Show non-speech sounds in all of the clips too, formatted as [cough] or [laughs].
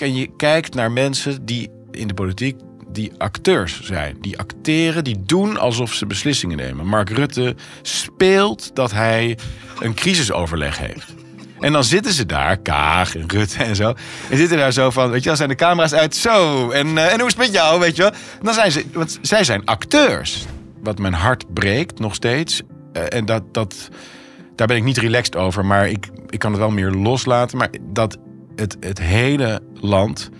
en je kijkt naar mensen die in de politiek die acteurs zijn. Die acteren, die doen alsof ze beslissingen nemen. Mark Rutte speelt dat hij een crisisoverleg heeft. En dan zitten ze daar, Kaag en Rutte en zo. En zitten daar zo van, weet je, dan zijn de camera's uit. Zo, en, eh, en hoe is het met jou, weet je wel? Dan zijn ze, want zij zijn acteurs. Wat mijn hart breekt nog steeds. Eh, en dat, dat, daar ben ik niet relaxed over, maar ik, ik kan het wel meer loslaten. Maar dat het, het hele land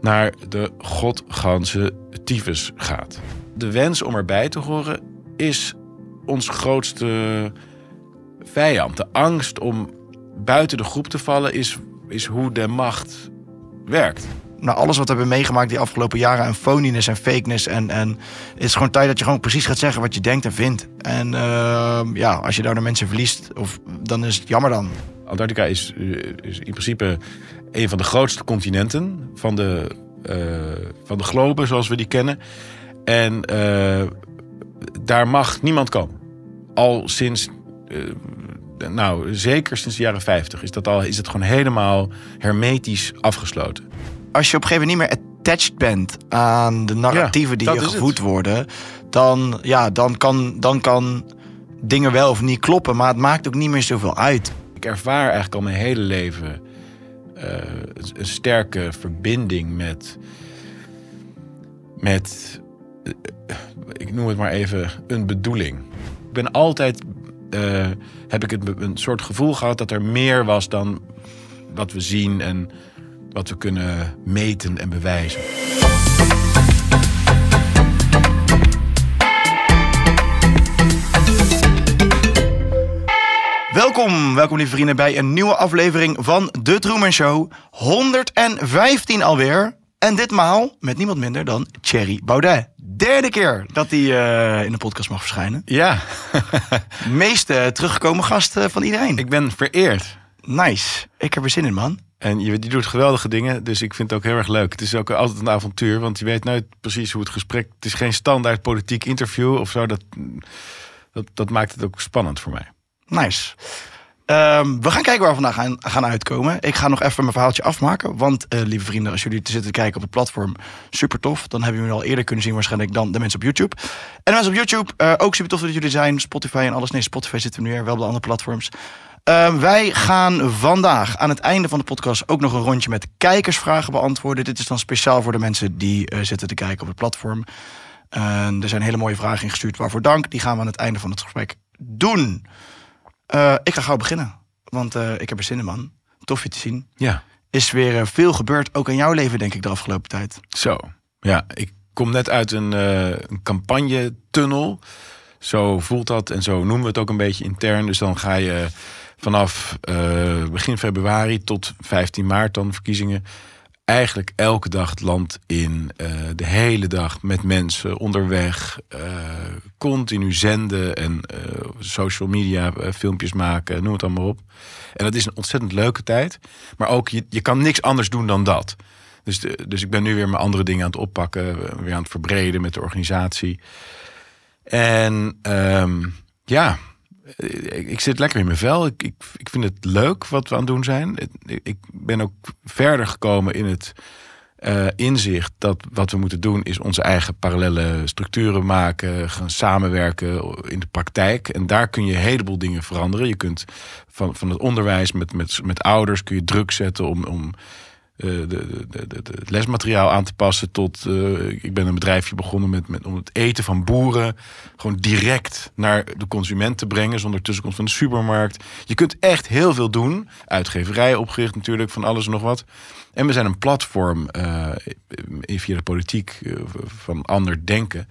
naar de godganse tyfus gaat. De wens om erbij te horen is ons grootste vijand. De angst om buiten de groep te vallen is, is hoe de macht werkt. Na nou, alles wat we hebben meegemaakt die afgelopen jaren aan phoniness en fakeness. En, en het is gewoon tijd dat je gewoon precies gaat zeggen wat je denkt en vindt. En ehm, ja, als je daar de mensen verliest, of, dan is het jammer dan. Antarctica is, eh, is, in principe een van de grootste continenten van de, uh, van de globe zoals we die kennen. En eh, daar mag niemand komen. Al sinds, nou zeker sinds de jaren 50 is, dat al, is het gewoon helemaal hermetisch afgesloten. Als je op een gegeven moment niet meer attached bent aan de narratieven die je gevoed worden, dan, ja, dan, kan, dan kan dingen wel of niet kloppen. Maar het maakt ook niet meer zoveel uit ik ervaar eigenlijk al mijn hele leven eh, een sterke verbinding met. met. Eh, ik noem het maar even een bedoeling. Ik ben altijd. Eh, heb ik het, een soort gevoel gehad dat er meer was dan wat we zien en wat we kunnen meten en bewijzen. Welkom, welkom lieve vrienden bij een nieuwe aflevering van De Truman Show. 115 alweer. En ditmaal met niemand minder dan Thierry Baudet. Derde keer dat hij eh, in de podcast mag verschijnen. Ja. [laughs] Meeste eh, teruggekomen gast eh, van iedereen. Ik ben vereerd. Nice. Ik heb er zin in, man. En je, die doet geweldige dingen, dus ik vind het ook heel erg leuk. Het is ook altijd een avontuur, want je weet nooit precies hoe het gesprek... Het is geen standaard politiek interview of zo. Dat, dat, dat maakt het ook spannend voor mij. Nice. Ehm, we gaan kijken waar we vandaag aan gaan uitkomen. Ik ga nog even mijn verhaaltje afmaken. Want eh, lieve vrienden, als jullie zitten te kijken op het platform, super tof. Dan hebben jullie al eerder kunnen zien waarschijnlijk dan de mensen op YouTube. En de mensen op YouTube, eh, ook super tof dat jullie zijn. Spotify en alles. Nee, Spotify zitten we nu weer, wel op de andere platforms. Ehm, wij gaan vandaag aan het einde van de podcast ook nog een rondje met kijkersvragen beantwoorden. Dit is dan speciaal voor de mensen die eh, zitten te kijken op het platform. er zijn hele mooie vragen ingestuurd, waarvoor dank. Die gaan we aan het einde van het gesprek doen. Eh, ik ga gauw beginnen, want eh, ik heb er zin in, man. Tof je te zien. Ja. Is weer eh, veel gebeurd, ook in jouw leven, denk ik, de afgelopen tijd. Zo, ja. Ik kom net uit een, uh, een campagne-tunnel. Zo voelt dat en zo noemen we het ook een beetje intern. Dus dan ga je vanaf begin februari tot 15 maart dan verkiezingen eigenlijk elke dag het land in. Eh, de hele dag met mensen onderweg. Eh, continu zenden en eh, social media filmpjes maken, noem het allemaal op. En dat is een ontzettend leuke tijd. Maar ook, je, je kan niks anders doen dan dat. Dus, dus ik ben nu weer mijn andere dingen aan het oppakken. Weer aan het verbreden met de organisatie. En ehm, ja, ik, zit lekker in mijn vel. Ik, ik, ik, vind het leuk wat we aan het doen zijn. Ik, ben ook verder gekomen in het eh, inzicht dat wat we moeten doen is onze eigen parallele structuren maken, gaan samenwerken in de praktijk. En daar kun je een heleboel dingen veranderen. Je kunt van, van het onderwijs met, met, met ouders kun je druk zetten om. om het eh, lesmateriaal aan te passen. Tot eh, ik ben een bedrijfje begonnen met, met, om het eten van boeren gewoon direct naar de consument te brengen. Zonder tussenkomst van de supermarkt. Je kunt echt heel veel doen. Uitgeverij opgericht natuurlijk, van alles en nog wat. En we zijn een platform uh, via de politiek van ander denken.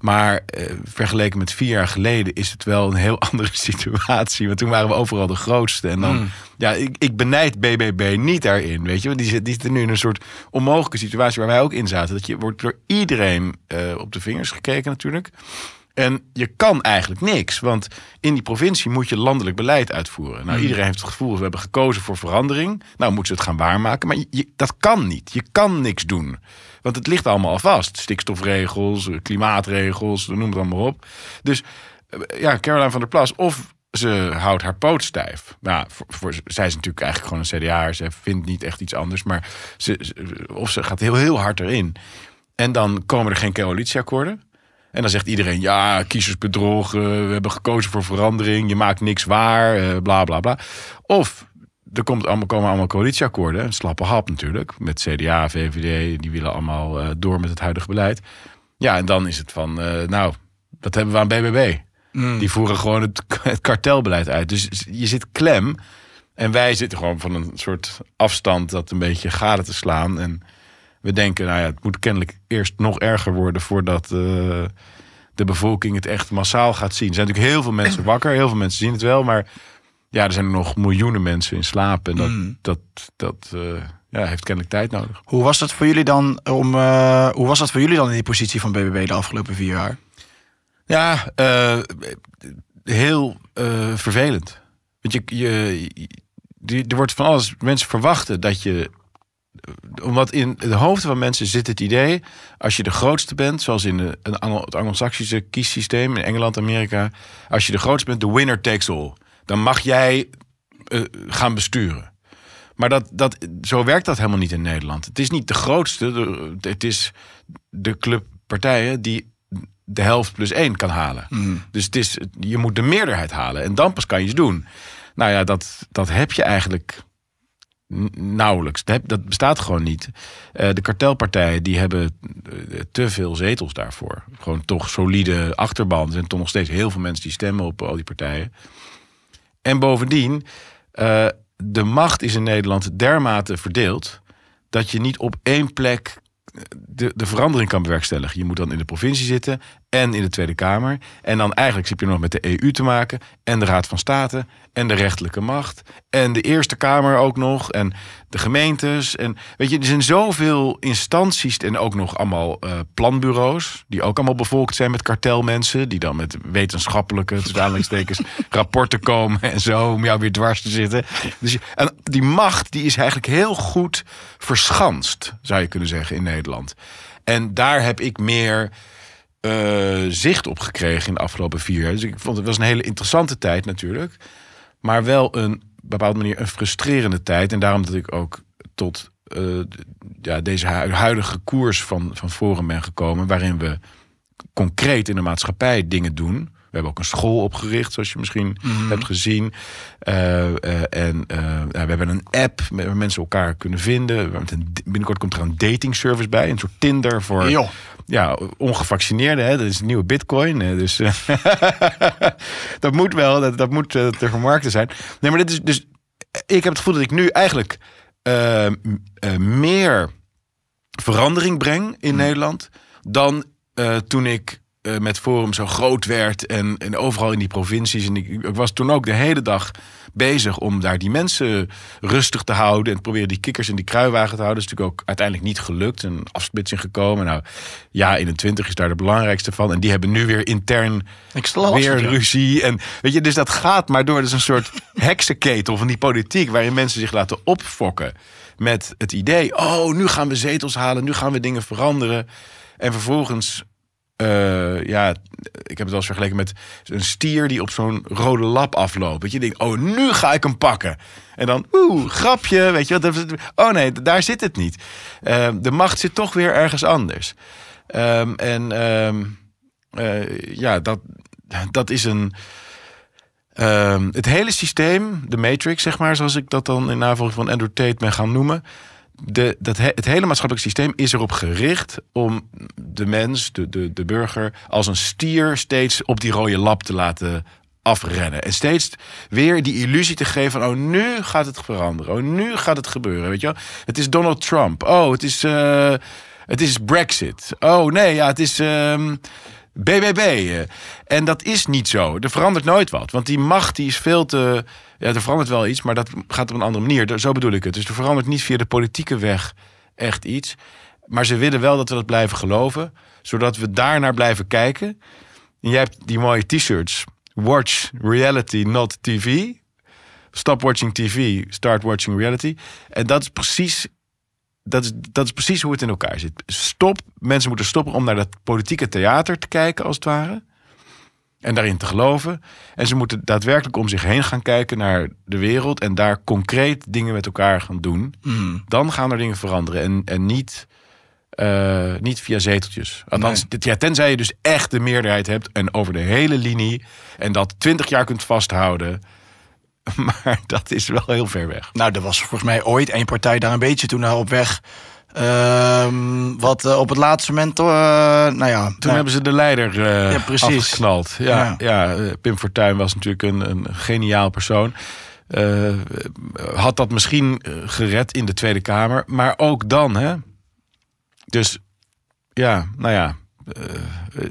Maar eh, vergeleken met vier jaar geleden is het wel een heel [laughs] andere situatie. Want toen waren we overal de grootste. En dan, hmm. ja, ik, ik benijd BBB niet daarin. Weet je, want die zitten die nu in een soort onmogelijke situatie waar wij ook in zaten. Dat je wordt door iedereen eh, op de vingers gekeken, natuurlijk. En je kan eigenlijk niks, want in die provincie moet je landelijk beleid uitvoeren. Nou, hmm. iedereen heeft het gevoel, we hebben gekozen voor verandering. Nou, moeten ze het gaan waarmaken, maar je, dat kan niet. Je kan niks doen. Want het ligt allemaal al vast. Stikstofregels, eh, klimaatregels, noem het allemaal op. Dus eh, ja, Caroline van der Plas, of ze houdt haar poot stijf. Nou, voor, zij is natuurlijk eigenlijk gewoon een CDA. Ze vindt niet echt iets anders. Maar ze, eh, of ze gaat heel, heel hard erin. En dan komen er geen coalitieakkoorden. En dan zegt iedereen, ja, kiezersbedrog, we hebben gekozen voor verandering, je maakt niks waar, bla bla bla. Of er komt allemaal, komen allemaal coalitieakkoorden. Een slappe hap natuurlijk. Met CDA, VVD. Die willen allemaal eh, door met het huidige beleid. Ja, en dan is het van... Eh, nou, dat hebben we aan BBB. Hmm. Die voeren gewoon [laughs] het, kartelbeleid uit. Dus je zit klem. En wij zitten gewoon van een soort afstand... dat een beetje gade te slaan. En we denken, nou ja, het moet kennelijk eerst nog erger worden... voordat... Eh, de bevolking het echt massaal gaat zien. Er zijn natuurlijk heel veel mensen wakker. Heel veel mensen zien het wel. Maar ja, er zijn nog miljoenen mensen in slaap. En dat, mm. dat, dat eh, ja, heeft kennelijk tijd nodig. Hoe was dat voor jullie dan om eh, hoe was dat voor jullie dan in die positie van BBB de afgelopen vier jaar? Ja, eh, heel vervelend. Want je, je, er wordt van alles. Mensen verwachten dat je. Omdat in de hoofden van mensen zit het idee. als je de grootste bent. zoals in de, het Anglo-Saxische kiessysteem in Engeland, Amerika. als je de grootste bent, de winner takes all dan mag jij eh, gaan besturen. Maar dat, dat, zo werkt dat helemaal niet in Nederland. Het is niet de grootste. het is de clubpartijen die de helft plus één kan halen. Mm. Dus het is, je moet de meerderheid halen. En dan pas kan je iets doen. Nou ja, dat, dat heb je eigenlijk nauwelijks. Dat bestaat gewoon niet. Eh, de kartelpartijen die hebben eh, te veel zetels daarvoor. Gewoon toch solide achterban. Er zijn toch nog steeds heel veel mensen die stemmen op al die partijen. En bovendien, eh, de macht is in Nederland dermate verdeeld dat je niet op één plek eh, de, de verandering kan bewerkstelligen. Je moet dan in de provincie zitten en in de Tweede Kamer. En dan eigenlijk zit je nog met de EU te maken en de Raad van State en de rechterlijke macht en de Eerste Kamer ook nog. En de gemeentes. En weet je, er zijn zoveel instanties en ook nog allemaal eh, planbureaus. Die ook allemaal bevolkt zijn met kartelmensen. Die dan met wetenschappelijke, tussen [laughs] rapporten komen en zo. Om jou weer dwars te zitten. Dus en die macht die is eigenlijk heel goed verschanst, zou je kunnen zeggen, in Nederland. En daar heb ik meer. Eh, zicht op gekregen in de afgelopen vier jaar. Dus ik vond het was een hele interessante tijd natuurlijk. Maar wel een bepaalde manier een frustrerende tijd. En daarom dat ik ook tot eh, ja, deze huidige koers van, van Forum ben gekomen. Waarin we concreet in de maatschappij dingen doen we hebben ook een school opgericht, zoals je misschien mhm. hebt gezien. Eh, eh, en eh, we hebben een app waar mensen elkaar kunnen vinden. binnenkort komt er een dating service bij, een soort Tinder voor. Ja, ongevaccineerden, hè? dat is nieuwe bitcoin. Dus [laughs] dat moet wel, dat, dat moet te vermarkten zijn. Nee, maar dit is dus. Ik heb het gevoel dat ik nu eigenlijk ehm, meer verandering breng in mhm. Nederland dan toen ik eh, met Forum zo groot werd. En, en overal in die provincies. En ik, ik, was toen ook de hele dag bezig om daar die mensen rustig te houden. En proberen die kikkers in die kruiwagen te houden. Dat is natuurlijk ook uiteindelijk niet gelukt. Een afsplitsing gekomen. Nou, ja, 21 is daar de belangrijkste van. En die hebben nu weer intern weer ruzie. En weet je, dus dat gaat maar door. Dat is een soort [laughs] heksenketel van die politiek. Waarin mensen zich laten opfokken met het idee: oh, nu gaan we zetels halen. Nu gaan we dingen veranderen. En vervolgens eh, ja, ik heb het wel eens vergeleken met een stier die op zo'n rode lap afloopt. Dat je denkt, oh, nu ga ik hem pakken. En dan, oeh, grapje, weet je wat. Oh nee, daar zit het niet. Ehm, de macht zit toch weer ergens anders. Ehm, en ehm, eh, ja, dat, dat is een... het hele systeem, de matrix, zeg maar, zoals ik dat dan in navolging van Andrew Tate ben gaan noemen de, dat het hele maatschappelijk systeem is erop gericht om de mens, de, de, de burger, als een stier steeds op die rode lap te laten afrennen. En steeds weer die illusie te geven van, oh, nu gaat het veranderen. Oh, nu gaat het gebeuren, weet je wel? Het is Donald Trump. Oh, het is, eh, het is Brexit. Oh, nee, ja, het is... Ehm, BBB. Eh. En dat is niet zo. Er verandert nooit wat. Want die macht die is veel te. Ja, er verandert wel iets, maar dat gaat op een andere manier. Zo bedoel ik het. Dus er verandert niet via de politieke weg echt iets. Maar ze willen wel dat we dat blijven geloven, zodat we daarnaar blijven kijken. En jij hebt die mooie t-shirts. Watch reality, not TV. Stop watching TV, start watching reality. En dat is precies dat, is, dat is precies hoe het in elkaar zit. Stop, mensen moeten stoppen om naar dat politieke theater te kijken, als het ware. En daarin te geloven. En ze moeten daadwerkelijk om zich heen gaan kijken naar de wereld. En daar concreet dingen met elkaar gaan doen. Hmm. Dan gaan er dingen veranderen. En, en niet, eh, niet via zeteltjes. Althans, ja, tenzij je dus echt de meerderheid hebt. En over de hele linie. En dat twintig jaar kunt vasthouden. [laughs] Maar dat is wel heel ver weg. Nou, er was volgens mij ooit één partij daar een beetje toen naar eh, op weg. Ehm, wat eh, op het laatste moment, eh, nou ja. Toen nou- hebben ze de leider ja, precies. Ja, ja. Pim Fortuyn was natuurlijk een, een geniaal persoon. had dat misschien gered in de Tweede Kamer, maar ook dan, hè? Dus ja, nou ja.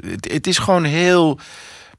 het, het is gewoon heel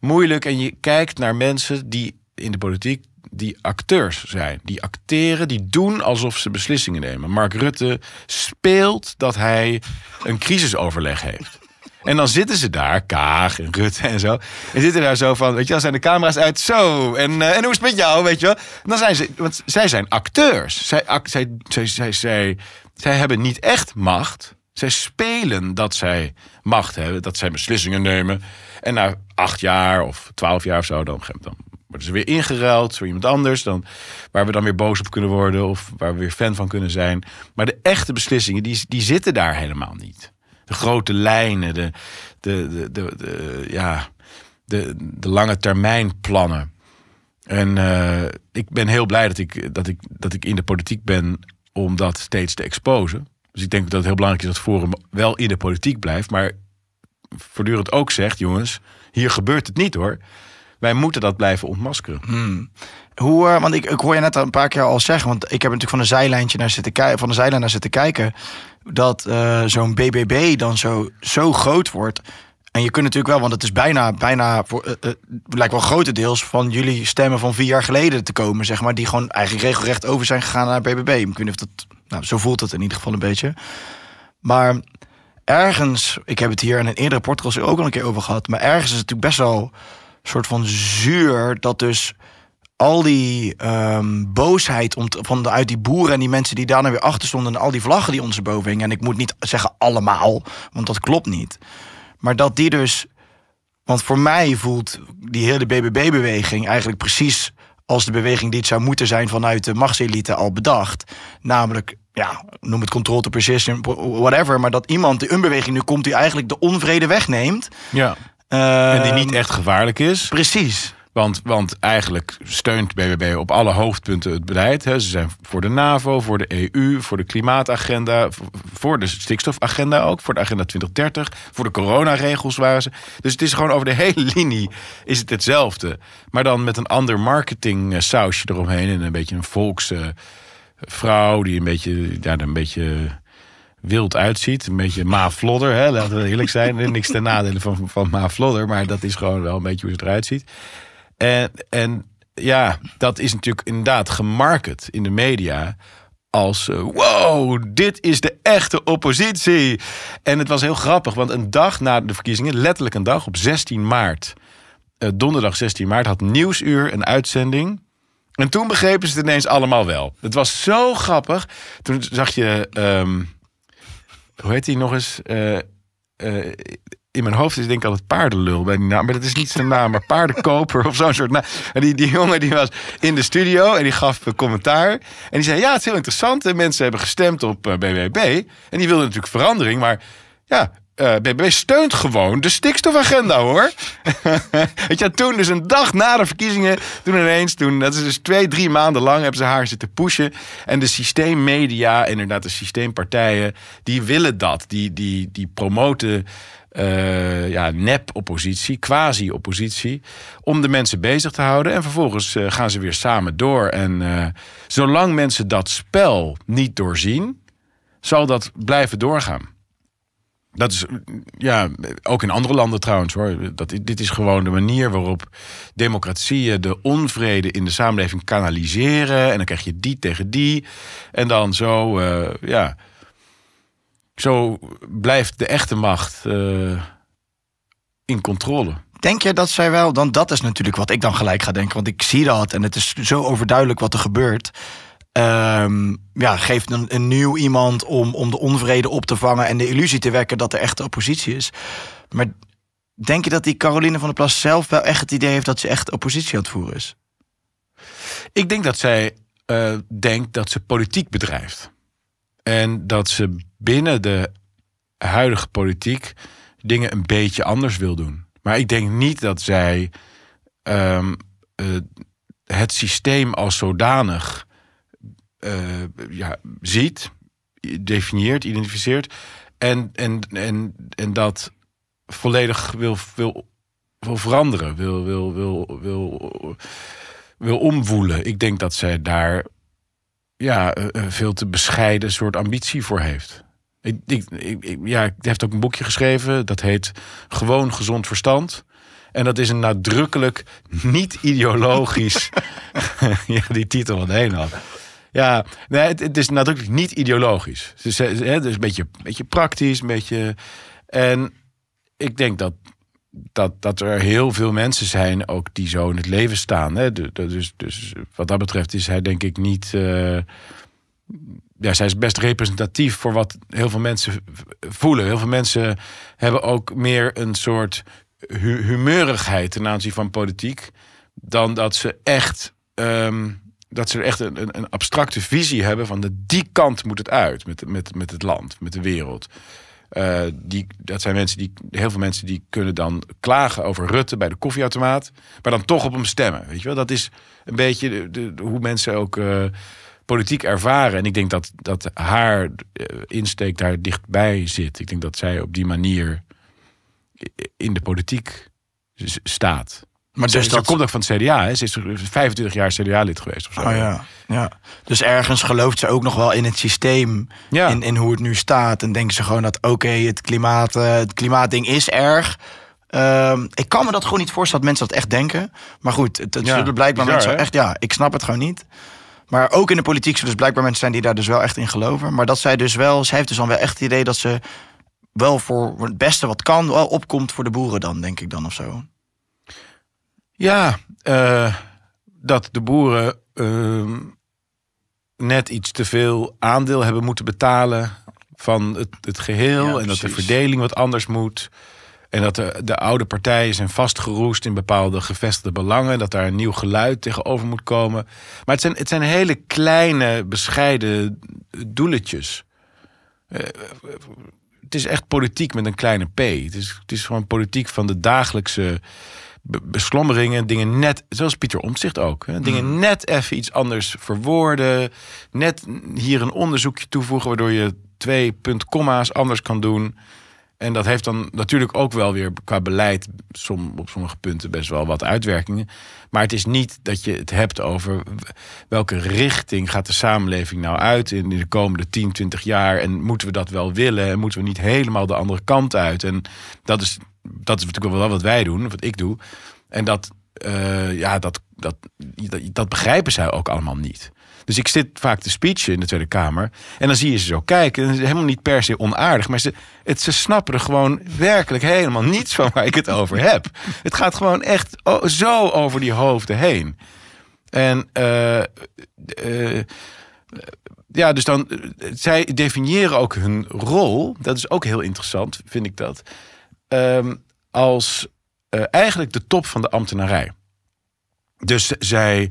moeilijk en je kijkt naar mensen die in de politiek die acteurs zijn. Die acteren, die doen alsof ze beslissingen nemen. Mark Rutte speelt dat hij een crisisoverleg heeft. En dan zitten ze daar, Kaag en Rutte en zo. En zitten daar zo van, weet je, dan zijn de camera's uit, zo. En, eh, en hoe is het met jou, weet je wel? En dan zijn ze, want zij zijn acteurs. Zij, zij, zij, zij, zij, zij hebben niet echt macht. Zij spelen dat zij macht hebben, dat zij beslissingen nemen. En na acht jaar of twaalf jaar of zo, dan, dan worden ze weer ingeruild door iemand anders. Dan, waar we dan weer boos op kunnen worden of waar we weer fan van kunnen zijn. Maar de echte beslissingen, die, die zitten daar helemaal niet. De grote lijnen, de, de, de, de, ja, de, de lange termijn plannen. En eh, ik ben heel blij dat ik, dat, ik, dat ik in de politiek ben om dat steeds te exposen. Dus ik denk dat het heel belangrijk is dat Forum wel in de politiek blijft. Maar voortdurend ook zegt, jongens, hier gebeurt het niet hoor. Wij moeten dat blijven ontmaskeren. Hmm. Hoe, eh, want ik, ik hoor je net een paar keer al zeggen, want ik heb natuurlijk van een zijlijntje naar zitten kijken, van de zijlijn naar zitten kijken, dat eh, zo'n BBB dan zo, zo groot wordt. En je kunt natuurlijk wel, want het is bijna, bijna eh, lijkt wel grotendeels van jullie stemmen van vier jaar geleden te komen, zeg maar, die gewoon eigenlijk regelrecht over zijn gegaan naar BBB. Ik weet niet of dat, nou, zo voelt het in ieder geval een beetje. Maar ergens, ik heb het hier in een eerdere podcast ook al een keer over gehad, maar ergens is het natuurlijk best wel soort van zuur dat dus al die ehm, boosheid om van de, uit die boeren en die mensen die daarna weer achter stonden en al die vlaggen die onze boven hingen. En ik moet niet zeggen allemaal, want dat klopt niet. Maar dat die dus. Want voor mij voelt die hele BBB-beweging eigenlijk precies als de beweging die het zou moeten zijn vanuit de machtselite al bedacht. Namelijk, ja, noem het control to precision, whatever. Maar dat iemand, die een beweging nu komt, die eigenlijk de onvrede wegneemt. Ja en die niet ehm, echt gevaarlijk is. Precies. Want, want eigenlijk steunt BBB op alle hoofdpunten het beleid. ze zijn voor de NAVO, voor de EU, voor de klimaatagenda, voor de stikstofagenda ook, voor de agenda 2030, voor de coronaregels waren ze. Dus het is gewoon over de hele linie is het hetzelfde. Maar dan met een ander marketing eh, sausje eromheen en een beetje een volksvrouw eh, die een beetje, ja, een beetje wild uitziet. Een beetje Ma hè? laten we eerlijk zijn. [laughs] Niks ten nadele van, van Ma maar dat is gewoon wel een beetje hoe het eruit ziet. En, en ja, dat is natuurlijk inderdaad gemarket in de media als eh, wow, dit is de echte oppositie. En het was heel grappig, want een dag na de verkiezingen, letterlijk een dag op 16 maart, eh, donderdag 16 maart, had Nieuwsuur een uitzending. En toen begrepen ze het ineens allemaal wel. Het was zo grappig. Toen zag je. Ehm, hoe heet hij nog eens? Eh, eh, in mijn hoofd is denk ik altijd paardenlul bij die naam. Maar dat is niet zijn naam, maar paardenkoper of zo'n soort naam. En die, die jongen die was in de studio en die gaf een commentaar. En die zei, ja, het is heel interessant. De mensen hebben gestemd op BWB. Eh, en die wilden natuurlijk verandering, maar... Ja, uh, eh, BBB steunt gewoon de stikstofagenda hoor. [laughs] Weet je, toen dus een dag na de verkiezingen, toen ineens, toen, dat is dus twee, drie maanden lang, hebben ze haar zitten pushen. En de systeemmedia, inderdaad de systeempartijen, die willen dat. Die, die, die promoten eh, ja, nep-oppositie, quasi-oppositie, om de mensen bezig te houden. En vervolgens eh, gaan ze weer samen door. En zolang mensen dat spel niet doorzien, zal dat blijven doorgaan. Dat is ja, ook in andere landen trouwens hoor. Dat, dit is gewoon de manier waarop democratieën de onvrede in de samenleving kanaliseren. En dan krijg je die tegen die. En dan zo, eh, ja. Zo blijft de echte macht eh, in controle. Denk je dat zij wel? Dan dat is natuurlijk wat ik dan gelijk ga denken. Want ik zie dat en het is zo overduidelijk wat er gebeurt. Ehm, ja, geeft een, een, nieuw iemand om, om de onvrede op te vangen en de illusie te wekken dat er echt oppositie is. Maar denk je dat die Caroline van der Plas zelf wel echt het idee heeft dat ze echt oppositie aan het voeren is? Ik denk dat zij eh, denkt dat ze politiek bedrijft. En dat ze binnen de huidige politiek dingen een beetje anders wil doen. Maar ik denk niet dat zij ehm, eh, het systeem als zodanig eh, ja, ziet, definieert, identificeert. En, en, en, en dat volledig wil, wil, wil veranderen, wil, wil, wil, wil, wil omwoelen. Ik denk dat zij daar ja, een eh, eh, veel te bescheiden soort ambitie voor heeft. Ik, ik, ja, hij heeft ook een boekje geschreven, dat heet Gewoon Gezond Verstand. En dat is een nadrukkelijk niet-ideologisch. [laughs] [laughs] ja, die titel wat heen had. Ja, nee, het, is nadrukkelijk niet ideologisch. Dus, hè, dus een beetje, beetje praktisch, een beetje. En ik denk dat, dat, dat er heel veel mensen zijn ook die zo in het leven staan. Hè? Dus, dus wat dat betreft is hij denk ik niet. Eh, ja, zij is best representatief voor wat heel veel mensen voelen. Heel veel mensen hebben ook meer een soort humeurigheid ten aanzien van politiek. Dan dat ze echt ehm, dat ze echt een, een, abstracte visie hebben van de, die kant moet het uit met, met, met het land, met de wereld. Eh, die, dat zijn mensen die, heel veel mensen die kunnen dan klagen over Rutte bij de koffieautomaat, maar dan toch op hem stemmen. Weet je wel? Dat is een beetje de, hoe mensen ook eh, politiek ervaren. En ik denk dat, dat haar eh, insteek daar dichtbij zit. Ik denk dat zij op die manier in de politiek staat. Maar dus dat... komt ook van het CDA. Hè? Ze is 25 jaar CDA-lid geweest of zo. Oh, ja. Ja. Dus ergens gelooft ze ook nog wel in het systeem. In, in hoe het nu staat. En denken ze gewoon dat oké, het, klimaat, eh, het klimaatding is erg. Ehm, ik kan me dat gewoon niet voorstellen dat mensen dat echt denken. Maar goed, het, het ja, blijkbaar mensen echt... Ja, ik snap het gewoon niet. Maar ook in de politiek zullen dus blijkbaar mensen zijn die daar dus wel echt in geloven. Maar dat zij dus wel... Zij heeft dus dan wel echt het idee dat ze wel voor het beste wat kan... wel opkomt voor de boeren dan, denk ik dan of zo. Ja, eh, dat de boeren ehm, net iets te veel aandeel hebben moeten betalen van het, het geheel. en dat de verdeling wat anders moet. En dat de, de, oude partijen zijn vastgeroest in bepaalde gevestigde belangen. Dat daar een nieuw geluid tegenover moet komen. Maar het zijn, het zijn hele kleine, bescheiden doeletjes. Eh, eh, het is echt politiek met een kleine p. Het is, het is gewoon politiek van de dagelijkse beslommeringen, dingen net, zoals Pieter Omtzigt ook, hè, dingen hmm. net even iets anders verwoorden, net hier een onderzoekje toevoegen waardoor je twee puntkomma's anders kan doen. En dat heeft dan natuurlijk ook wel weer qua beleid som, op sommige punten best wel wat uitwerkingen. Maar het is niet dat je het hebt over welke richting gaat de samenleving nou uit in, de komende 10, 20 jaar. En moeten we dat wel willen? En moeten we niet helemaal de andere kant uit? En dat is, dat is natuurlijk wel wat wij doen, wat ik doe. En dat, eh, ja, dat, dat, dat, dat begrijpen zij ook allemaal niet. Dus ik zit vaak te speechen in de Tweede Kamer. En dan zie je ze zo kijken. En is helemaal niet per se onaardig. Maar ze, het, ze snappen er gewoon werkelijk helemaal niets van waar ik het over heb. [laughs] Het gaat gewoon echt zo over die hoofden heen. En eh, eh, ja, dus dan. Eh, zij definiëren ook hun rol. Dat is ook heel interessant, vind ik dat. Ehm, als eigenlijk de top van de ambtenarij. Dus zij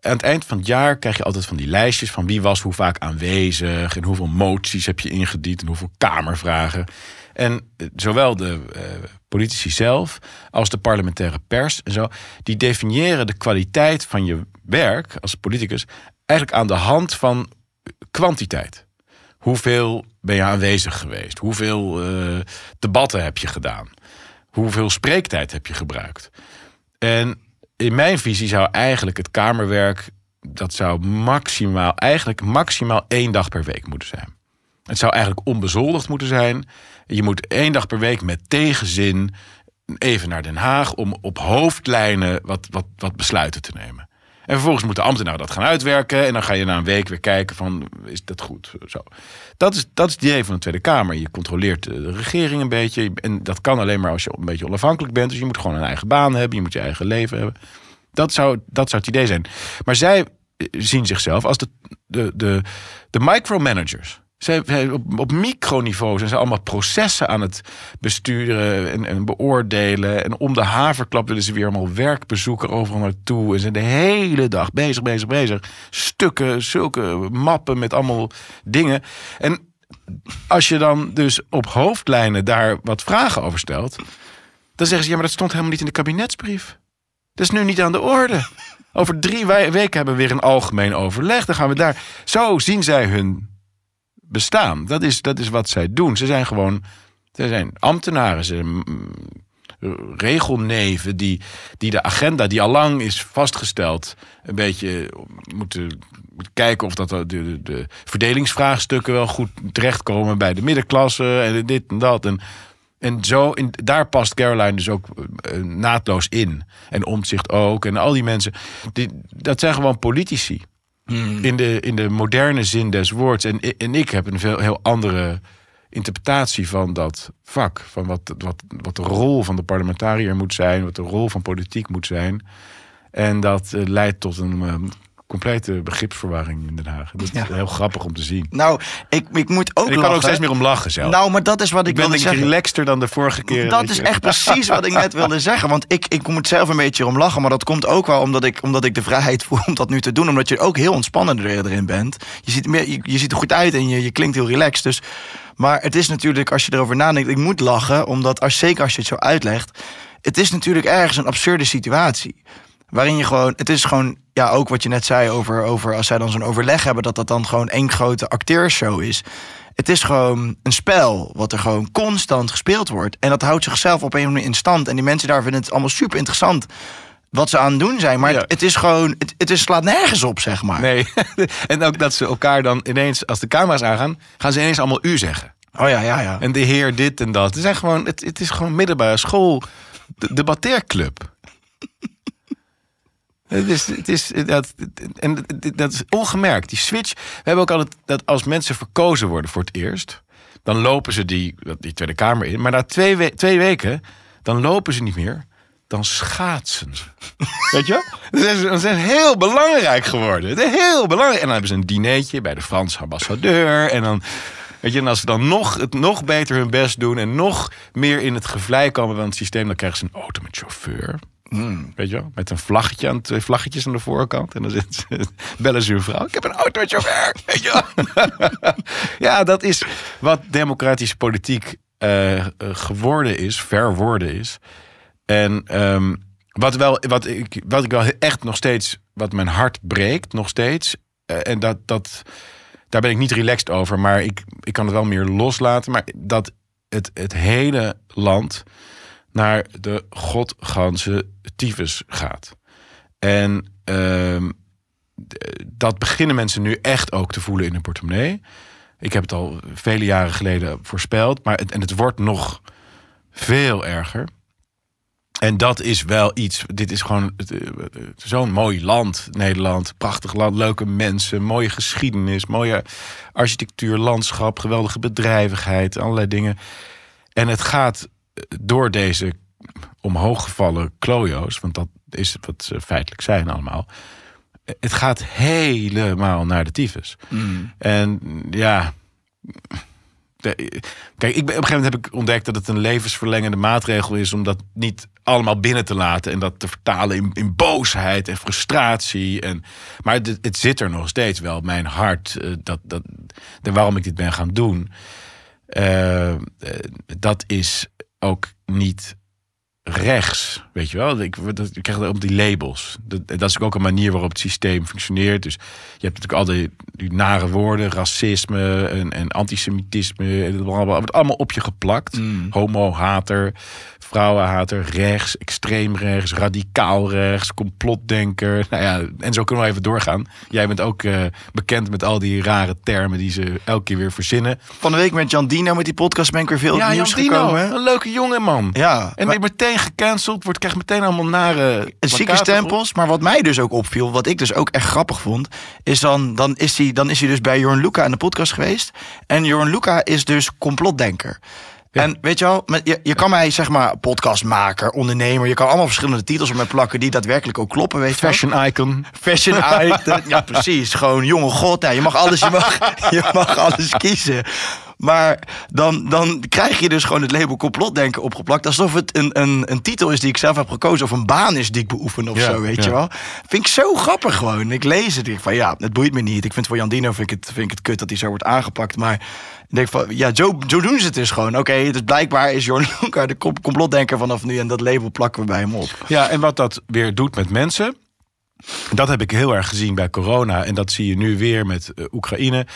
aan het eind van het jaar krijg je altijd van die lijstjes van wie was hoe vaak aanwezig en hoeveel moties heb je ingediend en hoeveel kamervragen. En eh, zowel de eh, politici zelf als de parlementaire pers en zo, die definiëren de kwaliteit van je werk als politicus eigenlijk aan de hand van kwantiteit. Hoeveel ben je aanwezig geweest? Hoeveel eh, debatten heb je gedaan? Hoeveel spreektijd heb je gebruikt? En in mijn visie zou eigenlijk het kamerwerk. dat zou maximaal, eigenlijk maximaal één dag per week moeten zijn. Het zou eigenlijk onbezoldigd moeten zijn. Je moet één dag per week met tegenzin even naar Den Haag om op hoofdlijnen wat, wat, wat besluiten te nemen. En vervolgens moeten ambtenaren dat gaan uitwerken. En dan ga je na een week weer kijken van, is dat goed? Zo. Dat, is, dat is het idee van de Tweede Kamer. Je controleert eh, de regering een beetje. En dat kan alleen maar als je een beetje onafhankelijk bent. Dus je moet gewoon een eigen baan hebben. Je moet je eigen leven hebben. Dat zou, dat zou het idee zijn. Maar zij eh, zien zichzelf als de, de, de, de micromanagers. Zij, op, microniveau zijn ze allemaal processen aan het besturen en, en, beoordelen. En om de haverklap willen ze weer allemaal werkbezoeken overal naartoe. En zijn de hele dag bezig, bezig, bezig. Stukken, zulke mappen met allemaal dingen. En als je dan dus op hoofdlijnen daar wat vragen over stelt, dan zeggen ze: ja, maar dat stond helemaal niet in de kabinetsbrief. Dat is nu niet aan de orde. Over drie weken hebben we weer een algemeen overleg. Dan gaan we daar. Zo zien zij hun bestaan. Dat is, dat is wat zij doen. Ze zijn gewoon ze zijn ambtenaren, ze zijn mm, regelneven die, die de agenda die al lang is vastgesteld, een beetje moeten, kijken of dat de, de, de, verdelingsvraagstukken wel goed terechtkomen bij de middenklasse en dit en dat. En, en zo, in, daar past Caroline dus ook eh, eh, naadloos in. En Omtzigt ook. En al die mensen. dat zijn gewoon politici. Hmm. In, de, in de moderne zin des woords. En, en ik heb een veel, heel andere interpretatie van dat vak. Van wat, wat, wat de rol van de parlementariër moet zijn, wat de rol van politiek moet zijn. En dat eh, leidt tot een ehm, complete begripsverwarring in Den Haag. Dat is heel grappig om te zien. Nou, ik, ik moet ook. ik kan ook steeds meer om lachen zelf. Nou, maar dat is wat ik, ik ben relaxter dan de vorige keer. Dat is echt precies wat ik net wilde zeggen. Want ik, ik moet zelf een beetje om lachen. Maar dat komt ook wel omdat ik, omdat ik de vrijheid voel om dat nu te doen. Omdat je ook heel ontspannen erin bent. Je ziet, meer, je, je ziet er goed uit en je, je klinkt heel relaxed. Dus. Maar het is natuurlijk, als je erover nadenkt, ik moet lachen. Omdat, als, zeker als je het zo uitlegt. Het is natuurlijk ergens een absurde situatie. Waarin je gewoon, het is gewoon, ja, ook wat je net zei over, over als zij dan zo'n overleg hebben, dat dat dan gewoon één grote acteursshow is. Het is gewoon een spel wat er gewoon constant gespeeld wordt. En dat houdt zichzelf op een of in stand. En die mensen daar vinden het allemaal super interessant wat ze aan het doen zijn. Maar het is gewoon, het, het is, slaat nergens op, zeg maar. Nee, [laughs] en ook dat ze elkaar dan ineens, als de camera's aangaan, gaan ze ineens allemaal u zeggen. Oh ja, ja, ja. En de heer dit en dat. Het, zijn gewoon, het, het is gewoon middelbare school, de, het is, het is, dat, en dat is ongemerkt. Die switch. We hebben ook altijd dat als mensen verkozen worden voor het eerst. dan lopen ze die, Tweede Kamer in. Maar na twee, weken. dan lopen ze niet meer. Dan schaatsen ze. [laughs] Weet je? Dan zijn, ze, dan zijn heel belangrijk geworden. Heel belangrijk. En dan hebben ze een dinertje bij de Franse ambassadeur. En dan. Weet je, en als ze dan nog, het nog beter hun best doen en nog meer in het gevlei komen van het systeem, dan krijgen ze een auto met chauffeur. Hmm, weet je wel? Met een vlaggetje aan twee vlaggetjes aan de voorkant. En dan zit [laughs] bellen ze vrouw. Ik heb een werk, Weet je [laughs] ja, dat is wat democratische politiek eh, eh, geworden is, verworden is. En ehm, wat, wel, wat, ik, wat ik wel echt nog steeds, wat mijn hart breekt, nog steeds. Eh, en dat, dat, daar ben ik niet relaxed over, maar ik, ik kan het wel meer loslaten. Maar dat het, het hele land naar de godganse tyfus gaat. En ehm, dat beginnen mensen nu echt ook te voelen in hun portemonnee. Ik heb het al vele jaren geleden voorspeld, maar en het wordt nog veel erger. En dat is wel iets. Dit is gewoon eh, zo'n mooi land, Nederland. Prachtig land, leuke mensen, mooie geschiedenis, mooie architectuur, landschap, geweldige bedrijvigheid, allerlei dingen. En het gaat door deze omhooggevallen klojo's, want dat is wat ze feitelijk zijn allemaal. Het gaat helemaal naar de tyfus. Mm. En ja. Kijk, ik op een gegeven moment heb ik ontdekt dat het een levensverlengende maatregel is om dat niet allemaal binnen te laten en dat te vertalen in, in boosheid en frustratie. En, maar het, zit er nog steeds wel, mijn hart, eh, dat, dat, de, waarom ik dit ben gaan doen. Eh, eh, dat is ook niet rechts. Weet je wel, ik, dat, ik krijg dat op die labels. Dat, dat is ook een manier waarop het systeem functioneert. Dus je hebt natuurlijk al die, nare woorden, racisme en, en antisemitisme. En wordt allemaal op je geplakt. Mm. Homo-hater, vrouwenhater, rechts, extreem rechts, radicaal rechts, complotdenker. Nou ja, en zo kunnen we even doorgaan. Jij bent ook eh, bekend met al die rare termen die ze elke keer weer verzinnen. Van de week met Jan Dino met die podcast ben ik weer veel ja, nieuws Jan Dino, Een leuke jonge man. Ja, en maar... meteen gecanceld, wordt, krijgt meteen allemaal nare. Zieke stempels, maar wat mij dus ook opviel, wat ik dus ook echt grappig vond, is dan, dan is hij dan is hij dus bij Jorn Luca aan de podcast geweest. En Jorn Luca is dus complotdenker. En weet je wel, je, je kan mij zeg maar podcastmaker, ondernemer, je kan allemaal verschillende titels op mij plakken die daadwerkelijk ook kloppen. Weet Fashion wel. icon. Fashion [laughs] icon, ja precies. Gewoon jonge god, ja, nou, je, mag alles, je, mag, [laughs] je mag alles kiezen. Maar dan, dan krijg je dus gewoon het label complotdenken opgeplakt. Alsof het een, een, een titel is die ik zelf heb gekozen. Of een baan is die ik beoefen of zo, weet je wel. Vind ik zo grappig gewoon. Ik lees het. Ik van ja, het boeit me niet. Ik vind voor Jandino vind ik het, vind ik het kut dat hij zo wordt aangepakt. Maar ik denk van, ja, zo, zo doen ze het dus gewoon. Oké, okay, dus blijkbaar is Jorn de complotdenker vanaf nu. En dat label plakken we bij hem op. Ja, en wat dat weer doet met mensen... Dat heb ik heel erg gezien bij corona. En dat zie je nu weer met eh, Oekraïne.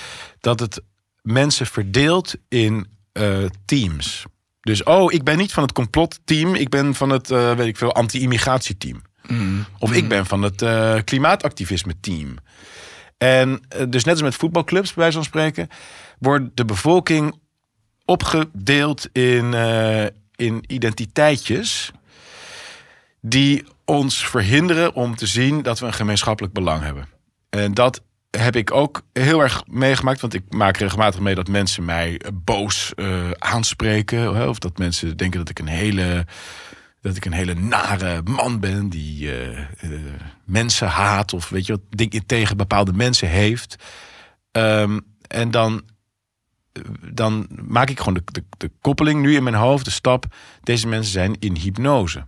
Dat het mensen verdeelt in eh, teams. Dus, oh, ik ben niet van het complotteam. Ik ben van het, eh, weet ik veel, anti-immigratieteam. Mm. Of ik mm. ben van het klimaatactivisme-team. En eh, dus net als met voetbalclubs, bij wijze van spreken, wordt de bevolking opgedeeld in, eh, in identiteitjes die ons verhinderen om te zien dat we een gemeenschappelijk belang hebben. En dat heb ik ook heel erg meegemaakt. Want ik maak regelmatig mee dat mensen mij boos eh, aanspreken. Of dat mensen denken dat ik een hele dat ik een hele nare man ben die eh, eh, mensen haat of weet je wat, dingen tegen bepaalde mensen heeft. Ehm, en dan, eh, dan maak ik gewoon de, de, de koppeling nu in mijn hoofd, de stap. Deze mensen zijn in hypnose.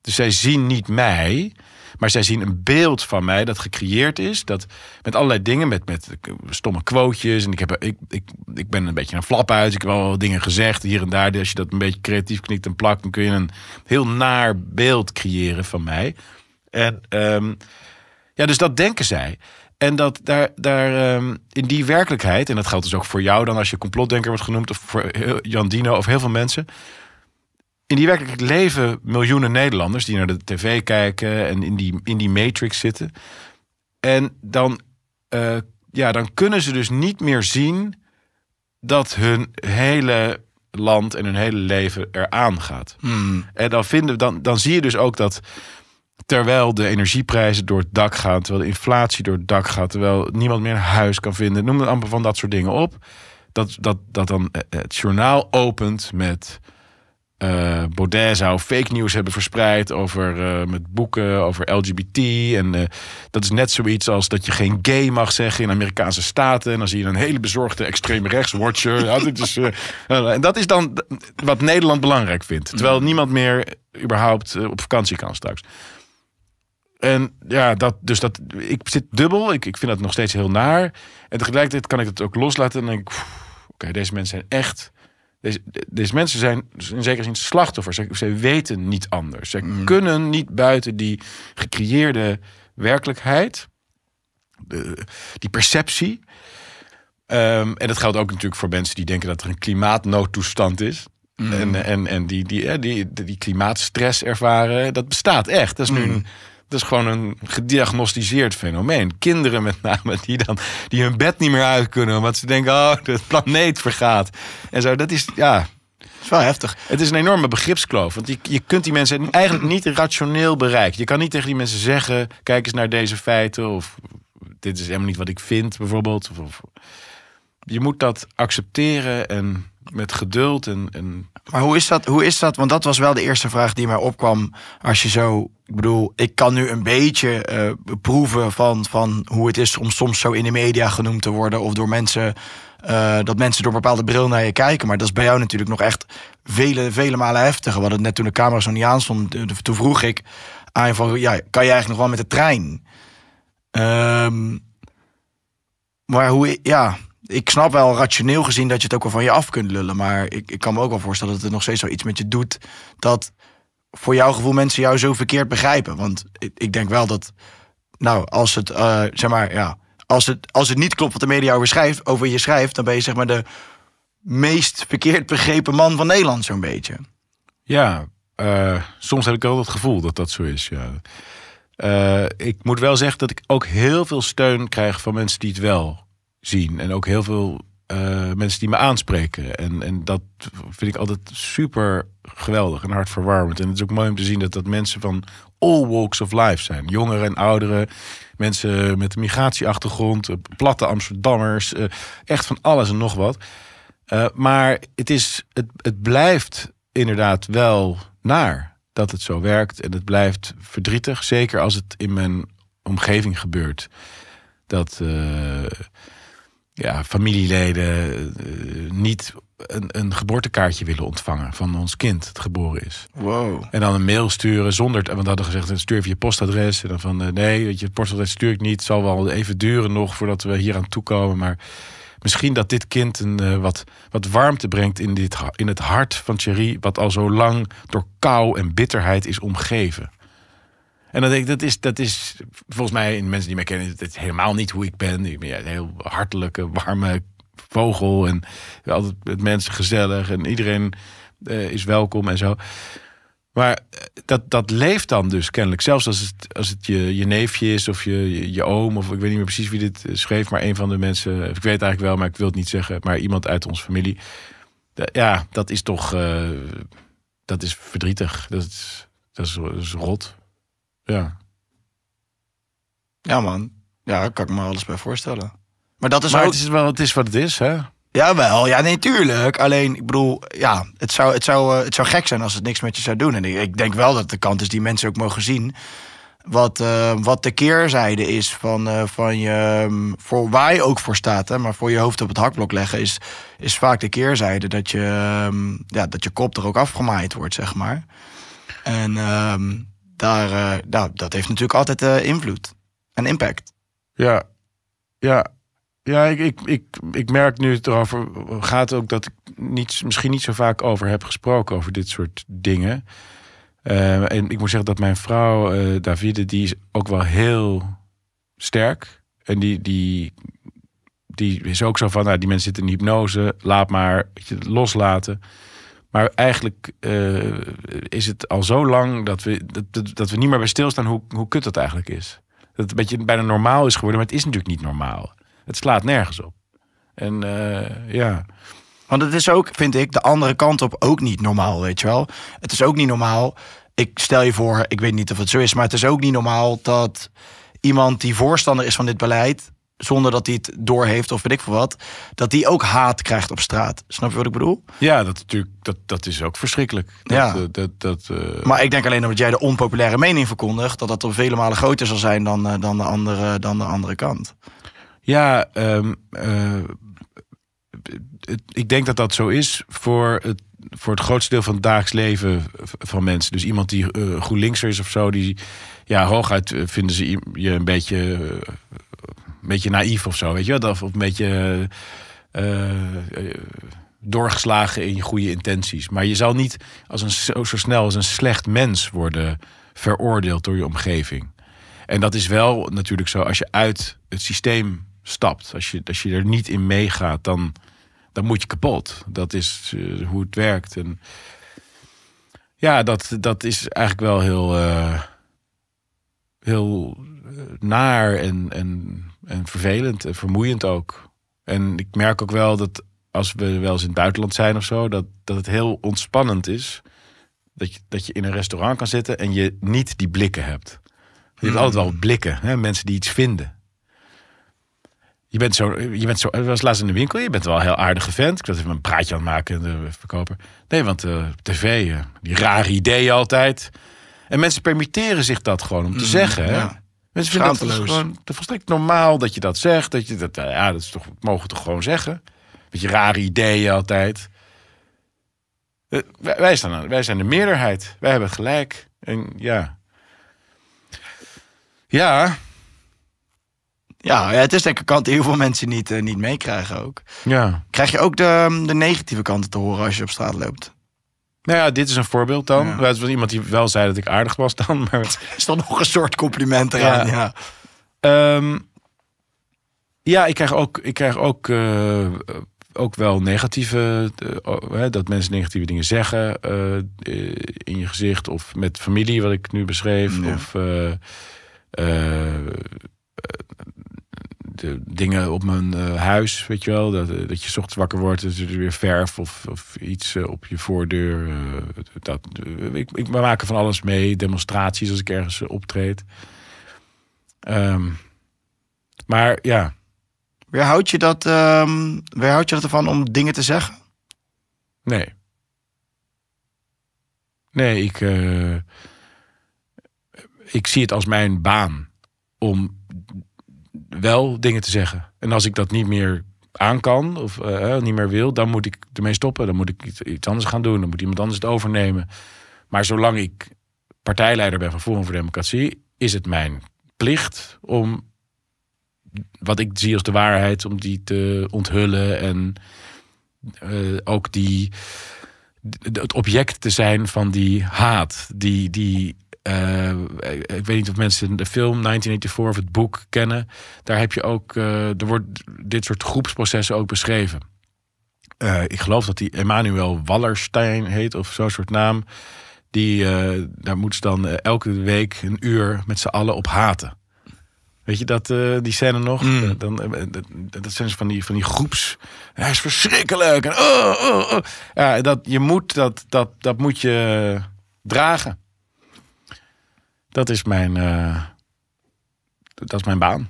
Dus zij zien niet mij, maar zij zien een beeld van mij dat gecreëerd is. Dat met allerlei dingen, met, met stomme quotejes. En ik, heb, ik, ik, ik ben een beetje een flap uit. Ik heb wel dingen gezegd hier en daar. Dus als je dat een beetje creatief knikt en plakt, dan kun je een heel naar beeld creëren van mij. En ehm, ja, dus dat denken zij. En dat daar, daar ehm, in die werkelijkheid, en dat geldt dus ook voor jou dan als je complotdenker wordt genoemd, of voor Jan Dino of heel veel mensen in die werkelijk leven miljoenen Nederlanders die naar de tv kijken en in die, in die matrix zitten. En dan, eh, ja, dan kunnen ze dus niet meer zien dat hun hele land en hun hele leven eraan gaat. Hmm. En dan, vinden, dan, dan zie je dus ook dat terwijl de energieprijzen door het dak gaan, terwijl de inflatie door het dak gaat, terwijl niemand meer een huis kan vinden, noem het amper van dat soort dingen op. Dat, dat, dat dan het journaal opent met uh, Baudet zou fake nieuws hebben verspreid over eh, met boeken, over LGBT. En eh, dat is net zoiets als dat je geen gay mag zeggen in Amerikaanse staten. En dan zie je een hele bezorgde extreem rechtswatcher. ja, is, [laughs] en dat is dan wat Nederland belangrijk vindt. Terwijl mm. niemand meer überhaupt op vakantie kan straks. En ja, dat, dus dat, ik zit dubbel. Ik, ik vind dat nog steeds heel naar. En tegelijkertijd kan ik het ook loslaten. En denk ik, oké, deze mensen zijn echt deze, deze mensen zijn in zekere zin slachtoffers. Ze, weten niet anders. Ze mm. kunnen niet buiten die gecreëerde werkelijkheid, de, die perceptie. Ehm, en dat geldt ook natuurlijk voor mensen die denken dat er een klimaatnoodtoestand is. Mm. En, en, en die, die, die, eh, die, die klimaatstress ervaren. Dat bestaat echt. Dat is nu mm. een dat is gewoon een gediagnosticeerd fenomeen. Kinderen met name, die, dan, die hun bed niet meer uit kunnen. omdat ze denken, oh, de planeet vergaat. En zo, dat is, ja... Het is wel heftig. Het is een enorme begripskloof. Want je, je kunt die mensen eigenlijk niet rationeel bereiken. Je kan niet tegen die mensen zeggen, kijk eens naar deze feiten. Of dit is helemaal niet wat ik vind, bijvoorbeeld. of. Je moet dat accepteren en met geduld. En, en... Maar hoe is, dat, hoe is dat? Want dat was wel de eerste vraag die mij opkwam. Als je zo, ik bedoel, ik kan nu een beetje uh, proeven van, van hoe het is om soms zo in de media genoemd te worden. Of door mensen, eh, dat mensen door bepaalde bril naar je kijken. Maar dat is bij jou natuurlijk nog echt vele, vele malen heftiger. Want het net toen de camera zo niet aanstond, Toen vroeg ik aan je van, ja, kan je eigenlijk nog wel met de trein? Ehm, maar hoe, ja, ik snap wel rationeel gezien dat je het ook wel van je af kunt lullen. Maar ik, ik kan me ook wel voorstellen dat het nog steeds iets met je doet. Dat voor jouw gevoel mensen jou zo verkeerd begrijpen. Want ik, ik denk wel dat, nou, als het, eh, zeg maar, ja. Als het, als het niet klopt wat de media over, over je schrijft, dan ben je zeg maar de meest verkeerd begrepen man van Nederland, zo'n beetje. Ja, eh, soms heb ik wel het gevoel dat dat zo is. Ja. Eh, ik moet wel zeggen dat ik ook heel veel steun krijg van mensen die het wel zien. En ook heel veel eh, mensen die me aanspreken. En, en dat vind ik altijd super geweldig en hartverwarmend. En het is ook mooi om te zien dat dat mensen van all walks of life zijn. Jongeren en ouderen, mensen met een migratieachtergrond, eh, platte Amsterdammers. Eh, echt van alles en nog wat. maar het, is, het, het blijft inderdaad wel naar dat het zo werkt. En het blijft verdrietig, zeker als het in mijn omgeving gebeurt. Dat ja, familieleden eh, niet een, een geboortekaartje willen ontvangen van ons kind dat geboren is. Wow. En dan een mail sturen zonder, want we hadden gezegd, dan stuur even je postadres. En dan van, eh, nee, weet je, het postadres stuur ik niet. Het zal wel even duren nog voordat we hier aan toekomen. Maar misschien dat dit kind een, eh, wat, wat warmte brengt in, dit, in het hart van Thierry... wat al zo lang door kou en bitterheid is omgeven. En dan denk ik, dat is, dat is volgens mij, in mensen die mij kennen, dat is helemaal niet hoe ik ben. Ik ben ja, een heel hartelijke, warme vogel. En altijd met mensen gezellig. En iedereen eh, is welkom en zo. Maar eh, dat, dat leeft dan dus kennelijk. Zelfs als het, als het je, je neefje is of je, je, oom, of ik weet niet meer precies wie dit eh, schreef, maar een van de mensen, ik weet eigenlijk wel, maar ik wil het niet zeggen, maar iemand uit onze familie. Ja, dat is toch, dat is verdrietig. Dat is, dat is, dat is rot. Ja. Ja, man. Ja, daar kan ik me alles bij voorstellen. Maar dat is maar het, is wel, het is wat het is, hè? Jawel, ja, nee, tuurlijk. Alleen, ik bedoel, ja, het zou, het zou, eh, het zou gek zijn als het niks met je zou doen. En ik, ik denk wel dat de kant is die mensen ook mogen zien. Wat, eh, wat de keerzijde is van, eh, van je. Ehm, voor waar je ook voor staat, hè, maar voor je hoofd op het hakblok leggen, is, is vaak de keerzijde dat je, ehm, ja, dat je kop er ook afgemaaid wordt, zeg maar. En. Ehm, daar, eh, nou, dat heeft natuurlijk altijd eh, invloed en impact. Ja, ja. Ja, ik, ik, ik, ik merk nu het erover gaat ook dat ik niet, misschien niet zo vaak over heb gesproken over dit soort dingen. Eh, en ik moet zeggen dat mijn vrouw, Davide, die is ook wel heel sterk. En die, die, die is ook zo van, nou, die mensen zitten in hypnose, laat maar, loslaten. Maar eigenlijk eh, is het al zo lang dat we, dat, dat, dat we niet meer bij stilstaan hoe, hoe kut dat eigenlijk is. Dat het een beetje bijna normaal is geworden, maar het is natuurlijk niet normaal. Het slaat nergens op. En eh, ja. Want het is ook, vind ik, de andere kant op ook niet normaal, weet je wel. Het is ook niet normaal. Ik stel je voor, ik weet niet of het zo is, maar het is ook niet normaal dat iemand die voorstander is van dit beleid zonder dat hij het doorheeft of weet ik veel wat, dat hij ook haat krijgt op straat. Snap je wat ik bedoel? Ja, dat, natuurlijk, dat, dat is ook verschrikkelijk. Dat, ja. Eh, dat, dat, eh, Maar ik denk alleen omdat jij de onpopulaire mening verkondigt, dat dat op vele malen groter zal zijn dan, eh, dan, de, andere, dan de andere kant. Ja, ehm, ik denk dat dat zo is voor het, voor het grootste deel van het dagelijks leven van mensen. Dus iemand die goed linkser is of zo, die ja, hooguit vinden ze je een beetje beetje naïef of zo, weet je wel? Of een beetje eh, eh, doorgeslagen in je goede intenties. Maar je zal niet als een, zo, zo snel als een slecht mens worden veroordeeld door je omgeving. En dat is wel natuurlijk zo als je uit het systeem stapt. Als je, als je er niet in meegaat, dan, dan moet je kapot. Dat is eh, hoe het werkt. En ja, dat, dat is eigenlijk wel heel, heel eh, naar en, en, en vervelend en vermoeiend ook. En ik merk ook wel dat als we wel eens in het buitenland zijn of zo, dat, dat het heel ontspannend is. Dat je, dat je in een restaurant kan zitten en je niet die blikken hebt. Je hebt hmm. altijd wel blikken, hè? mensen die iets vinden. Je bent zo, je bent zo, was laatst in de winkel, je bent wel een heel aardige vent. Ik was even een praatje aan het maken, de eh, verkoper. Nee, want eh, tv, die rare ideeën altijd. En mensen permitteren zich dat gewoon om te hmm, zeggen. hè Mensen vinden dat gewoon volstrekt normaal dat je dat zegt. Dat je dat, nou ja, dat is toch, mogen we toch gewoon zeggen? Beetje rare ideeën altijd. Eh, wij, wij zijn de meerderheid. Wij hebben gelijk. En ja. Ja. Ja, ja het is denk ik een kant die heel veel mensen niet, eh, niet meekrijgen ook. Ja. Krijg je ook de, ehm, de negatieve kanten te horen als je op straat loopt? Nou ja, dit is een voorbeeld dan. Ja. Het was iemand die wel zei dat ik aardig was dan. Maar het... [laughs] Is dan nog een soort compliment eraan, ja. Ja, ehm, ja ik krijg ook, ik krijg ook, eh, ook wel negatieve... Uh, dat mensen negatieve dingen zeggen eh, in je gezicht. Of met familie, wat ik nu beschreef. Ja dingen op mijn eh, huis, weet je wel. Dat, eh, dat je zocht wakker wordt, dat er weer verf of, of iets eh, op je voordeur. dat, ik, ik, we maken van alles mee, demonstraties als ik ergens optreed. Ehm, maar ja. Weerhoud je, dat, um, ehm, weerhoud je dat ervan om dingen te zeggen? Nee. Nee, ik, ik zie het als mijn baan om wel dingen te zeggen. En als ik dat niet meer aan kan of eh, niet meer wil, dan moet ik ermee stoppen. Dan moet ik iets, anders gaan doen. Dan moet iemand anders het overnemen. Maar zolang ik partijleider ben van Forum voor Democratie, is het mijn plicht om wat ik zie als de waarheid, om die te onthullen en eh, ook die, het object te zijn van die haat, die, die eh, ik weet niet of mensen de film 1984 of het boek kennen. Daar heb je ook, eh, er wordt dit soort groepsprocessen ook beschreven. Eh, ik geloof dat die Emmanuel Wallerstein heet of zo'n soort naam. Die, daar moeten ze dan elke week een uur met z'n allen op haten. Weet je dat, die scène nog? Mm. Dan, dat, dat zijn van die, van die groeps. Hij is verschrikkelijk. En oh, oh, oh. Ja, dat, je moet dat, dat, dat moet je dragen. Dat is mijn, eh, dat is mijn baan.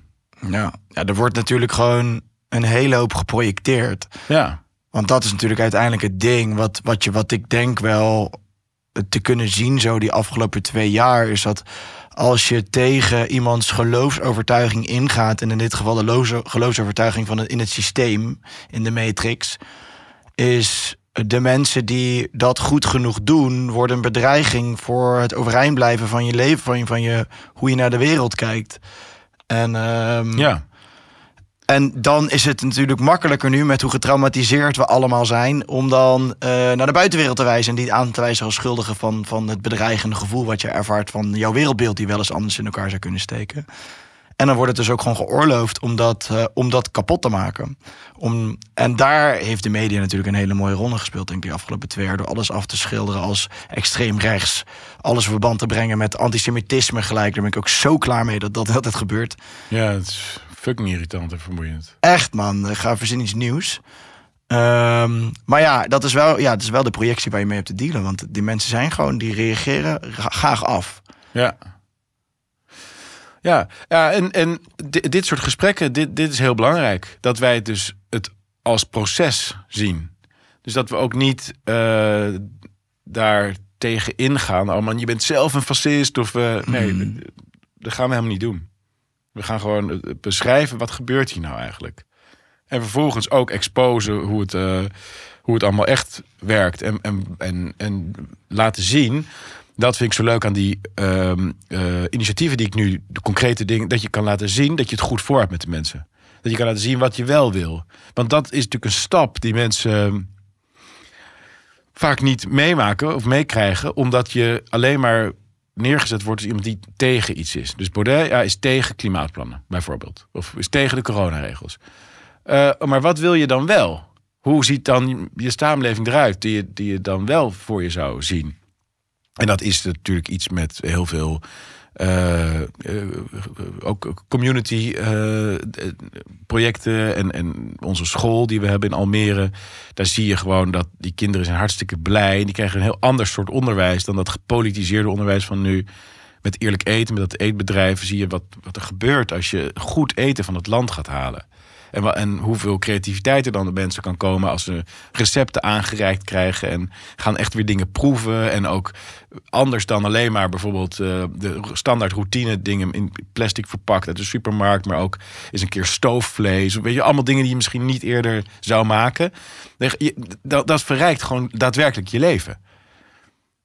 Ja. ja, er wordt natuurlijk gewoon een hele hoop geprojecteerd. Ja. Want dat is natuurlijk uiteindelijk het ding. Wat, wat, je, wat ik denk wel te kunnen zien zo die afgelopen twee jaar... is dat als je tegen iemands geloofsovertuiging ingaat... en in dit geval de geloofsovertuiging van het, in het systeem, in de matrix... is de mensen die dat goed genoeg doen, worden een bedreiging voor het overeind blijven van je leven, van je, van je hoe je naar de wereld kijkt. En ehm, ja. En dan is het natuurlijk makkelijker nu met hoe getraumatiseerd we allemaal zijn. om dan eh, naar de buitenwereld te wijzen. en die aan te wijzen als schuldige van, van het bedreigende gevoel wat je ervaart. van jouw wereldbeeld die wel eens anders in elkaar zou kunnen steken. En dan wordt het dus ook gewoon geoorloofd om dat, eh, om dat kapot te maken. Om, en daar heeft de media natuurlijk een hele mooie ronde gespeeld, denk ik, de afgelopen twee jaar. Door alles af te schilderen als extreem rechts. Alles in verband te brengen met antisemitisme gelijk. Daar ben ik ook zo klaar mee dat dat altijd gebeurt. Ja, het is fucking irritant en vermoeiend. Echt man, ga verzinnen iets nieuws. Ehm, maar ja dat, is wel, ja, dat is wel de projectie waar je mee hebt te dealen. Want die mensen zijn gewoon, die reageren graag af. Ja. Ja, ja en, en dit soort gesprekken, dit, dit is heel belangrijk. Dat wij het dus het als proces zien. Dus dat we ook niet uh, daar tegen ingaan. Oh je bent zelf een fascist. Of, eh, nee, hmm. dat gaan we helemaal niet doen. We gaan gewoon eh, beschrijven wat gebeurt hier nou eigenlijk. En vervolgens ook exposen hoe het, hoe het allemaal echt werkt. En, en, en, en laten zien dat vind ik zo leuk aan die ehm, eh, initiatieven die ik nu, de concrete dingen, dat je kan laten zien dat je het goed voor hebt met de mensen. Dat je kan laten zien wat je wel wil. Want dat is natuurlijk een stap die mensen ehm, vaak niet meemaken of meekrijgen, omdat je alleen maar neergezet wordt als iemand die tegen iets is. Dus Baudet ja, is tegen klimaatplannen, bijvoorbeeld. Of is tegen de coronaregels. Eh, maar wat wil je dan wel? Hoe ziet dan je samenleving eruit die je, die je dan wel voor je zou zien? En dat is natuurlijk iets met heel veel. Eh, eh, ook community eh, projecten en, en onze school die we hebben in Almere. Daar zie je gewoon dat die kinderen zijn hartstikke blij. Die krijgen een heel ander soort onderwijs dan dat gepolitiseerde onderwijs van nu. Met eerlijk eten, met dat eetbedrijven zie je wat, wat er gebeurt als je goed eten van het land gaat halen. En, en hoeveel creativiteit er dan de mensen kan komen als ze recepten aangereikt krijgen. En gaan echt weer dingen proeven. En ook anders dan alleen maar bijvoorbeeld eh, de standaard routine dingen in plastic verpakt uit de supermarkt. Maar ook eens een keer stoofvlees. Weet je, allemaal dingen die je misschien niet eerder zou maken. Dat, dat verrijkt gewoon daadwerkelijk je leven.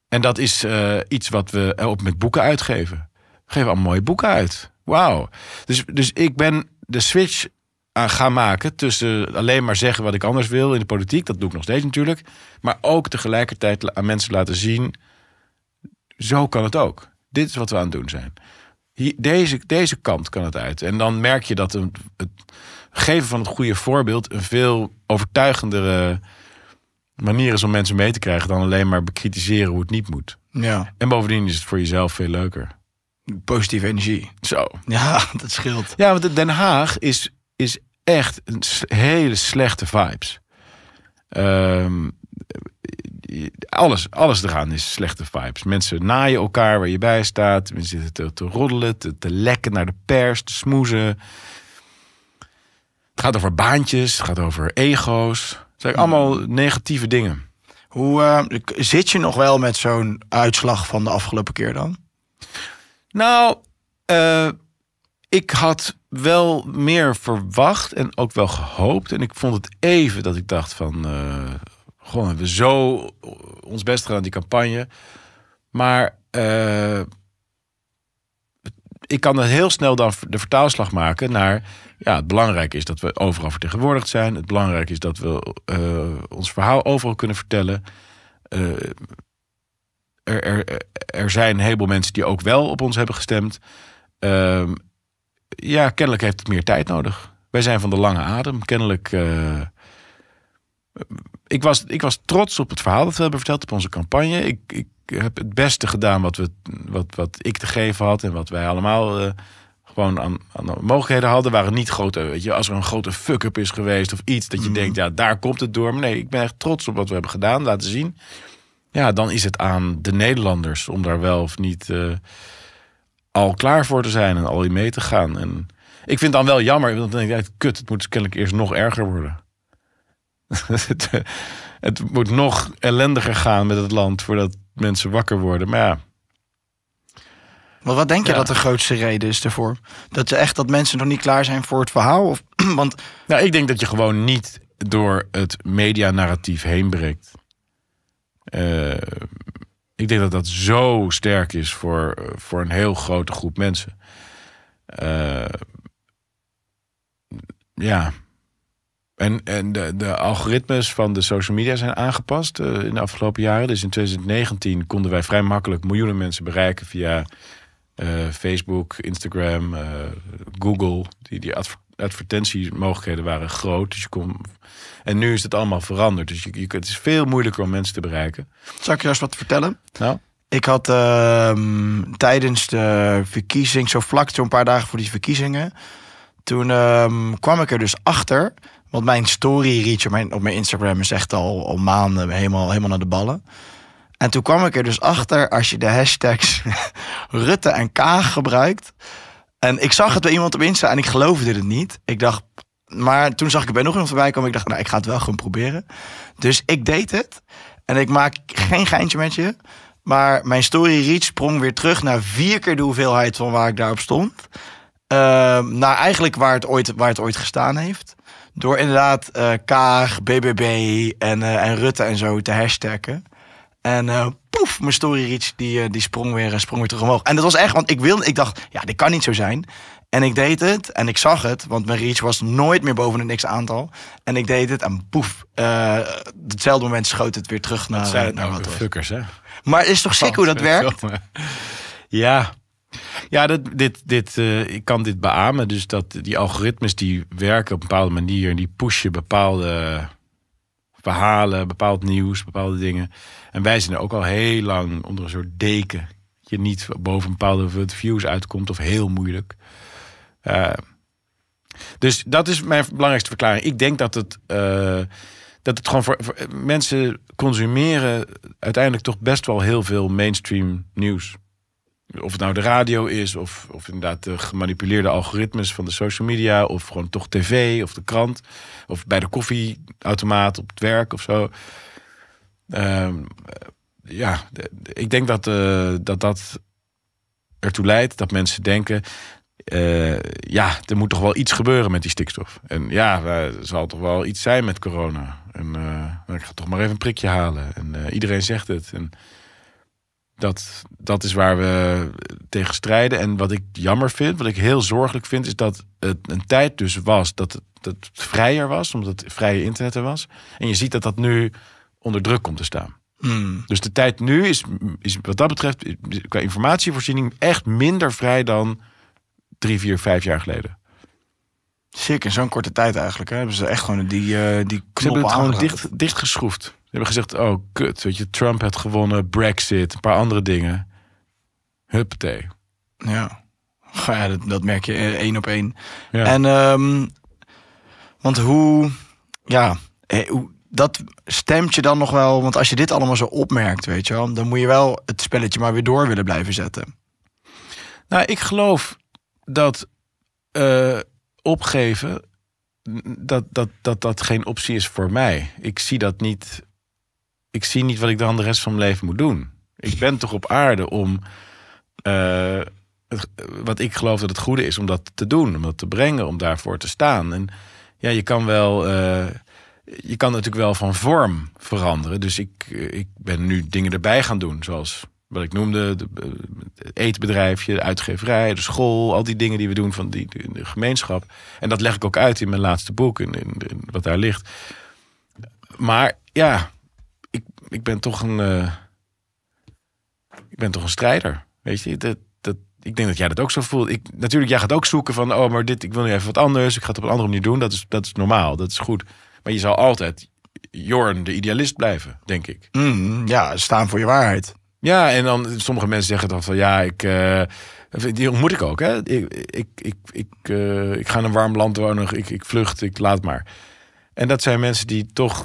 En dat is eh, iets wat we eh, ook met boeken uitgeven. We geven allemaal mooie boeken uit. Wauw. Dus, dus ik ben de switch eh, aan ga maken tussen alleen maar zeggen wat ik anders wil in de politiek, dat doe ik nog steeds natuurlijk, maar ook tegelijkertijd aan mensen laten zien, zo kan het ook. Dit is wat we aan het doen zijn. deze, deze kant kan het uit. En dan merk je dat het geven van het goede voorbeeld een veel overtuigendere manier is om mensen mee te krijgen dan alleen maar bekritiseren hoe het niet moet. Ja. En bovendien is het voor jezelf veel leuker. Positieve energie. Zo. Ja, [laughs] dat scheelt. Ja, want Den Haag is is echt een hele slechte vibes. Um, alles, alles eraan is slechte vibes. Mensen naaien elkaar waar je bij staat. Mensen zitten te, te roddelen, te, te, lekken naar de pers, te smoezen. Het gaat over baantjes, het gaat over ego's. Het zijn hmm. allemaal negatieve dingen. Hoe eh, zit je nog wel met zo'n uitslag van de afgelopen keer dan? Nou, eh, ik had wel meer verwacht en ook wel gehoopt. En ik vond het even dat ik dacht van... Eh, gewoon hebben we zo eh, ons best gedaan, die campagne. Maar eh, ik kan er heel snel dan de vertaalslag maken naar... Ja, het belangrijk is dat we overal vertegenwoordigd zijn. Het belangrijk is dat we ons verhaal overal kunnen vertellen. Er, er, er, zijn een heleboel mensen die ook wel op ons hebben gestemd. Ehm, ja, kennelijk heeft het meer tijd nodig. Wij zijn van de lange adem. Kennelijk. Eh, eh, ik, was, ik was trots op het verhaal dat we hebben verteld op onze campagne. Ik, ik heb het beste gedaan wat, we, wat, wat ik te geven had en wat wij allemaal. Eh, gewoon aan, mogelijkheden hadden, waren niet grote. Weet je, als er een grote fuck-up is geweest of iets, dat je mhm. denkt, ja, daar komt het door. Maar nee, ik ben echt trots op wat we hebben gedaan, laten zien. Ja, dan is het aan de Nederlanders om daar wel of niet al klaar voor te zijn en al in mee te gaan. En ik vind het dan wel jammer, want dan denk ik, kut, het moet kennelijk eerst nog erger worden. [laughs] het, het moet nog ellendiger gaan met het land voordat mensen wakker worden. Maar ja. Maar wat denk je dat de grootste reden is daarvoor? Dat je echt dat mensen nog niet klaar zijn voor het verhaal? Of, [clears throat] want... Nou, ik denk dat je gewoon niet door het medianarratief heen breekt. Eh, ik denk dat dat zo sterk is voor, eh, voor een heel grote groep mensen. Eh, ja. En, en de, de, algoritmes van de social media zijn aangepast eh, in de afgelopen jaren. Dus in 2019 konden wij vrij makkelijk miljoenen mensen bereiken via Facebook, Instagram, Google. Die, die advertentiemogelijkheden waren groot. Dus je kon... En nu is het allemaal veranderd. Dus je, je, het is veel moeilijker om mensen te bereiken. Zal ik je eens wat vertellen? Nou? Ik had ehm, tijdens de verkiezing, zo vlak zo'n paar dagen voor die verkiezingen... toen ehm, kwam ik er dus achter... want mijn story reach op mijn, op mijn Instagram is echt al, al maanden helemaal, helemaal naar de ballen... En toen kwam ik er dus achter, als je de hashtags [laughs] Rutte en Kaag gebruikt, en ik zag het bij iemand op Insta en ik geloofde het niet. Ik dacht, maar toen zag ik er nog iemand voorbij komen. Ik dacht, nou, ik ga het wel gewoon proberen. Dus ik deed het. En ik maak geen geintje met je. Maar mijn story reach sprong weer terug naar vier keer de hoeveelheid van waar ik daarop stond. Ehm, naar eigenlijk waar het, ooit, waar het ooit gestaan heeft. Door inderdaad eh, Kaag, BBB en, eh, en Rutte en zo te hashtaggen. En eh, poef, mijn storyreach die, eh, die sprong, weer, eh, sprong weer terug omhoog. En dat was echt, want ik, wilde, ik dacht, ja, dit kan niet zo zijn. En ik deed het en ik zag het, want mijn reach was nooit meer boven een x-aantal. En ik deed het en poef, hetzelfde moment schoot het weer terug naar, naar wat fuckers, hè? Maar het is toch sick hoe dat oh, werkt? Ja, ja, dit, dit, dit, ik kan dit beamen. Dus dat die algoritmes die werken op een bepaalde manier. en Die pushen bepaalde verhalen, bepaald nieuws, bepaalde dingen. En wij zijn er ook al heel lang onder een soort deken. Dat je niet boven een bepaalde views uitkomt of heel moeilijk. Eh, dus dat is mijn belangrijkste verklaring. Ik denk dat het, eh, dat het gewoon voor eh, mensen consumeren uiteindelijk toch best wel heel veel mainstream nieuws of het nou de radio is, of, of inderdaad de gemanipuleerde algoritmes van de social media, of gewoon toch tv of de krant, of bij de koffieautomaat op het werk of zo. Ehm, ja, ik denk dat, uh, dat dat ertoe leidt dat mensen denken: eh, ja, er moet toch wel iets gebeuren met die stikstof. En ja, er zal toch wel iets zijn met corona. En eh, ik ga toch maar even een prikje halen. En iedereen zegt het. En dat, dat is waar we tegen strijden. En wat ik jammer vind, wat ik heel zorgelijk vind, is dat het een tijd dus was dat het, dat vrijer was, omdat het vrije internet er was. En je ziet dat dat nu onder druk komt te staan. Hmm. Dus de tijd nu is, is wat dat betreft qua informatievoorziening echt minder vrij dan drie, vier, vijf jaar geleden. Zeker in zo'n korte tijd eigenlijk. Hè? Hebben ze echt gewoon die, eh, die knoppen Ze hebben het gewoon dicht, dichtgeschroefd hebben gezegd, oh kut, weet je, Trump had gewonnen, Brexit, een paar andere dingen. Huppatee. Ja, ja dat, dat merk je eh, één op één. Ja. En, ehm, want hoe, ja, hoe, dat stemt je dan nog wel, want als je dit allemaal zo opmerkt, weet je wel, dan moet je wel het spelletje maar weer door willen blijven zetten. Nou, ik geloof dat eh, opgeven dat, dat, dat dat geen optie is voor mij. Ik zie dat niet ik zie niet wat ik dan de rest van mijn leven moet doen. Ik ben toch op aarde om eh, wat ik geloof dat het goede is om dat te doen, om dat te brengen, om daarvoor te staan. En ja, je kan wel, eh, je kan natuurlijk wel van vorm veranderen. Dus ik, eh, ik ben nu dingen erbij gaan doen, zoals wat ik noemde, het eetbedrijfje, de uitgeverij, de school, al die dingen die we doen van die, de, gemeenschap. En dat leg ik ook uit in mijn laatste boek, in, in, in wat daar ligt. Maar ja, ik ben toch een. Eh, ik ben toch een strijder. Weet je, dat, dat, ik denk dat jij dat ook zo voelt. Ik, natuurlijk, jij gaat ook zoeken van. Oh, maar dit, ik wil nu even wat anders. Ik ga het op een andere manier doen. Dat is, dat is normaal. Dat is goed. Maar je zal altijd Jorn, de idealist blijven, denk ik. Mm, ja, staan voor je waarheid. Ja, en dan sommige mensen zeggen dan van ja, ik. Eh, die ontmoet ik ook. Hè? Ik, ik, ik, ik, eh, ik ga in een warm land wonen. Ik, ik vlucht, ik laat maar. En dat zijn mensen die toch,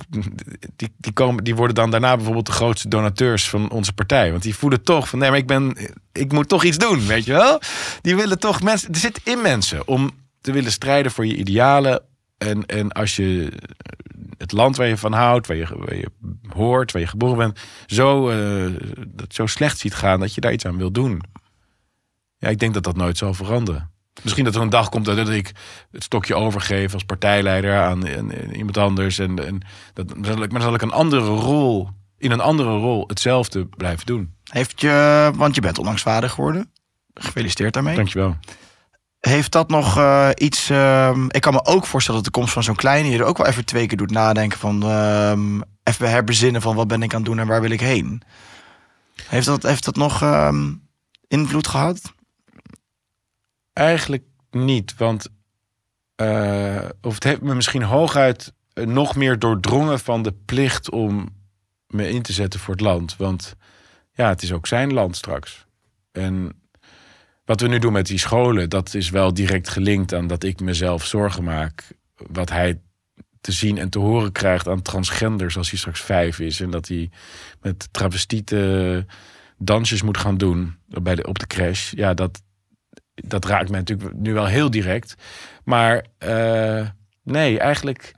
die, die, komen, die worden dan daarna bijvoorbeeld de grootste donateurs van onze partij. Want die voelen toch van nee, maar ik, ben, ik moet toch iets doen, weet je wel? Die willen toch mensen, er zit in mensen om te willen strijden voor je idealen. En, en als je het land waar je van houdt, waar je, waar je hoort, waar je geboren bent, zo, eh, dat zo slecht ziet gaan dat je daar iets aan wil doen. Ja, ik denk dat dat nooit zal veranderen. Misschien dat er een dag komt dat ik het stokje overgeef als partijleider aan, iemand anders. En, en dat, maar dan, ik, maar zal ik een andere rol, in een andere rol, hetzelfde blijven doen. Heeft je, want je bent onlangs vader geworden. Gefeliciteerd daarmee. Dankjewel. Heeft dat nog eh, iets... Ehm, ik kan me ook voorstellen dat de komst van zo'n kleine je er ook wel even twee keer doet nadenken van... Ehm, even herbezinnen van wat ben ik aan het doen en waar wil ik heen. Heeft dat, heeft dat nog ehm, invloed gehad? Eigenlijk niet, want eh, of het heeft me misschien hooguit eh, nog meer doordrongen van de plicht om me in te zetten voor het land. Want ja, het is ook zijn land straks. En wat we nu doen met die scholen, dat is wel direct gelinkt aan dat ik mezelf zorgen maak. Wat hij te zien en te horen krijgt aan transgenders als hij straks vijf is. En dat hij met travestieten dansjes moet gaan doen bij de, op de crash. Ja, dat, dat raakt mij natuurlijk nu wel heel direct. Maar eh, nee, eigenlijk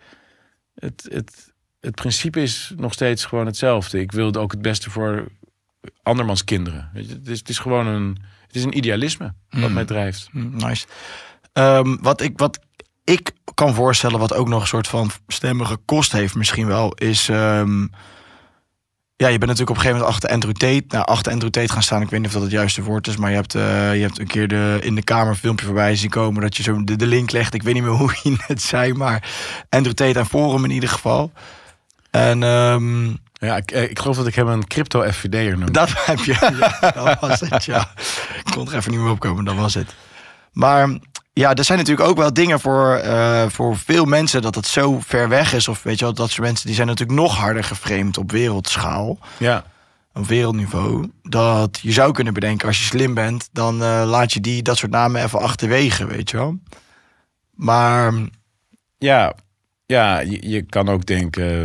het, het, het principe is nog steeds gewoon hetzelfde. Ik wilde ook het beste voor andermans kinderen. Het is, het is gewoon een, het is een idealisme wat hmm. mij drijft. Hmm, nice. Ehm, wat, ik, wat ik kan voorstellen, wat ook nog een soort van stemmige kost heeft misschien wel, is... Ehm, ja, je bent natuurlijk op een gegeven moment achter Andrew Tate. Nou, achter Andrew Tate gaan staan. Ik weet niet of dat het juiste woord is. Maar je hebt, eh, je hebt een keer de, in de kamer filmpje voorbij zien komen. Dat je zo de, de link legt. Ik weet niet meer [laughs] hoe je het zei. Maar Andrew Tate en Forum in ieder geval. En ehm, ja, ik, eh, ik, geloof dat ik hem een crypto FVD'er noem. Dat heb je. Ja, dat was het, ja. Ik kon er even niet meer opkomen, dat was het. Maar ja, er zijn natuurlijk ook wel dingen voor, eh, voor veel mensen dat het zo ver weg is. Of weet je wel, dat soort mensen die zijn natuurlijk nog harder geframed op wereldschaal. Ja. Op wereldniveau. Dat je zou kunnen bedenken, als je slim bent, dan eh, laat je die, dat soort namen even achterwege, weet je wel. Maar... Ja, ja je, je kan ook denken... Eh,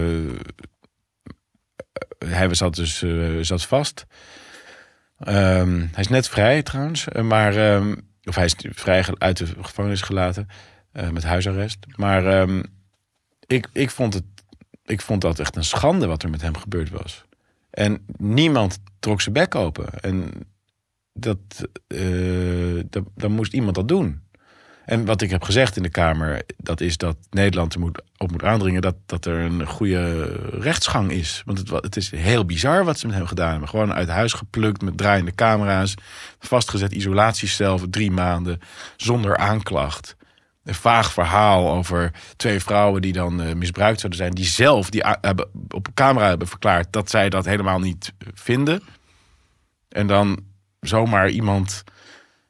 hij zat dus zat vast. Ehm, hij is net vrij trouwens, maar... Ehm, of hij is vrij uit de gevangenis gelaten eh, met huisarrest. Maar ehm, ik, ik, vond het, ik vond dat echt een schande wat er met hem gebeurd was. En niemand trok zijn bek open. En dat, eh, dat, dan moest iemand dat doen. En wat ik heb gezegd in de Kamer, dat is dat Nederland er moet, moet aandringen dat, dat er een goede rechtsgang is. Want het, het is heel bizar wat ze met hem gedaan hebben. Gewoon uit huis geplukt met draaiende camera's, vastgezet isolatiestel voor drie maanden, zonder aanklacht. Een vaag verhaal over twee vrouwen die dan eh, misbruikt zouden zijn, die zelf die, hebben, op camera hebben verklaard dat zij dat helemaal niet vinden. En dan zomaar iemand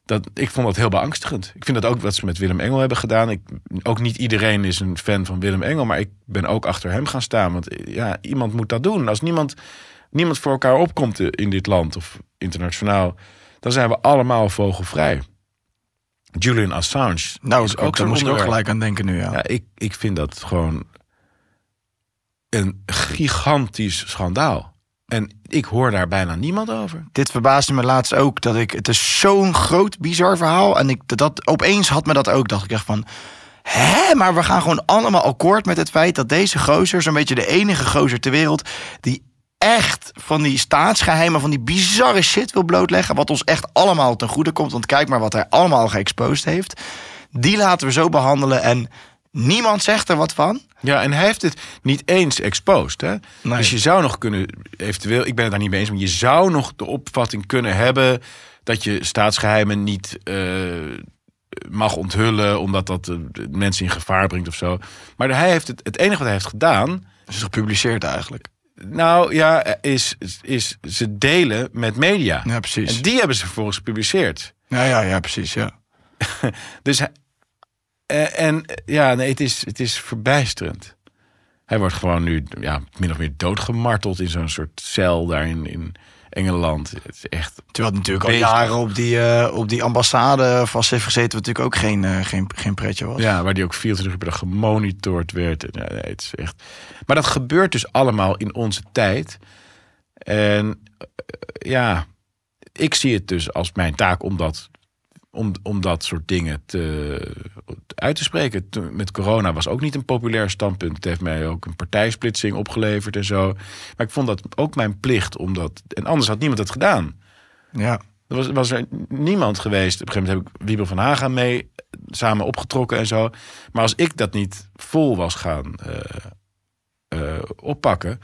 dat, ik vond dat heel beangstigend. Ik vind dat ook wat ze met Willem Engel hebben gedaan. Ik, ook niet iedereen is een fan van Willem Engel, maar ik ben ook achter hem gaan staan. Want eh, ja, iemand moet dat doen. Als niemand, niemand voor elkaar opkomt eh, in dit land of internationaal, dan zijn we allemaal vogelvrij. Julian Assange. Nou, is daar moest ik ook gelijk aan denken nu. Ja. ja, ik, ik vind dat gewoon een gigantisch schandaal. En ik hoor daar bijna niemand over. Dit verbaasde me laatst ook. Dat ik, het is zo'n groot, bizar verhaal. En ik, dat, opeens had me dat ook. Dacht ik echt van. Hé, maar we gaan gewoon allemaal akkoord met het feit dat deze gozer, zo'n beetje de enige gozer ter wereld, die echt van die staatsgeheimen, van die bizarre shit wil blootleggen, wat ons echt allemaal ten goede komt, want kijk maar wat hij allemaal geëxposed heeft, die laten we zo behandelen en Niemand zegt er wat van. Ja, en hij heeft het niet eens exposed. Hè? Dus je zou nog kunnen, eventueel, ik ben het daar niet mee eens, maar je zou nog de opvatting kunnen hebben dat je staatsgeheimen niet eh, mag onthullen, omdat dat eh, mensen in gevaar brengt of zo. Maar hij heeft het, het enige wat hij heeft gedaan. Is gepubliceerd eigenlijk. Nou ja, is, is, ze delen met media. Ja, precies. En die hebben ze vervolgens gepubliceerd. Ja, ja, ja, precies. Ja. [laughs] dus eh, en, ja, nee, het is, het is verbijsterend. Hij wordt gewoon nu ja, min of meer doodgemarteld in zo'n soort cel daar in, in Engeland. Het is echt Terwijl het natuurlijk al jaren op die, eh, op die ambassade vast heeft gezeten, wat natuurlijk ook geen, eh, geen, geen pretje was. Ja, waar die ook 24 uur per dag gemonitord werd. nee, het is echt... Maar dat gebeurt dus allemaal in onze tijd. En ja, ik zie het dus als mijn taak om dat, om, om dat soort dingen te, uit te spreken. Met corona was ook niet een populair standpunt. Het heeft mij ook een partijsplitsing opgeleverd en zo. Maar ik vond dat ook mijn plicht, omdat. En anders had niemand het gedaan. Ja. Er was, was er niemand geweest. Op een gegeven moment heb ik Wiebel van Haga mee samen opgetrokken en zo. Maar als ik dat niet vol was gaan eh, eh, oppakken.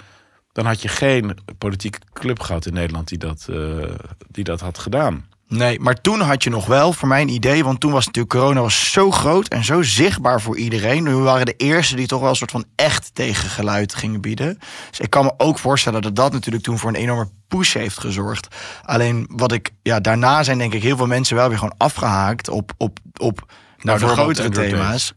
dan had je geen politieke club gehad in Nederland die dat, eh, die dat had gedaan. Nee, maar toen had je nog wel, voor mijn idee, want toen was natuurlijk corona was zo groot en zo zichtbaar voor iedereen. We waren de eerste die toch wel een soort van echt tegengeluid gingen bieden. Dus ik kan me ook voorstellen dat dat natuurlijk toen voor een enorme push heeft gezorgd. Alleen wat ik, ja, daarna zijn denk ik heel veel mensen wel weer gewoon afgehaakt op, op, op nou, de grotere thema's.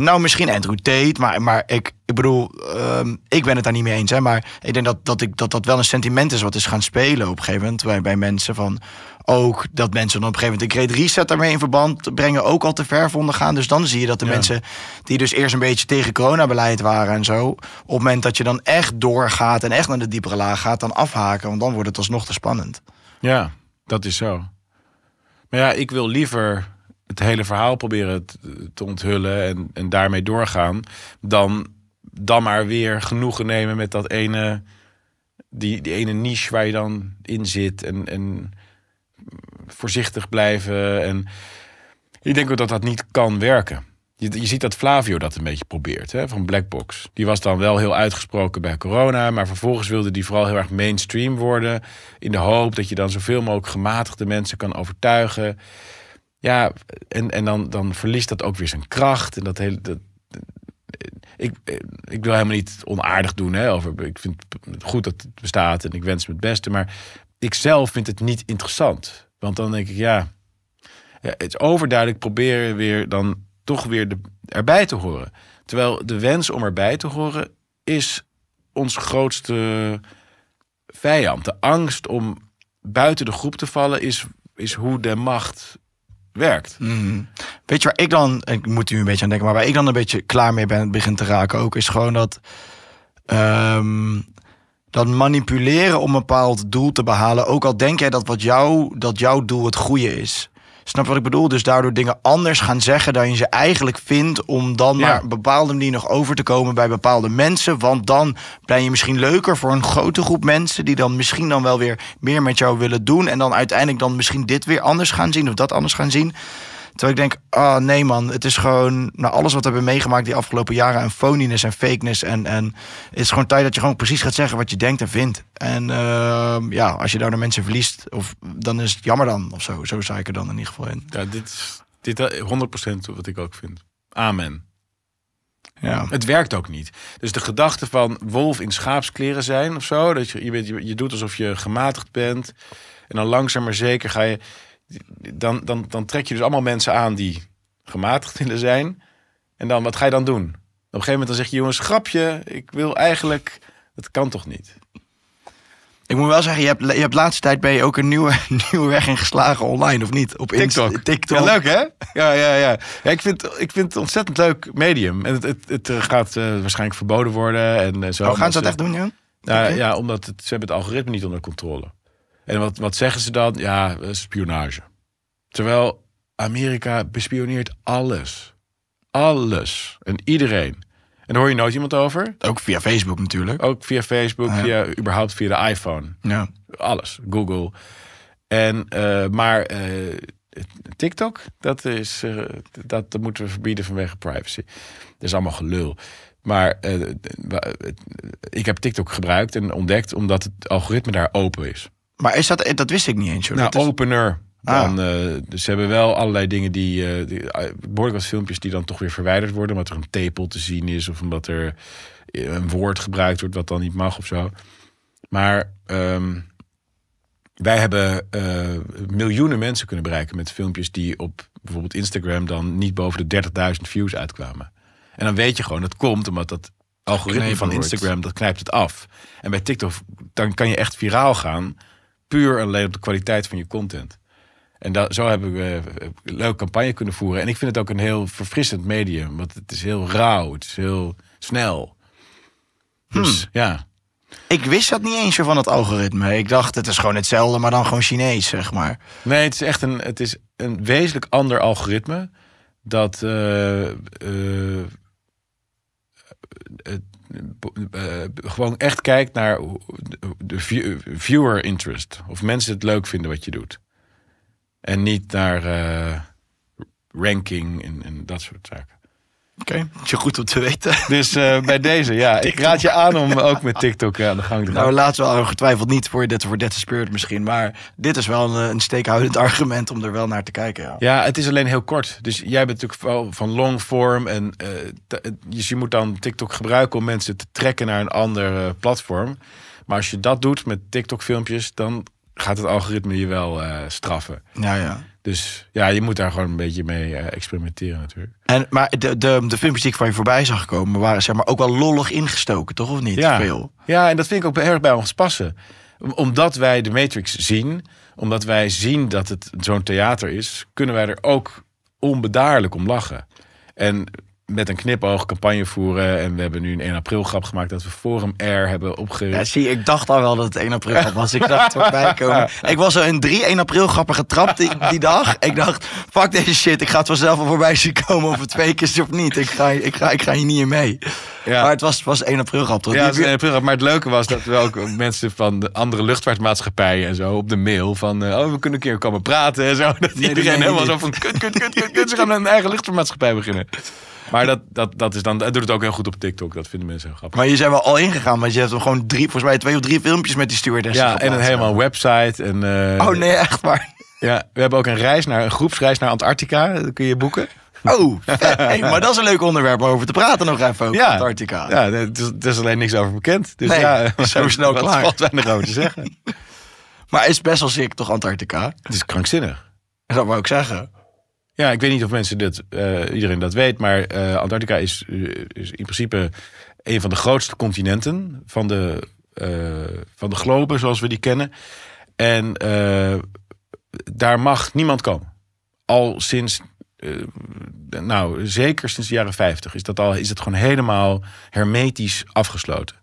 Nou, misschien Andrew maar, maar ik, ik bedoel, ehm, ik ben het daar niet mee eens. Hè, maar ik denk dat dat, ik, dat dat wel een sentiment is wat is gaan spelen op een gegeven moment bij, bij mensen. Van ook dat mensen dan op een gegeven moment de Great Reset daarmee in verband brengen, ook al te ver vonden gaan. Dus dan zie je dat de mensen die dus eerst een beetje tegen coronabeleid waren en zo, op het moment dat je dan echt doorgaat en echt naar de diepere laag gaat, dan afhaken. Want dan wordt het alsnog te spannend. Ja, dat is zo. Maar ja, ik wil liever het hele verhaal proberen te onthullen en, en daarmee doorgaan, dan, dan maar weer genoegen nemen met dat ene, die, die ene niche waar je dan in zit en, en voorzichtig blijven. En ik denk ook dat dat niet kan werken. Je, je ziet dat Flavio dat een beetje probeert, hè, van Blackbox. Die was dan wel heel uitgesproken bij corona, maar vervolgens wilde die vooral heel erg mainstream worden. In de hoop dat je dan zoveel mogelijk gematigde mensen kan overtuigen. Ja, en, en dan, dan verliest dat ook weer zijn kracht. En dat hele. Dat, ik, ik wil helemaal niet onaardig doen. Hè, over, ik vind het goed dat het bestaat en ik wens het beste. Maar ik zelf vind het niet interessant. Want dan denk ik, ja, het is overduidelijk proberen weer dan toch weer erbij te horen. Terwijl de wens om erbij te horen is ons grootste vijand. De angst om buiten de groep te vallen is, is hoe de macht werkt. Mhm. Weet je waar ik dan, ik moet u een beetje aan denken, maar waar ik dan een beetje klaar mee ben, begin te raken ook, is gewoon dat. Ehm, dat manipuleren om een bepaald doel te behalen, ook al denk jij dat, wat jou, dat jouw doel het goede is. Snap wat ik bedoel? Dus daardoor dingen anders gaan zeggen dan je ze eigenlijk vindt. Om dan ja. maar bepaalde manier nog over te komen bij bepaalde mensen. Want dan ben je misschien leuker voor een grote groep mensen. Die dan misschien dan wel weer meer met jou willen doen. En dan uiteindelijk dan misschien dit weer anders gaan zien of dat anders gaan zien. Terwijl ik denk, ah nee man, het is gewoon... Nou, alles wat we hebben meegemaakt die afgelopen jaren... en phoniness en fakeness en... en het is gewoon tijd dat je gewoon precies gaat zeggen wat je denkt en vindt. En ehm, ja, als je daar de mensen verliest, of, dan is het jammer dan. Of zo, zo sta ik er dan in ieder geval in. Ja, dit is dit, 100% eh, wat ik ook vind. Amen. Ja. Het werkt ook niet. Dus de gedachte van wolf in schaapskleren zijn of zo. Dat je, je, bent, je, je doet alsof je gematigd bent. En dan langzaam maar zeker ga je dan, dan, dan trek je dus allemaal mensen aan die gematigd willen zijn. En dan, wat ga je dan doen? Op een gegeven moment dan zeg je, jongens, grapje, ik wil eigenlijk... Dat kan toch niet? Ik moet wel zeggen, je hebt, je hebt laatste tijd ben je ook een nieuwe, [laughs] nieuwe weg ingeslagen online, of niet? Op TikTok. TikTok. Ja, leuk hè? Ja, ja, ja. ik, vind, ik vind het ontzettend leuk medium. En het, het, het gaat eh, waarschijnlijk verboden worden en eh, zo. Oh, gaan ze dat echt doen, ja? Nou, ja, omdat ze hebben het algoritme niet onder controle en wat, wat zeggen ze dan? Ja, eh, spionage. Terwijl Amerika bespioneert alles. Alles. En iedereen. En daar hoor je nooit iemand over. Ook via Facebook natuurlijk. Ook via Facebook, via, überhaupt via de iPhone. Ja. Alles. Google. En, eh, maar eh, TikTok, dat, is, dat moeten we verbieden vanwege privacy. Dat is allemaal gelul. Maar ik heb TikTok gebruikt en ontdekt omdat het algoritme daar open is. Maar is dat, eh, dat wist ik niet eens. Nou, opener. Ah. Dan, eh, dus ze hebben wel allerlei dingen die, uh, die behoorlijk wat filmpjes die dan toch weer verwijderd worden. Omdat er een tepel te zien is of omdat er een woord gebruikt wordt wat dan niet mag of zo. Maar ehm, wij hebben miljoenen mensen kunnen bereiken met filmpjes die op bijvoorbeeld Instagram dan niet boven de 30.000 views uitkwamen. En dan weet je gewoon, dat komt omdat dat algoritme van Instagram, dat knijpt het af. En bij TikTok, dan kan je echt viraal gaan puur alleen op de kwaliteit van je content. En dat, zo hebben we een eh, leuke campagne kunnen voeren. En ik vind het ook een heel verfrissend medium. Want het is heel rauw, het is heel snel. Dus hmm. ja. Ik wist dat niet eens zo van het algoritme. Ik dacht, het is gewoon hetzelfde, maar dan gewoon Chinees, zeg maar. Nee, het is echt een, het is een wezenlijk ander algoritme. Dat eh, eh, eh, gewoon echt kijkt naar de viewer interest. Of mensen het leuk vinden wat je doet. En niet naar eh, ranking en dat soort zaken. Oké, je is goed om te weten. Dus eh, bij deze, ja. ik raad je aan om ook met TikTok eh, aan de gang te nou, gaan. Nou, laatst wel getwijfeld niet voor dit voor Dead Spirit misschien. Maar dit is wel een, eh, een steekhoudend [laughs] argument om er wel naar te kijken. Ja. ja. het is alleen heel kort. Dus jij bent natuurlijk wel van longform. En dus je moet dan TikTok gebruiken om mensen te trekken naar een ander platform. Maar als je dat doet met TikTok-filmpjes, dan gaat het algoritme je wel straffen. Ja, ja. Dus ja, je moet daar gewoon een beetje mee eh, experimenteren natuurlijk. En, maar de, de, de filmpjes die ik van je voorbij zag komen... waren zeg maar ook wel lollig ingestoken, toch? Of niet? Ja, Veel. ja en dat vind ik ook erg bij ons passen. Omdat wij de Matrix zien... omdat wij zien dat het zo'n theater is... kunnen wij er ook onbedaarlijk om lachen. En met een knipoog campagne voeren. En we hebben nu een 1 april grap gemaakt dat we Forum Air hebben opgericht. Ja, zie, ik dacht al wel dat het 1 april grap was. Ik dacht [laughs] voorbij komen. Ik was er in drie 1 april grappen getrapt die, die, dag. Ik dacht, fuck deze shit. Ik ga het vanzelf al voorbij zien komen of het keer is of niet. Ik ga, ik ga, ik ga hier niet in mee. Ja. Maar het was, was 1 april grap, toch? Ja, het was 1 april grap. Maar het leuke was dat we ook mensen van de andere luchtvaartmaatschappijen en zo op de mail van... Eh, oh, we kunnen een keer komen praten en zo. [laughs] Dat iedereen helemaal zo van, kut, kut, kut, kut, kut. Ze gaan een eigen luchtvaartmaatschappij beginnen. Maar dat, dat, dat is dan, dat doet het ook heel goed op TikTok. Dat vinden mensen heel grappig. Maar je zijn wel al ingegaan, maar je hebt hem gewoon drie, volgens mij twee of drie filmpjes met die stewardess. Ja, en een helemaal website. En, eh, oh nee, echt waar. Ja, we hebben ook een reis naar, een groepsreis naar Antarctica. Dat kun je boeken. Oh, hey, maar dat is een leuk onderwerp om over te praten nog even over Antarctica. Ja, er is, is, alleen niks over bekend. Dus nee, ja, [laughs] zijn snel [laughs] klaar. Wat weinig over te zeggen. [laughs] maar is best wel ziek toch, Antarctica? Het is krankzinnig. Dat wou ik zeggen. Ja, ik weet niet of mensen dat eh, iedereen dat weet, maar eh, Antarctica is, eh, is, in principe een van de grootste continenten van de, van de globe zoals we die kennen. En daar mag niemand komen. Al sinds nou, zeker sinds de jaren 50 is dat al is het gewoon helemaal hermetisch afgesloten.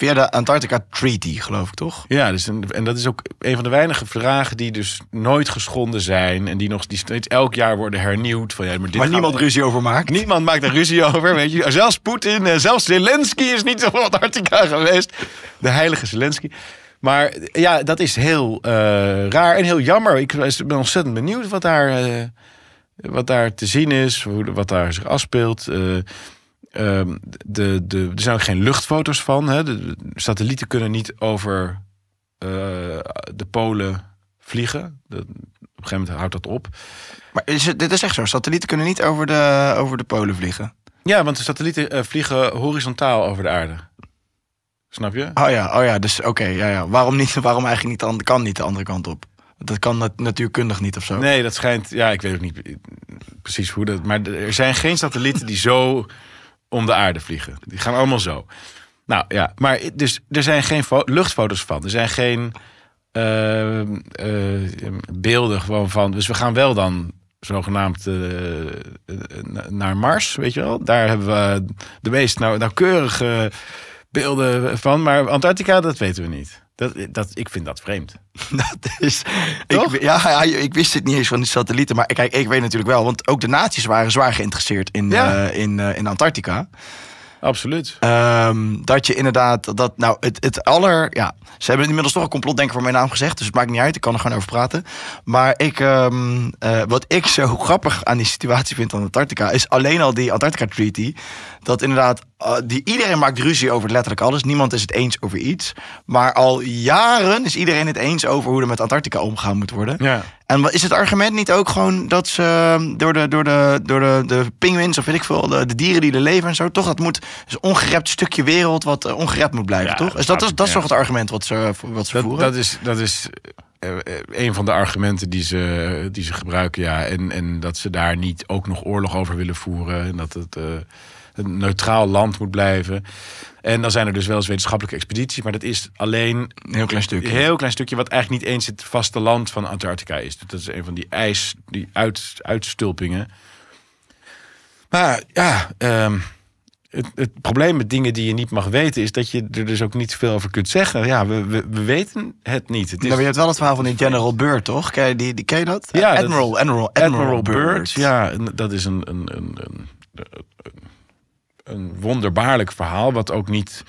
Via de Antarctica Treaty, geloof ik toch? Ja, dus en dat is ook een van de weinige vragen die dus nooit geschonden zijn. En die nog die steeds elk jaar worden hernieuwd. Van, ja, maar dit niemand ruzie over maakt. Niemand maakt er ruzie over. Weet je. [laughs] Zelfs Poetin, eh, zelfs Zelensky is niet op Antarctica geweest. De heilige Zelensky. Maar eh, ja, dat is heel eh, raar en heel jammer. Ik ben ontzettend benieuwd wat daar, wat daar te zien is, wat daar zich afspeelt. Ehm, de, de, er zijn ook geen luchtfoto's van. Hè? satellieten kunnen niet over eh, de polen vliegen. op een gegeven moment houdt dat op. Maar is dit is echt zo. Satellieten kunnen niet over de, over de polen vliegen. Ja, want de satellieten eh, vliegen horizontaal over de aarde. Snap je? Oh ja, oh ja dus oké. ja, ja. Waarom, niet, waarom eigenlijk niet, kan niet de andere kant op? Dat kan natuurkundig niet of zo. Nee, dat schijnt. Ja, ik weet ook niet eh, precies hoe dat. Maar er zijn geen satellieten die zo om de aarde vliegen. Die gaan allemaal zo. Nou ja, maar dus, er zijn geen luchtfoto's van. Er zijn geen eh, eh, beelden gewoon van. Dus we gaan wel dan zogenaamd eh, naar Mars, weet je wel. Daar hebben we de meest nou-, nauwkeurige beelden van. Maar Antarctica, dat weten we niet. Dat, dat, ik vind dat vreemd. [laughs] Dat is, ik, ja, ik wist het niet eens van die satellieten. Maar kijk, ik weet natuurlijk wel. Want ook de naties waren zwaar geïnteresseerd in, eh, in, eh, in Antarctica. Absoluut. Ehm, dat je inderdaad, dat nou het, het aller, ja, ze hebben inmiddels toch een complot complotdenker voor mijn naam gezegd, dus het maakt niet uit, ik kan er gewoon over praten. Maar ik, ehm, eh, wat ik zo [laughs] grappig aan die situatie vind aan Antarctica, is alleen al die Antarctica Treaty, dat inderdaad, eh, die, iedereen maakt ruzie over letterlijk alles, niemand is het eens over iets, maar al jaren is iedereen het eens over hoe er met Antarctica omgegaan moet worden. Ja. En is het argument niet ook gewoon dat ze ehm, door de, door de, door de, de pingwins of weet ik veel, de, de, dieren die er leven en zo, toch dat moet een ongerept stukje wereld wat eh, ongerept moet blijven, toch? Dus dat, is, dat soort het argument wat ze, wat voeren? Dat is, dat is eh, eh, een van de argumenten die ze, die ze gebruiken, ja. En, en dat ze daar niet ook nog oorlog over willen voeren en dat het een neutraal land moet blijven. En dan zijn er dus wel eens wetenschappelijke expedities, maar dat is alleen een heel klein stukje. Een heel klein stukje, wat eigenlijk niet eens het vaste land van Antarctica is. Dat is een van die ijs, die uit, uitstulpingen. Maar ja, ehm, het, het, probleem met dingen die je niet mag weten, is dat je er dus ook niet veel over kunt zeggen. Ja, we, we, weten het niet. Het is... maar je hebt wel het verhaal van die General Bird toch? Ken je, die, die, ken je dat? Ja, Admiral, Admiral, Admiral, Admiral Ja, dat is een, een, een, een een wonderbaarlijk verhaal, wat ook niet,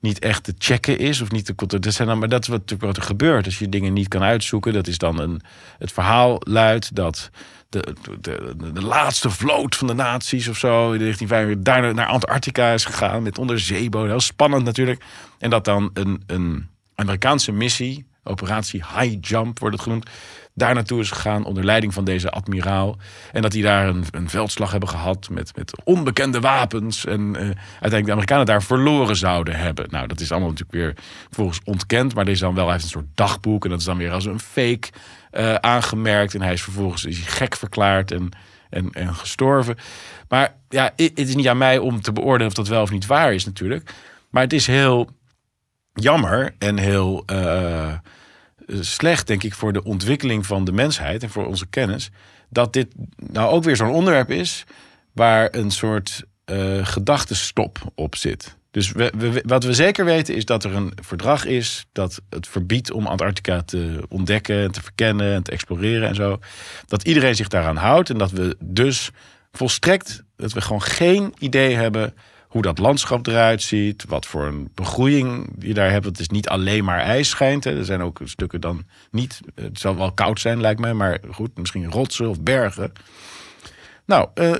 niet echt te checken is. Of niet te, dat zijn dan, maar dat is wat, natuurlijk wat er gebeurt. Als je dingen niet kan uitzoeken, dat is dan een. Het verhaal luidt dat. De, de, de, laatste vloot van de naties, of zo in van daar naar Antarctica is gegaan met onderzeeboot. Heel spannend natuurlijk. En dat dan een, een Amerikaanse missie, operatie High Jump wordt het genoemd, daar naartoe is gegaan onder leiding van deze admiraal. En dat die daar een, een veldslag hebben gehad met, met onbekende wapens. En eh, uiteindelijk de Amerikanen daar verloren zouden hebben. Nou, dat is allemaal natuurlijk weer volgens ontkend. Maar deze dan wel, hij heeft een soort dagboek. En dat is dan weer als een fake eh, aangemerkt. En hij is vervolgens is gek verklaard. En en, en, gestorven. Maar ja, het is niet aan mij om te beoordelen of dat wel of niet waar is natuurlijk. Maar het is heel jammer en heel eh, slecht, denk ik, voor de ontwikkeling van de mensheid en voor onze kennis. Dat dit nou ook weer zo'n onderwerp is waar een soort uh, gedachtenstop op zit. Dus we, wat we zeker weten is dat er een verdrag is dat het verbiedt om Antarctica te ontdekken, en te verkennen en te exploreren en zo. Dat iedereen zich daaraan houdt en dat we dus volstrekt, dat we gewoon geen idee hebben hoe dat landschap eruit ziet, wat voor een begroeiing je daar hebt. Het is niet alleen maar ijs schijnt. Hè. Er zijn ook stukken dan niet. Het zal wel koud zijn, lijkt mij, maar goed, misschien rotsen of bergen. Nou, eh,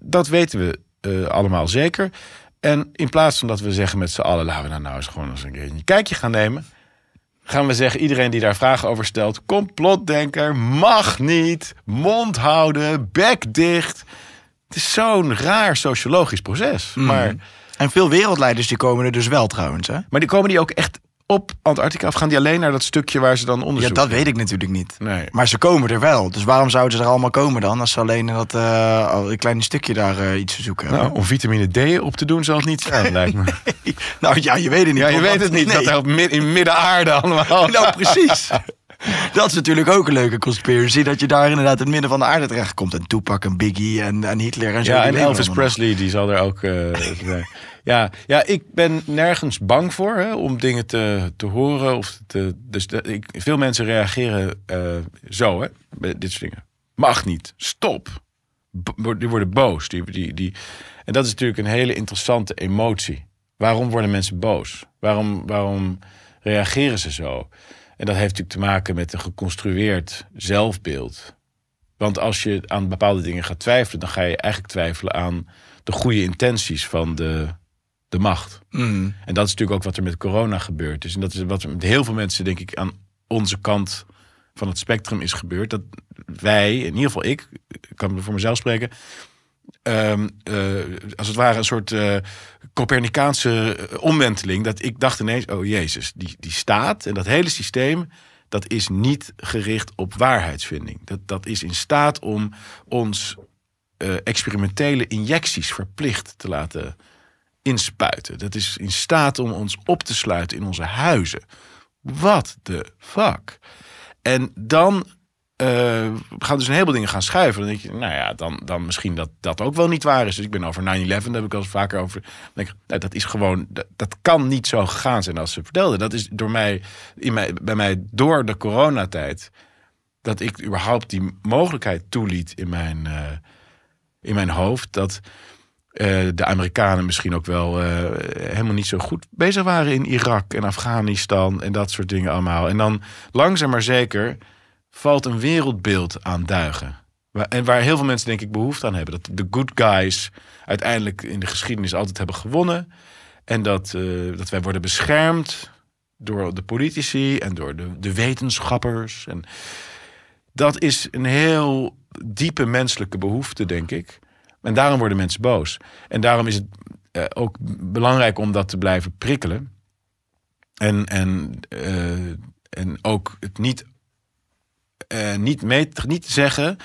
dat weten we eh, allemaal zeker. En in plaats van dat we zeggen met z'n allen, laten we nou, eens gewoon eens een keer een kijkje gaan nemen. Gaan we zeggen, iedereen die daar vragen over stelt, complotdenker, mag niet, mond houden, bek dicht. Het is zo'n raar sociologisch proces. Mm. Maar, en veel wereldleiders die komen er dus wel trouwens. Hè? Maar die komen die ook echt op Antarctica of gaan die alleen naar dat stukje waar ze dan onderzoeken? Ja, dat weet ik natuurlijk niet. Nee. Maar ze komen er wel. Dus waarom zouden ze er allemaal komen dan als ze alleen in dat eh, een kleine stukje daar eh, iets te zoeken nou, om vitamine D op te doen zal het niet zijn, lijkt me. [laughs] Nou ja, je weet het niet. Ja, je weet het niet. Dat helpt in midden aarde allemaal. Nou, precies. [laughs] [laughs] dat is natuurlijk ook een leuke conspiracy. Dat je daar inderdaad in het midden van de aarde terecht komt. En toepak en Biggie en, en Hitler en zo. Ja, en Elvis Presley, die zal er ook... Uh, ja, ja, ik ben nergens bang voor hè, om dingen te, te horen. Of te, dus ik, veel mensen reageren eh, zo, hè, bij dit soort dingen. Mag niet, stop. die worden boos. Die, die, die. En dat is natuurlijk een hele interessante emotie. Waarom worden mensen boos? Waarom, waarom reageren ze zo? En dat heeft natuurlijk te maken met een geconstrueerd zelfbeeld. Want als je aan bepaalde dingen gaat twijfelen, dan ga je eigenlijk twijfelen aan de goede intenties van de, de macht. Mm. En dat is natuurlijk ook wat er met corona gebeurd is. En dat is wat er met heel veel mensen, denk ik, aan onze kant van het spectrum is gebeurd. Dat wij, in ieder geval ik, ik kan voor mezelf spreken, Ehm, eh, als het ware een soort eh, Copernicaanse eh, omwenteling. Dat ik dacht ineens, oh jezus, die, die staat en dat hele systeem, dat is niet gericht op waarheidsvinding. Dat, dat is in staat om ons experimentele injecties verplicht te laten inspuiten. Dat is in staat om ons op te sluiten in onze huizen. Wat de fuck? En dan eh, we gaan dus een heleboel dingen gaan schuiven. Dan denk je, nou ja, dan, dan misschien dat dat ook wel niet waar is. Dus ik ben over 9-11, daar heb ik al eens vaker over. denk nou, dat is gewoon, dat, dat, kan niet zo gegaan zijn als ze vertelden Dat is door mij, in mij, bij mij door de coronatijd, dat ik überhaupt die mogelijkheid toeliet in mijn, eh, in mijn hoofd. Dat eh, de Amerikanen misschien ook wel helemaal niet zo goed bezig waren in Irak en Afghanistan en dat soort dingen allemaal. En dan langzaam maar zeker valt een wereldbeeld aan duigen. En waar heel veel mensen denk ik behoefte aan hebben. Dat de good guys uiteindelijk in de geschiedenis altijd hebben gewonnen. En dat, eh, dat wij worden beschermd door de politici en door de, de wetenschappers. En dat is een heel diepe menselijke behoefte, denk ik. En daarom worden mensen boos. En daarom is het eh, ook belangrijk om dat te blijven prikkelen. En, en, eh, en ook het niet eh, niet, mee, niet zeggen.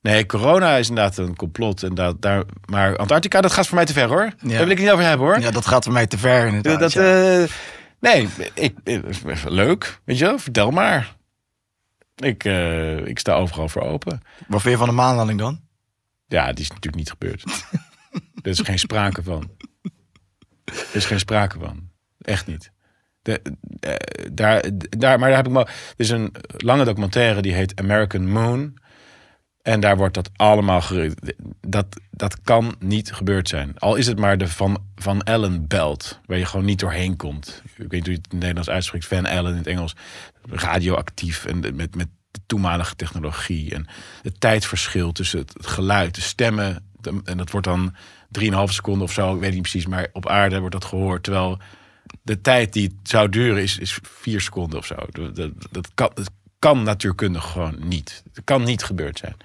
Nee, corona is inderdaad een complot. En dat, daar, maar Antarctica, dat gaat voor mij te ver hoor. Daar wil ik niet over hebben hoor. Ja, dat gaat voor mij te ver inderdaad. Dat, ja. Eh, nee, ik, eh, leuk. Weet je wel, vertel maar. Ik, ik sta overal voor open. Wat vind je van de maanlanding dan? Ja, die is natuurlijk niet gebeurd. [laughs] er is geen sprake van. Er is geen sprake van. Echt niet. Eh, daar, daar, maar daar heb ik maar. Er is een lange documentaire die heet American Moon. En daar wordt dat allemaal Dat, dat kan niet gebeurd zijn. Al is het maar de Van, van Ellen belt, waar je gewoon niet doorheen komt. Ik weet niet hoe je het in het Nederlands uitspreekt, Van Ellen in het Engels. Radioactief en met, met de toenmalige technologie. En het tijdverschil tussen het, geluid, de stemmen. en dat wordt dan 3,5 seconden of zo, ik weet niet precies. Maar op aarde wordt dat gehoord. Terwijl de tijd die het zou duren is, is vier seconden of zo. Dat, dat, dat, kan, dat natuurkundig gewoon niet. Dat kan niet gebeurd zijn.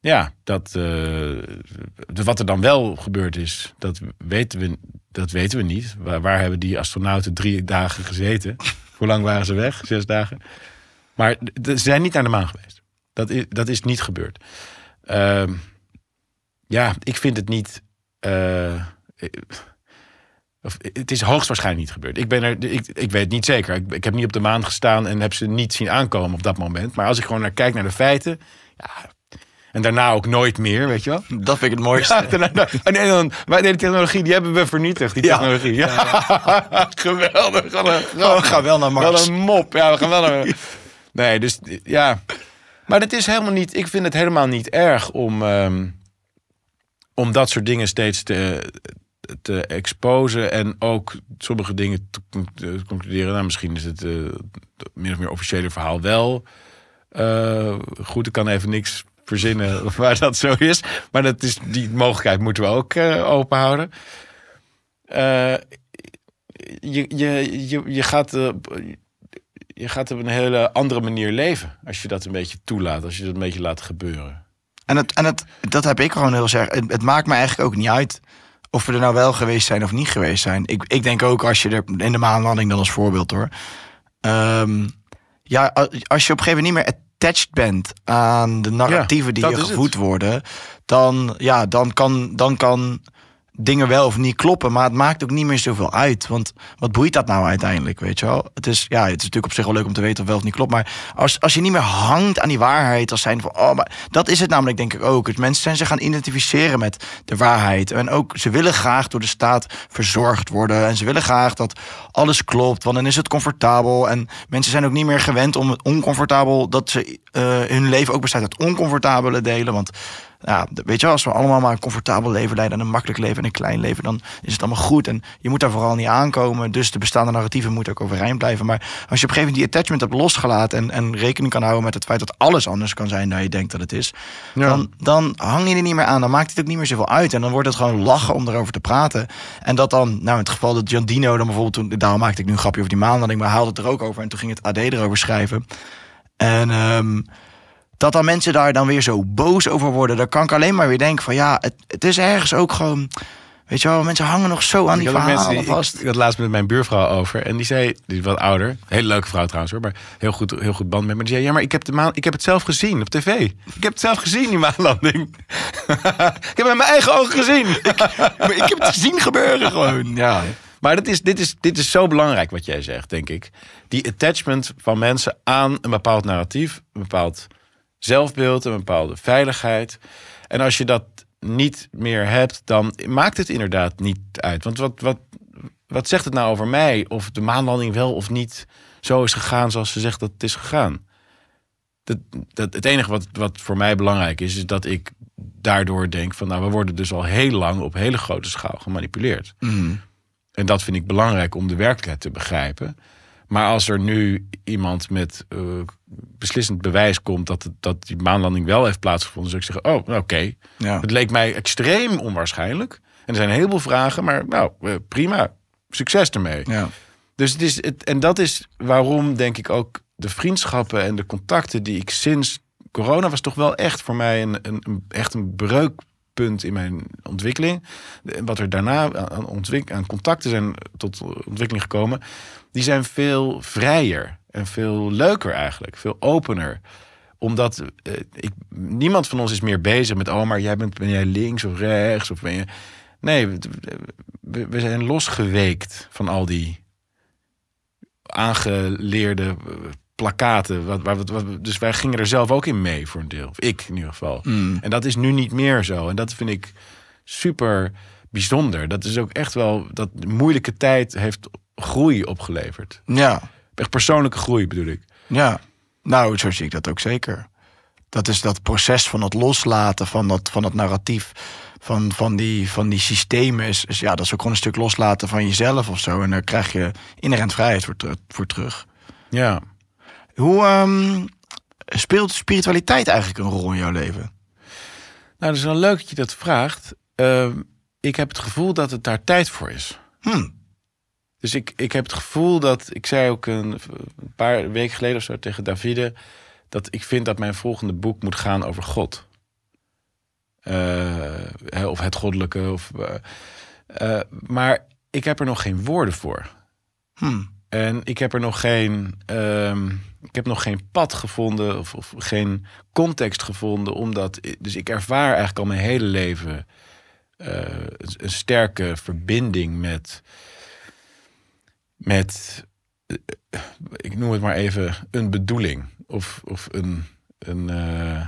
Ja, dat, eh, wat er dan wel gebeurd is, dat weten we, dat weten we niet. Waar, hebben die astronauten drie dagen gezeten? [laughs] Hoe lang waren ze weg? Zes dagen. Maar ze zijn niet naar de maan geweest. Dat is, dat is niet gebeurd. Ehm, ja, ik vind het niet. Eh, of, het is hoogstwaarschijnlijk niet gebeurd. Ik, ben er, ik, ik weet niet zeker. Ik, ik heb niet op de maan gestaan en heb ze niet zien aankomen op dat moment. Maar als ik gewoon naar, kijk naar de feiten. Ja, en daarna ook nooit meer, weet je wel? Dat vind ik het mooiste. [laughs] en, wij, de technologie, die hebben we vernietigd, die technologie. Ja, [laughs] Geweldig. Oh, we gaan wel naar Mars. Wel een mop. Ja, we gaan wel naar... Nee, dus ja. Maar dat is helemaal niet... Ik vind het helemaal niet erg om, ehm, om dat soort dingen steeds te, te exposen en ook sommige dingen te concluderen. Nou, misschien is het eh, meer of meer officiële verhaal wel eh, goed. Ik kan even niks verzinnen [laughs] waar dat zo is. Maar dat is, die mogelijkheid moeten we ook uh, openhouden. je, je, je, je, gaat, je gaat op een hele andere manier leven als je dat een beetje toelaat, als je dat een beetje laat gebeuren. En, het, en het, dat heb ik gewoon heel erg. Het, het maakt me eigenlijk ook niet uit of we er nou wel geweest zijn of niet geweest zijn. Ik, ik denk ook als je er in de maanlanding dan als voorbeeld hoor. Ehm, ja, als je op een gegeven moment niet meer attached bent aan de narratieven die je gevoed worden, dan, ja, dan kan, dan kan dingen wel of niet kloppen. Maar het maakt ook niet meer zoveel uit. Want wat boeit dat nou uiteindelijk, weet je wel? Het is, ja, het is natuurlijk op zich wel leuk om te weten of wel of niet klopt. Maar als, als je niet meer hangt aan die waarheid als zijn van... Oh, maar dat is het namelijk denk ik ook. mensen zijn zich gaan identificeren met de waarheid. En ook, ze willen graag door de staat verzorgd worden. En ze willen graag dat alles klopt. Want dan is het comfortabel. En mensen zijn ook niet meer gewend om het oncomfortabel... dat ze eh, hun leven ook bestaat uit oncomfortabele delen. Want ja, weet je als we allemaal maar een comfortabel leven leiden en een makkelijk leven en een klein leven, dan is het allemaal goed. En je moet daar vooral niet aankomen. Dus de bestaande narratieven moeten ook overeind blijven. Maar als je op een gegeven moment die attachment hebt losgelaten en, en rekening kan houden met het feit dat alles anders kan zijn dan je denkt dat het is, dan, dan hang je er niet meer aan. Dan maakt het ook niet meer zoveel uit. En dan wordt het gewoon lachen om erover te praten. En dat dan, nou in het geval dat Jan Dino dan bijvoorbeeld, toen, daarom maakte ik nu een grapje over die maanlanding, maar haalde het er ook over. En toen ging het AD erover schrijven. En um, dat dan mensen daar dan weer zo boos over worden. dat kan ik alleen maar weer denken van ja, het, het is ergens ook gewoon... Weet je wel, mensen hangen nog zo aan die verhalen vast. Ik had laatst met mijn buurvrouw over. En die zei, die is wat ouder. Hele leuke vrouw trouwens hoor. Maar heel goed, heel goed band met me. Die zei, ja maar ik heb, de ik heb het zelf gezien op tv. Ik heb het zelf gezien, die maanlanding. [laughs] ik heb het met mijn eigen ogen gezien. ik, heb het gezien gebeuren gewoon. Ja. Maar dat is, dit, is, dit is zo belangrijk wat jij zegt, denk ik. Die attachment van mensen aan een bepaald narratief. Een bepaald zelfbeeld, een bepaalde veiligheid. En als je dat niet meer hebt, dan maakt het inderdaad niet uit. Want wat, wat, wat zegt het nou over mij of de maanlanding wel of niet zo is gegaan zoals ze zegt dat het is gegaan? Dat, dat, het enige wat, wat voor mij belangrijk is, is dat ik daardoor denk van nou, we worden dus al heel lang op hele grote schaal gemanipuleerd. Mhm. En dat vind ik belangrijk om de werkelijkheid te begrijpen. Maar als er nu iemand met eh, beslissend bewijs komt dat, het, dat die maanlanding wel heeft plaatsgevonden, zou ik zeggen: Oh, nou, oké. Okay. Ja. Het leek mij extreem onwaarschijnlijk. En er zijn een heleboel vragen, maar nou eh, prima. Succes ermee. Ja. Dus het is, het, en dat is waarom, denk ik, ook de vriendschappen en de contacten die ik sinds corona was, toch wel echt voor mij een, een, echt een breukpunt in mijn ontwikkeling. Wat er daarna aan, aan contacten zijn tot ontwikkeling gekomen die zijn veel vrijer en veel leuker eigenlijk, veel opener omdat eh, ik, niemand van ons is meer bezig met, oh, maar jij bent, ben jij links of rechts? Of ben je... Nee, we, zijn losgeweekt van al die aangeleerde eh, plakaten. Wat, wat, wat, dus wij gingen er zelf ook in mee voor een deel. Of ik in ieder geval. Mm. En dat is nu niet meer zo. En dat vind ik super bijzonder. Dat is ook echt wel dat moeilijke tijd heeft groei opgeleverd. Ja. Echt persoonlijke groei bedoel ik. Ja, nou, zo zie ik dat ook zeker. Dat is dat proces van het loslaten van dat, van dat narratief. Van, van, die, van die systemen is, ja, dat is ook gewoon een stuk loslaten van jezelf of zo. En daar krijg je inherent vrijheid voor, voor terug. Ja. Hoe ehm, speelt spiritualiteit eigenlijk een rol in jouw leven? Nou, dat is wel leuk dat je dat vraagt. Ehm, ik heb het gevoel dat het daar tijd voor is. Hmm. Dus ik, ik heb het gevoel dat, ik zei ook een, paar weken geleden of zo tegen Davide, dat ik vind dat mijn volgende boek moet gaan over God. Eh, of het goddelijke. Of, eh, eh, maar ik heb er nog geen woorden voor. Hmm. En ik heb er nog geen, ehm, ik heb nog geen pad gevonden of, geen context gevonden. Omdat, dus ik ervaar eigenlijk al mijn hele leven een, sterke verbinding met met, eh, ik noem het maar even, een bedoeling of, of een, een, eh,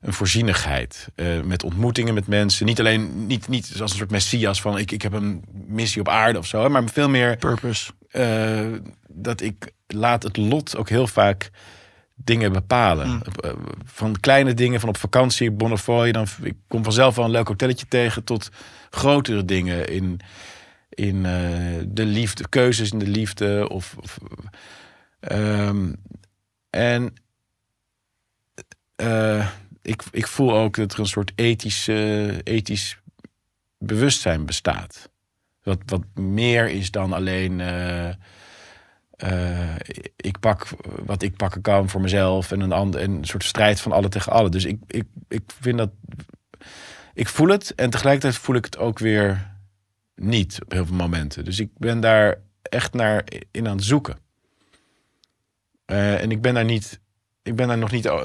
een voorzienigheid. Eh, met ontmoetingen met mensen. Niet alleen, niet, niet als een soort messias van ik, ik heb een missie op aarde of zo, maar veel meer. Purpose. dat ik laat het lot ook heel vaak dingen bepalen. Hmm. Van kleine dingen, van op vakantie, Bonnefoy. Dan, ik kom vanzelf wel een leuk hotelletje tegen... tot grotere dingen in in eh, de liefde, keuzes in de liefde. Of, ehm, en eh, ik, ik voel ook dat er een soort ethische, eh, ethisch bewustzijn bestaat. Wat, wat meer is dan alleen. ik pak wat ik pakken kan voor mezelf en een, ander, en een soort strijd van alle tegen alle. Dus ik, ik, ik vind dat. Ik voel het en tegelijkertijd voel ik het ook weer niet op heel veel momenten. Dus ik ben daar echt naar in aan het zoeken. Eh, en ik ben daar niet, ik ben daar nog niet, eh,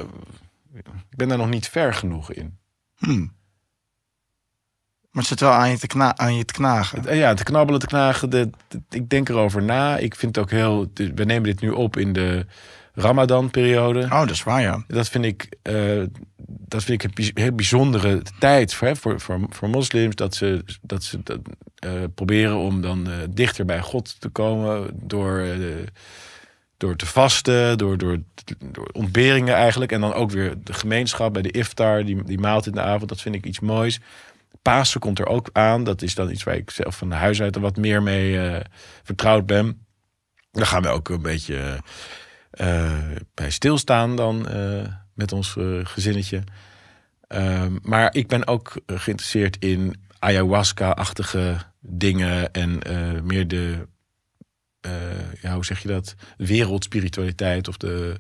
ik ben daar nog niet ver genoeg in. Hmm. Maar het zit wel aan je te, kna aan je te knagen. Eh, ja, te knabbelen, te knagen. ik denk erover na. Ik vind het ook heel. We nemen dit nu op in de Ramadan-periode. Oh, dat is waar, ja. Dat vind ik, eh, dat vind ik een heel bijzondere tijd voor, hè, voor, voor, voor, moslims. Dat ze, dat ze dat, eh, proberen om dan eh, dichter bij God te komen door, door te vasten, door, door, door ontberingen eigenlijk. En dan ook weer de gemeenschap bij de iftar, die, die maaltijd in de avond. Dat vind ik iets moois. Pasen komt er ook aan. Dat is dan iets waar ik zelf van huis uit wat meer mee vertrouwd ben. Dan gaan we ook een beetje eh, bij stilstaan dan eh, met ons eh, gezinnetje. Ehm, maar ik ben ook geïnteresseerd in ayahuasca-achtige dingen en meer de, ja, hoe zeg je dat, wereldspiritualiteit of de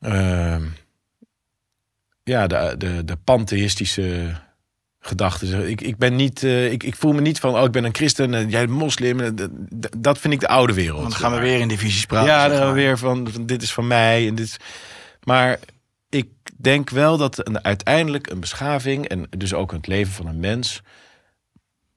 ehm, ja, de, de, de pantheïstische gedachten. Ik, ik, ben niet, eh, ik, ik voel me niet van, oh, ik ben een christen, en eh, jij moslim. Eh, dat, vind ik de oude wereld. dan gaan we weer in divisies praten. Ja, dan gaan we weer van, van, dit is van mij en dit Maar ik denk wel dat een, uiteindelijk een beschaving en dus ook het leven van een mens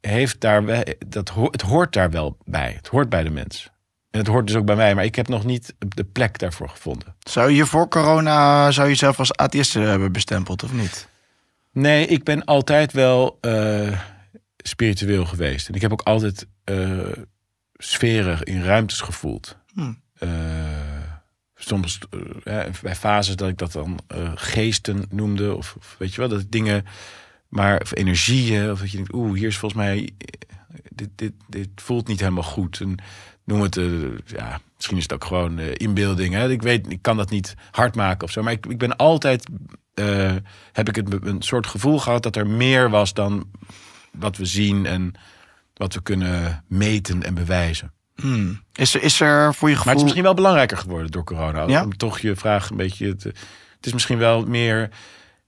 heeft daar, dat hoort, het hoort daar wel bij. Het hoort bij de mens. En het hoort dus ook bij mij, maar ik heb nog niet de plek daarvoor gevonden. Zou je voor corona zou je zelf als atheïst hebben bestempeld of niet? Nee, ik ben altijd wel eh, spiritueel geweest. En ik heb ook altijd uh, sferen in ruimtes gevoeld. Hm. soms bij fases dat ik dat dan geesten noemde. Of, weet je wel, dat dingen... Maar, of energieën, of dat je denkt... Oeh, hier is volgens mij... Dit, dit, dit voelt niet helemaal goed. noem het, ja, misschien is het ook gewoon uh, inbeelding. Hè? Ik weet, ik kan dat niet hard maken of zo. Maar ik, ik ben altijd eh, heb ik het, een soort gevoel gehad dat er meer was dan wat we zien en wat we kunnen meten en bewijzen. Hmm. Is, er, is er voor je gevoel... Maar het is misschien wel belangrijker geworden door corona. Ja? Om toch je vraag een beetje... het is misschien wel meer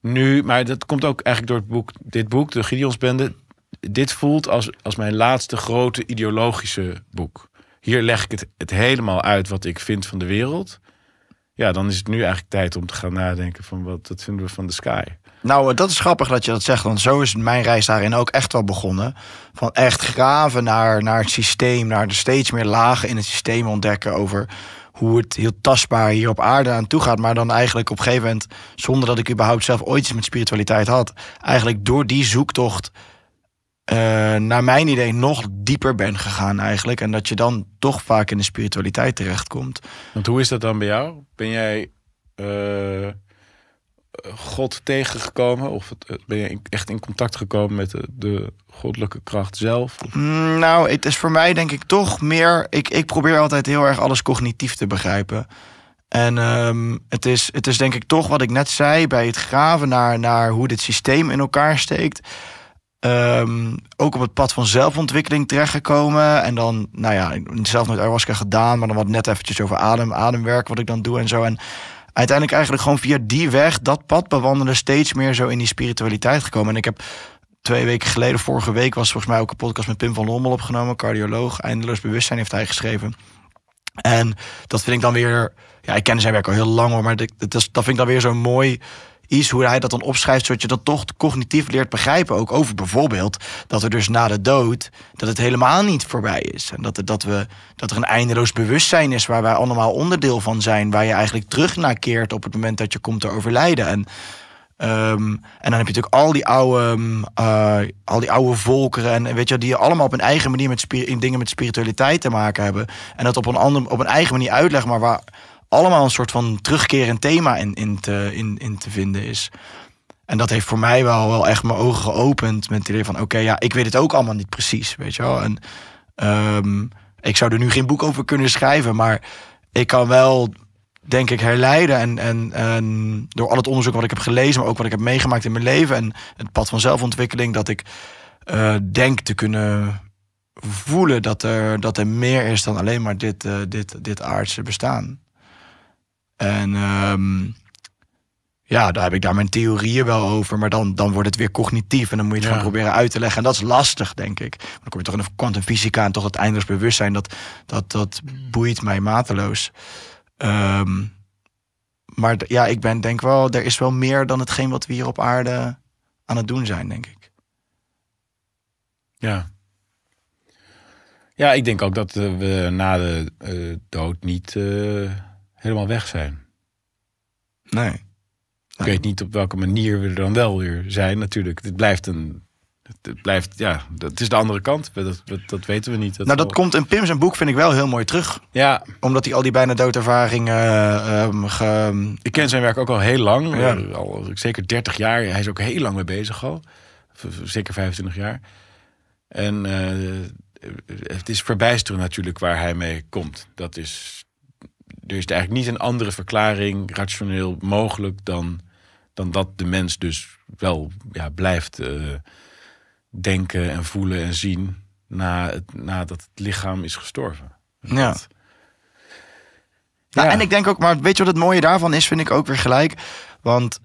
nu... Maar dat komt ook eigenlijk door het boek, dit boek, de Gideonsbende. Dit voelt als, als mijn laatste grote ideologische boek. Hier leg ik het, het helemaal uit wat ik vind van de wereld ja, dan is het nu eigenlijk tijd om te gaan nadenken van wat, wat vinden we van de sky. Nou, eh, dat is grappig dat je dat zegt, want zo is mijn reis daarin ook echt wel begonnen. Van echt graven naar, naar het systeem, naar de steeds meer lagen in het systeem ontdekken over hoe het heel tastbaar hier op aarde aan toe gaat. Maar dan eigenlijk op een gegeven moment, zonder dat ik überhaupt zelf ooit iets met spiritualiteit had, eigenlijk door die zoektocht eh, naar mijn idee nog dieper ben gegaan eigenlijk. En dat je dan toch vaak in de spiritualiteit terechtkomt. Want hoe is dat dan bij jou? Ben jij eh, God tegengekomen? Of eh, ben je echt in contact gekomen met de, goddelijke kracht zelf? Mm, nou, het is voor mij denk ik toch meer... Ik, ik probeer altijd heel erg alles cognitief te begrijpen. En ehm, het, is, het is denk ik toch wat ik net zei bij het graven naar, naar hoe dit systeem in elkaar steekt Ehm, ook op het pad van zelfontwikkeling terechtgekomen. En dan, nou ja, zelf nooit ayahuasca gedaan, maar dan wat net eventjes over adem, ademwerk, wat ik dan doe en zo. En uiteindelijk eigenlijk gewoon via die weg, dat pad bewandelen, steeds meer zo in die spiritualiteit gekomen. En ik heb twee weken geleden, vorige week, was volgens mij ook een podcast met Pim van Lommel opgenomen, cardioloog. Eindeloos bewustzijn heeft hij geschreven. En dat vind ik dan weer, ja, ik ken zijn werk al heel lang hoor, maar dat, dat, dat vind ik dan weer zo'n mooi is hoe hij dat dan opschrijft, zodat je dat toch cognitief leert begrijpen. Ook over bijvoorbeeld dat er dus na de dood, dat het helemaal niet voorbij is. En dat, er, dat, we, dat er een eindeloos bewustzijn is waar wij allemaal onderdeel van zijn. Waar je eigenlijk terug naar keert op het moment dat je komt te overlijden. En, ehm, en dan heb je natuurlijk al die oude, ehm, eh, al die oude volkeren en weet je, die allemaal op een eigen manier met in dingen met spiritualiteit te maken hebben. En dat op een, ander, op een eigen manier uitleggen, maar waar allemaal een soort van terugkerend thema in, in, te, in, in te vinden is. En dat heeft voor mij wel, wel echt mijn ogen geopend met het idee van oké, ja, ik weet het ook allemaal niet precies, weet je wel. En ehm, ik zou er nu geen boek over kunnen schrijven, maar ik kan wel, denk ik, herleiden. En, en, en door al het onderzoek wat ik heb gelezen, maar ook wat ik heb meegemaakt in mijn leven en het pad van zelfontwikkeling, dat ik eh, denk te kunnen voelen dat er, dat er meer is dan alleen maar dit, uh, dit, dit aardse bestaan. En ehm, ja, daar heb ik daar mijn theorieën wel over. Maar dan, dan wordt het weer cognitief. En dan moet je het ja. gewoon proberen uit te leggen. En dat is lastig, denk ik. Maar dan kom je toch in de kwantumfysica en toch het eindelijk bewustzijn. Dat, dat, dat boeit mij mateloos. Ehm, maar ja, ik ben denk wel, er is wel meer dan hetgeen wat we hier op aarde aan het doen zijn, denk ik. Ja. Ja, ik denk ook dat eh, we na de eh, dood niet... Eh, helemaal weg zijn. Nee. Ik weet niet op welke manier we er dan wel weer zijn, natuurlijk. Het blijft een. Het blijft, ja, dat is de andere kant. Dat, dat, weten we niet. Dat nou, dat komt in Pim zijn boek, vind ik wel heel mooi terug. Ja. Omdat hij al die bijna doodervaringen. Eh, ehm, ik ken zijn werk ook al heel lang. Ja. Eh, al, zeker 30 jaar. Hij is ook heel lang mee bezig al. Zeker 25 jaar. En eh, het is verbijsterend natuurlijk waar hij mee komt. Dat is, er is eigenlijk niet een andere verklaring rationeel mogelijk dan, dan dat de mens dus wel ja, blijft eh, denken en voelen en zien na het, nadat het lichaam is gestorven. Nou, ja. en ik denk ook, maar weet je wat het mooie daarvan is, vind ik ook weer gelijk. Want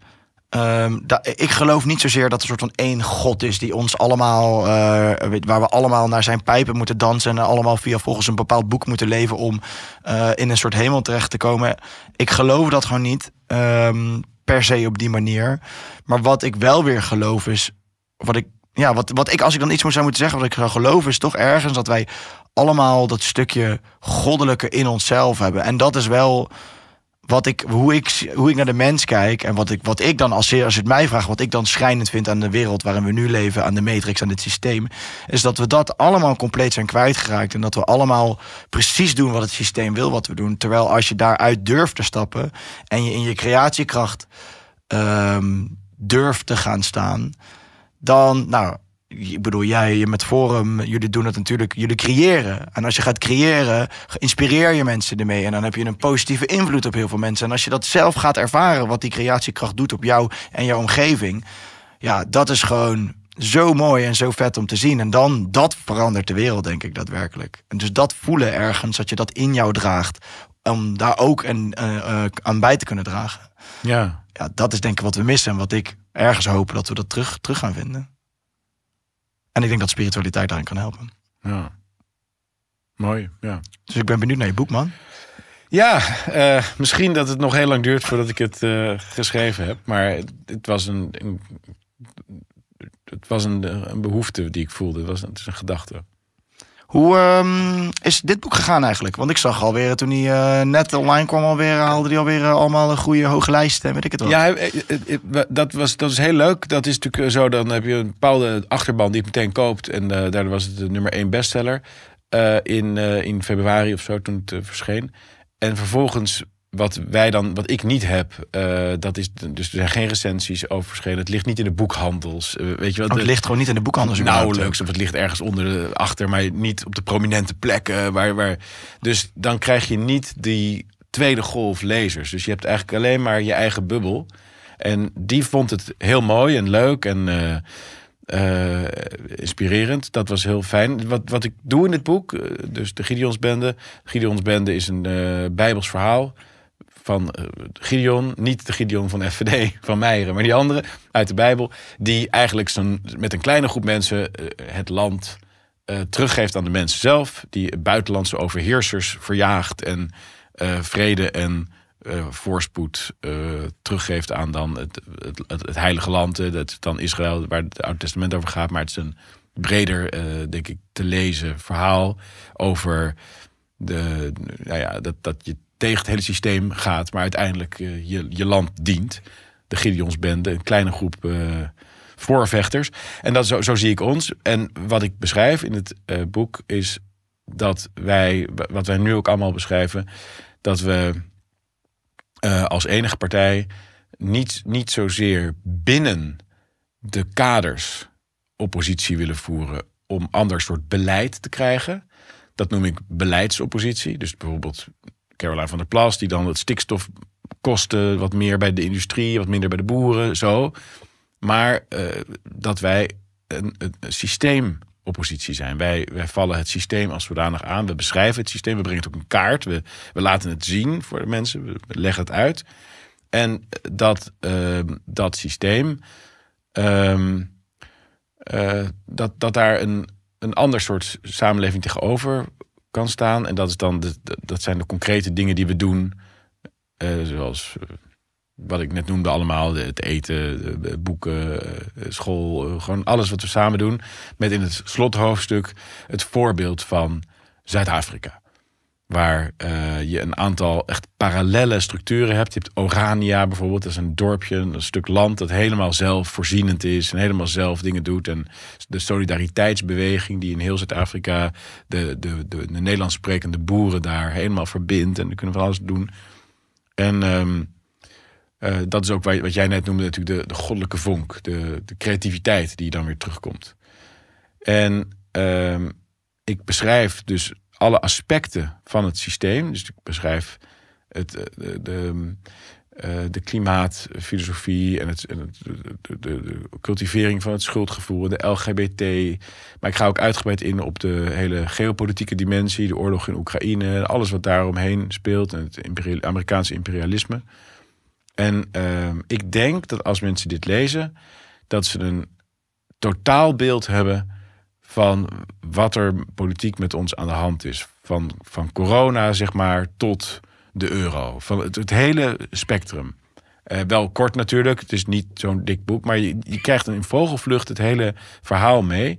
Ehm, ik geloof niet zozeer dat er soort van één God is die ons allemaal, eh, waar we allemaal naar zijn pijpen moeten dansen en allemaal via volgens een bepaald boek moeten leven om eh, in een soort hemel terecht te komen. Ik geloof dat gewoon niet ehm, per se op die manier. Maar wat ik wel weer geloof is, wat ik, ja, wat, wat ik als ik dan iets zou moeten zeggen, wat ik zou geloven is toch ergens dat wij allemaal dat stukje goddelijke in onszelf hebben. En dat is wel wat ik, hoe, ik, hoe ik naar de mens kijk en wat ik, wat ik dan als, als het mij vraagt, wat ik dan schrijnend vind aan de wereld waarin we nu leven, aan de matrix, aan dit systeem, is dat we dat allemaal compleet zijn kwijtgeraakt en dat we allemaal precies doen wat het systeem wil wat we doen. Terwijl als je daaruit durft te stappen en je in je creatiekracht ehm, durft te gaan staan, dan, nou, ik bedoel, jij je met Forum, jullie doen het natuurlijk, jullie creëren. En als je gaat creëren, inspireer je mensen ermee. En dan heb je een positieve invloed op heel veel mensen. En als je dat zelf gaat ervaren, wat die creatiekracht doet op jou en jouw omgeving. Ja, dat is gewoon zo mooi en zo vet om te zien. En dan, dat verandert de wereld, denk ik, daadwerkelijk. En dus dat voelen ergens, dat je dat in jou draagt. Om daar ook een, eh, eh, aan bij te kunnen dragen. Ja. ja, dat is denk ik wat we missen en wat ik ergens hoop dat we dat terug, terug gaan vinden. En ik denk dat spiritualiteit daarin kan helpen. Ja. Mooi, ja. Dus ik ben benieuwd naar je boek, man. Ja, eh, misschien dat het nog heel lang duurt voordat ik het eh, geschreven heb. Maar het, was een, het was een, een behoefte die ik voelde. Het was het is een gedachte. Hoe ehm, is dit boek gegaan eigenlijk? Want ik zag alweer, toen hij eh, net online kwam alweer, haalde hij alweer eh, allemaal een goede hoge lijst en weet ik het wel. Ja, eh, dat, was, dat is heel leuk. Dat is natuurlijk zo, dan heb je een bepaalde achterban die meteen koopt. En daardoor was het de nummer één bestseller in, in februari of zo, toen het verscheen. En vervolgens wat wij dan, wat ik niet heb, eh, dat is dus er zijn geen recensies over verschenen. Het ligt niet in de boekhandels. Eh, weet je wat? Oh, het ligt gewoon niet in de boekhandels. Nauwelijks, of het ligt ergens onder, eh, achter, maar niet op de prominente plekken. Waar, waar. Dus dan krijg je niet die tweede golf lezers. Dus je hebt eigenlijk alleen maar je eigen bubbel. En die vond het heel mooi en leuk en inspirerend. Dat was heel fijn. Wat, wat ik doe in dit boek, dus de Gideonsbende. Gideonsbende is een Bijbels verhaal van eh, Gideon, niet de Gideon van FVD, van Meijeren, maar die andere uit de Bijbel, die eigenlijk zo'n met een kleine groep mensen eh, het land eh, teruggeeft aan de mensen zelf, die buitenlandse overheersers verjaagt en vrede en voorspoed teruggeeft aan dan het, het, het, heilige land, dat dan Israël, waar het Oude Testament over gaat, maar het is een breder, denk ik, te lezen verhaal over de, nou ja, dat, dat je tegen het hele systeem gaat, maar uiteindelijk eh, je, je land dient. De Gideonsbende, een kleine groep eh, voorvechters. En dat, zo, zo zie ik ons. En wat ik beschrijf in het eh, boek is dat wij, wat wij nu ook allemaal beschrijven, dat we als enige partij niet, niet zozeer binnen de kaders oppositie willen voeren om ander soort beleid te krijgen. Dat noem ik beleidsoppositie. Dus bijvoorbeeld Caroline van der Plas, die dan het stikstofkosten wat meer bij de industrie, wat minder bij de boeren, zo. Maar eh, dat wij een, een, systeemoppositie zijn. Wij, wij vallen het systeem als zodanig aan. We beschrijven het systeem, we brengen het op een kaart. We, we laten het zien voor de mensen, we, leggen het uit. En dat, ehm, dat systeem, ehm, eh, dat, dat daar een, een ander soort samenleving tegenover kan staan. En dat, is dan de, dat zijn de concrete dingen die we doen. Eh, zoals eh, wat ik net noemde allemaal. Het eten, boeken, eh, school. gewoon alles wat we samen doen. Met in het slothoofdstuk het voorbeeld van Zuid-Afrika waar eh, je een aantal echt parallele structuren hebt. Je hebt Orania bijvoorbeeld, dat is een dorpje, een stuk land dat helemaal zelfvoorzienend is en helemaal zelf dingen doet. En de solidariteitsbeweging die in heel Zuid-Afrika de, de, de, de Nederlands sprekende boeren daar helemaal verbindt. En die kunnen van alles doen. En ehm, eh, dat is ook wat jij net noemde natuurlijk de, de goddelijke vonk, de, de creativiteit die dan weer terugkomt. En ehm, ik beschrijf dus alle aspecten van het systeem. Dus ik beschrijf het, eh, de, de, eh, de klimaatfilosofie en het, de, de, cultivering van het schuldgevoel, de LGBT. Maar ik ga ook uitgebreid in op de hele geopolitieke dimensie, de oorlog in Oekraïne, alles wat daaromheen speelt en het Amerikaanse imperialisme. En ehm, ik denk dat als mensen dit lezen, dat ze een totaalbeeld hebben van wat er politiek met ons aan de hand is. Van, van corona, zeg maar, tot de euro. Van het, hele spectrum. Eh, wel kort natuurlijk, het is niet zo'n dik boek, maar je, je krijgt in vogelvlucht het hele verhaal mee.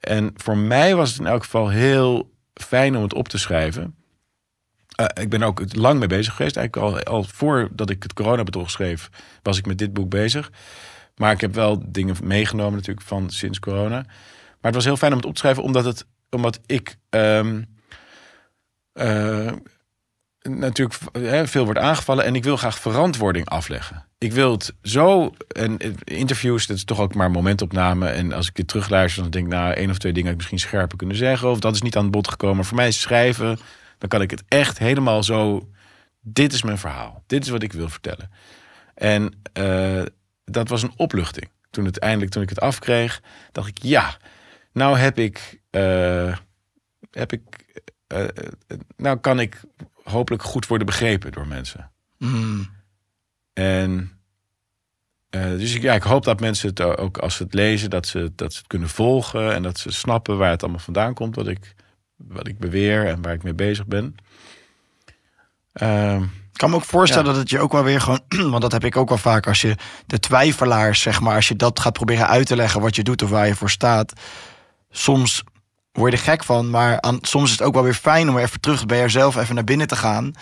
En voor mij was het in elk geval heel fijn om het op te schrijven. Eh, ik ben ook lang mee bezig geweest. Eigenlijk al, al voordat ik het coronabedrog schreef, was ik met dit boek bezig. Maar ik heb wel dingen meegenomen natuurlijk van sinds corona. Maar het was heel fijn om het op te schrijven, omdat, het, omdat ik ehm, eh, natuurlijk veel wordt aangevallen en ik wil graag verantwoording afleggen. Ik wil het zo, en interviews, dat is toch ook maar momentopname. En als ik het terugluister, dan denk ik, nou, één of twee dingen ik misschien scherper kunnen zeggen. Of dat is niet aan het bod gekomen. Voor mij is schrijven, dan kan ik het echt helemaal zo. Dit is mijn verhaal. Dit is wat ik wil vertellen. En eh, dat was een opluchting. Toen, het eindelijk, toen ik het afkreeg, dacht ik, ja, nou heb ik, eh, heb ik, eh, eh, nou kan ik hopelijk goed worden begrepen door mensen. Hmm. En dus ik, ja, ik hoop dat mensen het ook als ze het lezen, dat ze, dat ze het kunnen volgen en dat ze snappen waar het allemaal vandaan komt, wat ik, wat ik beweer en waar ik mee bezig ben. Ehm, ik kan me ook voorstellen dat het je ook wel weer gewoon. [clears throat] Want dat heb ik ook wel vaak. Als je de twijfelaars, zeg maar, als je dat gaat proberen uit te leggen wat je doet of waar je voor staat soms word je er gek van. Maar soms is het ook wel weer fijn om even terug bij jezelf even naar binnen te gaan.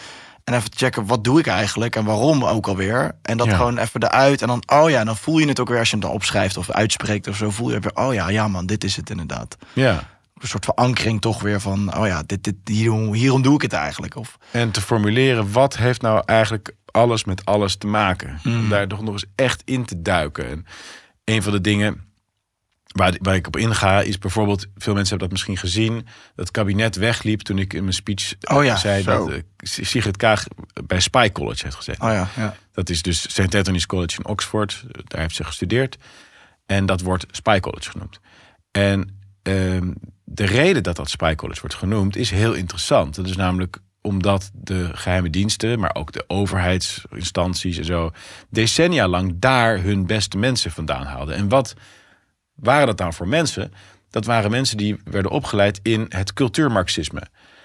En even te checken, wat doe ik eigenlijk en waarom ook alweer. En dat gewoon even eruit. En dan, oh ja, dan voel je het ook weer als je het dan opschrijft of uitspreekt of zo. Voel je weer, oh ja, ja man, dit is het inderdaad. Ja. Een soort verankering toch weer van, oh ja, dit, dit, hierom, hierom doe ik het eigenlijk. Of... En te formuleren, wat heeft nou eigenlijk alles met alles te maken? Mm. Om daar toch nog eens echt in te duiken. En een van de dingen Waar, waar, ik op inga is bijvoorbeeld, veel mensen hebben dat misschien gezien, dat kabinet wegliep toen ik in mijn speech oh ja, zei dat eh, Sigrid Kaag bij Spy College heeft gezeten. Oh ja, ja. Dat is dus St. Anthony's College in Oxford, daar heeft ze gestudeerd. En dat wordt Spy College genoemd. En ehm, de reden dat dat Spy College wordt genoemd is heel interessant. Dat is namelijk omdat de geheime diensten, maar ook de overheidsinstanties en zo, decennia lang daar hun beste mensen vandaan haalden. En wat waren dat dan nou voor mensen? Dat waren mensen die werden opgeleid in het cultuurmarxisme.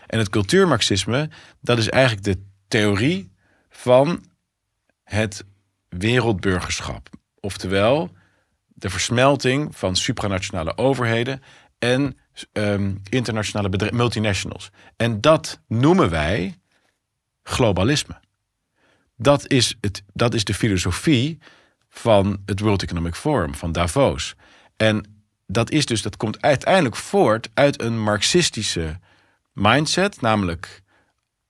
En het cultuurmarxisme, dat is eigenlijk de theorie van het wereldburgerschap. Oftewel, de versmelting van supranationale overheden en ehm, internationale multinationals. En dat noemen wij globalisme. Dat is, het, dat is de filosofie van het World Economic Forum, van Davos. En dat is dus, dat komt uiteindelijk voort uit een marxistische mindset, namelijk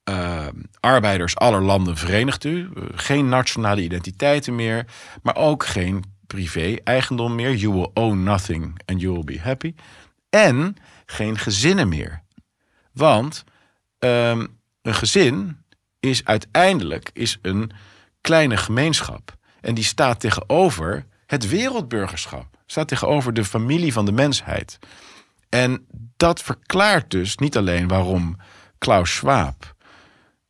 eh, arbeiders aller landen verenigd u. Eh, geen nationale identiteiten meer, maar ook geen privé-eigendom meer. You will own nothing and you will be happy. En geen gezinnen meer. Want ehm, een gezin is uiteindelijk is een kleine gemeenschap. En die staat tegenover het wereldburgerschap staat tegenover de familie van de mensheid. En dat verklaart dus niet alleen waarom Klaus Schwab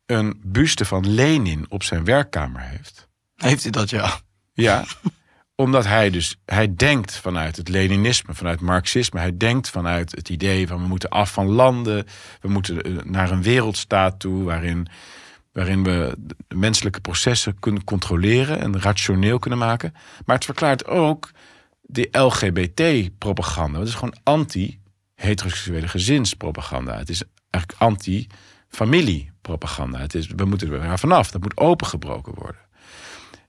een buste van Lenin op zijn werkkamer heeft. Heeft hij dat ja? Ja, [laughs] omdat hij dus hij denkt vanuit het Leninisme, vanuit Marxisme, hij denkt vanuit het idee van we moeten af van landen, we moeten eh, naar een wereldstaat toe waarin, waarin we de menselijke processen kunnen controleren en rationeel kunnen maken. Maar het verklaart ook de LGBT-propaganda. Het is gewoon anti-heteroseksuele gezinspropaganda. Het is eigenlijk anti-familiepropaganda. Het is, we moeten er vanaf. Dat moet opengebroken worden.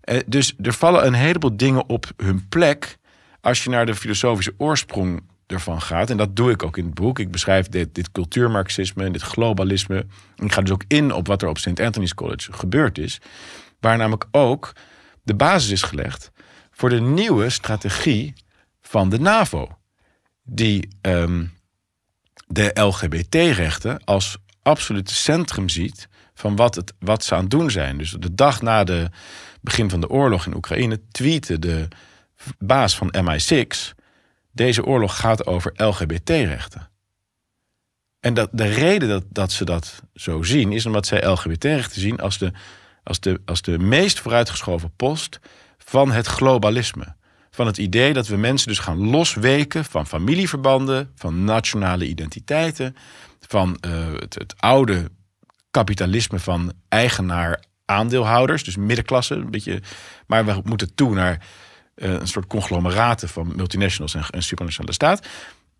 Eh, dus er vallen een heleboel dingen op hun plek als je naar de filosofische oorsprong ervan gaat. En dat doe ik ook in het boek. Ik beschrijf dit, dit cultuurmarxisme en dit globalisme. En ik ga dus ook in op wat er op St. Anthony's College gebeurd is. Waar namelijk ook de basis is gelegd voor de nieuwe strategie van de NAVO. Die ehm, de LGBT-rechten als absolute centrum ziet van wat, het, wat ze aan het doen zijn. Dus de dag na het begin van de oorlog in Oekraïne tweette de baas van MI6: Deze oorlog gaat over LGBT-rechten. En dat, de reden dat, dat ze dat zo zien, is omdat zij LGBT-rechten zien als de, als, de, als de meest vooruitgeschoven post van het globalisme. Van het idee dat we mensen dus gaan losweken van familieverbanden, van nationale identiteiten, van eh, het, het oude kapitalisme van eigenaar aandeelhouders, dus middenklasse, een beetje. Maar we moeten toe naar eh, een soort conglomeraten van multinationals en, en supranationale staat.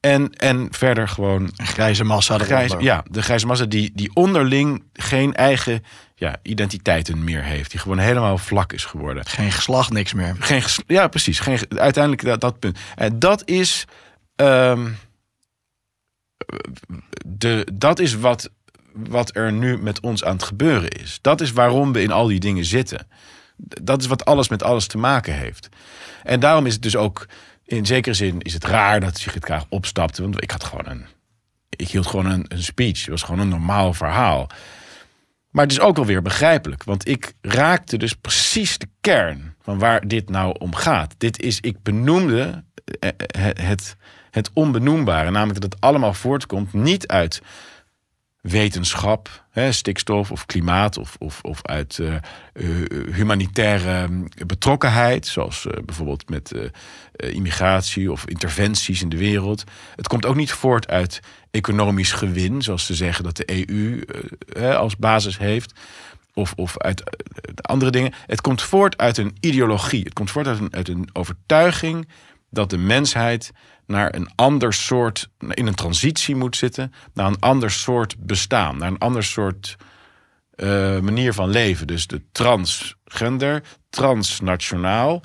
En, en verder gewoon. Een grijze massa. Grijze, ja, de grijze massa die, die onderling geen eigen ja, identiteiten meer heeft. Die gewoon helemaal vlak is geworden. Geen geslacht, niks meer. Geen ja, precies. Geen, uiteindelijk dat, dat punt. En eh, dat is. Ehm, de, dat is wat, wat er nu met ons aan het gebeuren is. Dat is waarom we in al die dingen zitten. Dat is wat alles met alles te maken heeft. En daarom is het dus ook in zekere zin is het raar dat Sigrid Kaag opstapte. Want ik had gewoon een. Ik hield gewoon een, een speech. Het was gewoon een normaal verhaal. Maar het is ook wel weer begrijpelijk. Want ik raakte dus precies de kern van waar dit nou om gaat. Dit is, ik benoemde eh, eh, het, het onbenoembare. Namelijk dat het allemaal voortkomt niet uit wetenschap, hè, stikstof of klimaat, of, of, of uit eh, eh, humanitaire mm, betrokkenheid, zoals eh, bijvoorbeeld met immigratie of interventies in de wereld. Het komt ook niet voort uit economisch gewin, zoals ze zeggen dat de EU als basis heeft. Of, of uit andere dingen. Het komt voort uit een ideologie. Het komt voort uit een, uit een overtuiging dat de mensheid naar een ander soort, in een transitie moet zitten, naar een ander soort bestaan, naar een ander soort eh, manier van leven. Dus de transgender, transnationaal,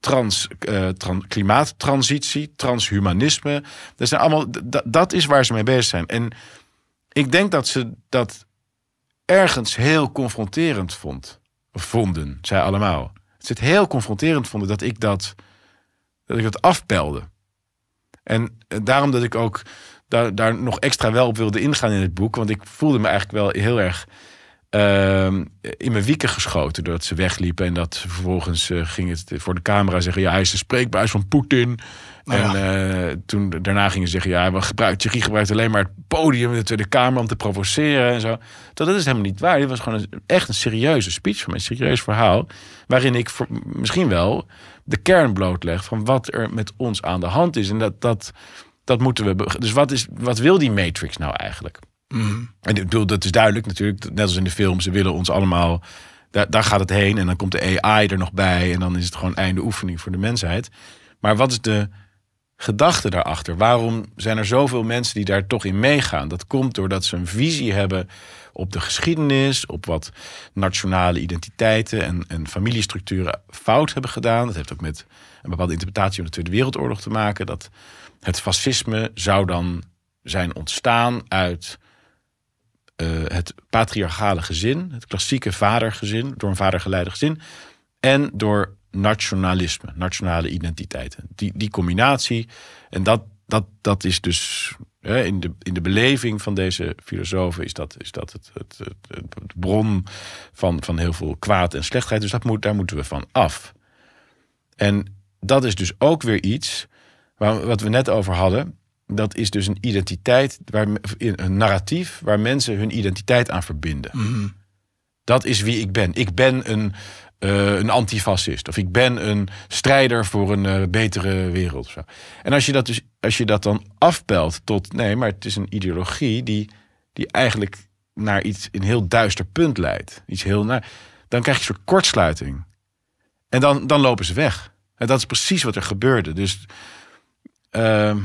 trans, eh, klimaattransitie, transhumanisme. Dat, zijn allemaal, dat is waar ze mee bezig zijn. En ik denk dat ze dat ergens heel confronterend vond, vonden, zij allemaal. ze Het heel confronterend vonden dat ik dat, dat ik dat afpelde. En eh, daarom dat ik ook daar, daar nog extra wel op wilde ingaan in het boek. Want ik voelde me eigenlijk wel heel erg ehm, in mijn wieken geschoten. Doordat ze wegliepen en dat vervolgens eh, ging het voor de camera zeggen... ja, hij is de spreekbuis van Poetin. Nou en eh, toen, daarna gingen ze zeggen... ja, we gebruikt, Thierry gebruikt alleen maar het podium in de Tweede Kamer... om te provoceren en zo. Dat, is helemaal niet waar. Dit was gewoon een, echt een serieuze speech van een serieus verhaal... waarin ik misschien wel de kern blootlegt van wat er met ons aan de hand is. En dat, dat, dat moeten we. Dus wat, is, wat wil die Matrix nou eigenlijk? Mm-hmm. En ik bedoel, dat is duidelijk natuurlijk, net als in de film, ze willen ons allemaal. Daar, daar gaat het heen en dan komt de AI er nog bij en dan is het gewoon einde oefening voor de mensheid. Maar wat is de gedachte daarachter? Waarom zijn er zoveel mensen die daar toch in meegaan? Dat komt doordat ze een visie hebben op de geschiedenis, op wat nationale identiteiten en, en familiestructuren fout hebben gedaan. Dat heeft ook met een bepaalde interpretatie van de Tweede Wereldoorlog te maken. Dat het fascisme zou dan zijn ontstaan uit eh, het patriarchale gezin, het klassieke vadergezin, door een vader geleide gezin, en door nationalisme, nationale identiteiten. Die, die combinatie, en dat, dat, dat is dus in, de, in de beleving van deze filosofen is dat, is dat het, het, het, bron van, van heel veel kwaad en slechtheid. Dus dat moet, daar moeten we van af. En dat is dus ook weer iets waar, wat we net over hadden. Dat is dus een identiteit, waar, een narratief waar mensen hun identiteit aan verbinden. Mhm. Dat is wie ik ben. Ik ben een, uh, een antifascist. Of ik ben een strijder voor een eh, betere wereld. En als je dat dus als je dat dan afpelt tot nee, maar het is een ideologie die, die eigenlijk naar iets een heel duister punt leidt. Iets heel naar, dan krijg je een soort kortsluiting. En dan, dan lopen ze weg. En dat is precies wat er gebeurde. Dus. Ehm,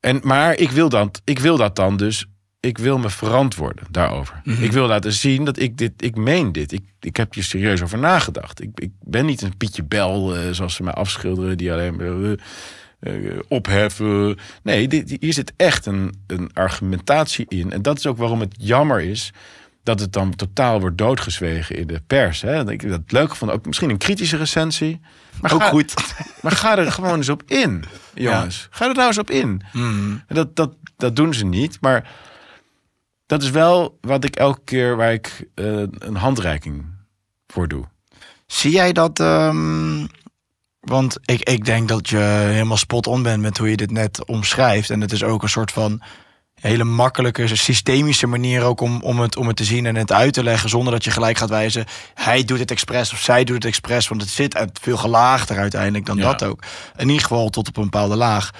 en, maar ik wil, dan, ik wil dat dan dus ik wil me verantwoorden daarover. Mhm. Ik wil laten zien dat ik dit, ik meen dit. Ik, ik heb hier serieus over nagedacht. Ik, ik ben niet een Pietje Bel, eh, zoals ze mij afschilderen, die alleen maar eh, eh, opheffen. Nee, dit, hier zit echt een, een argumentatie in. En dat is ook waarom het jammer is dat het dan totaal wordt doodgezwegen in de pers. Hè? Dat ik dat leuk vond. Ook misschien een kritische recensie. Maar ook ga, goed. [laughs] Maar ga er gewoon eens op in, jongens. Ga er nou eens op in. Mhm. dat, dat, dat doen ze niet. Maar dat is wel wat ik elke keer waar ik eh, een handreiking voor doe. Zie jij dat? Ehm, want ik, ik denk dat je helemaal spot on bent met hoe je dit net omschrijft. En het is ook een soort van hele makkelijke, systemische manier ook om, om, het, om het te zien en het uit te leggen. Zonder dat je gelijk gaat wijzen, hij doet het expres of zij doet het expres. Want het zit veel gelaagder uiteindelijk dan dat ook. In ieder geval tot op een bepaalde laag.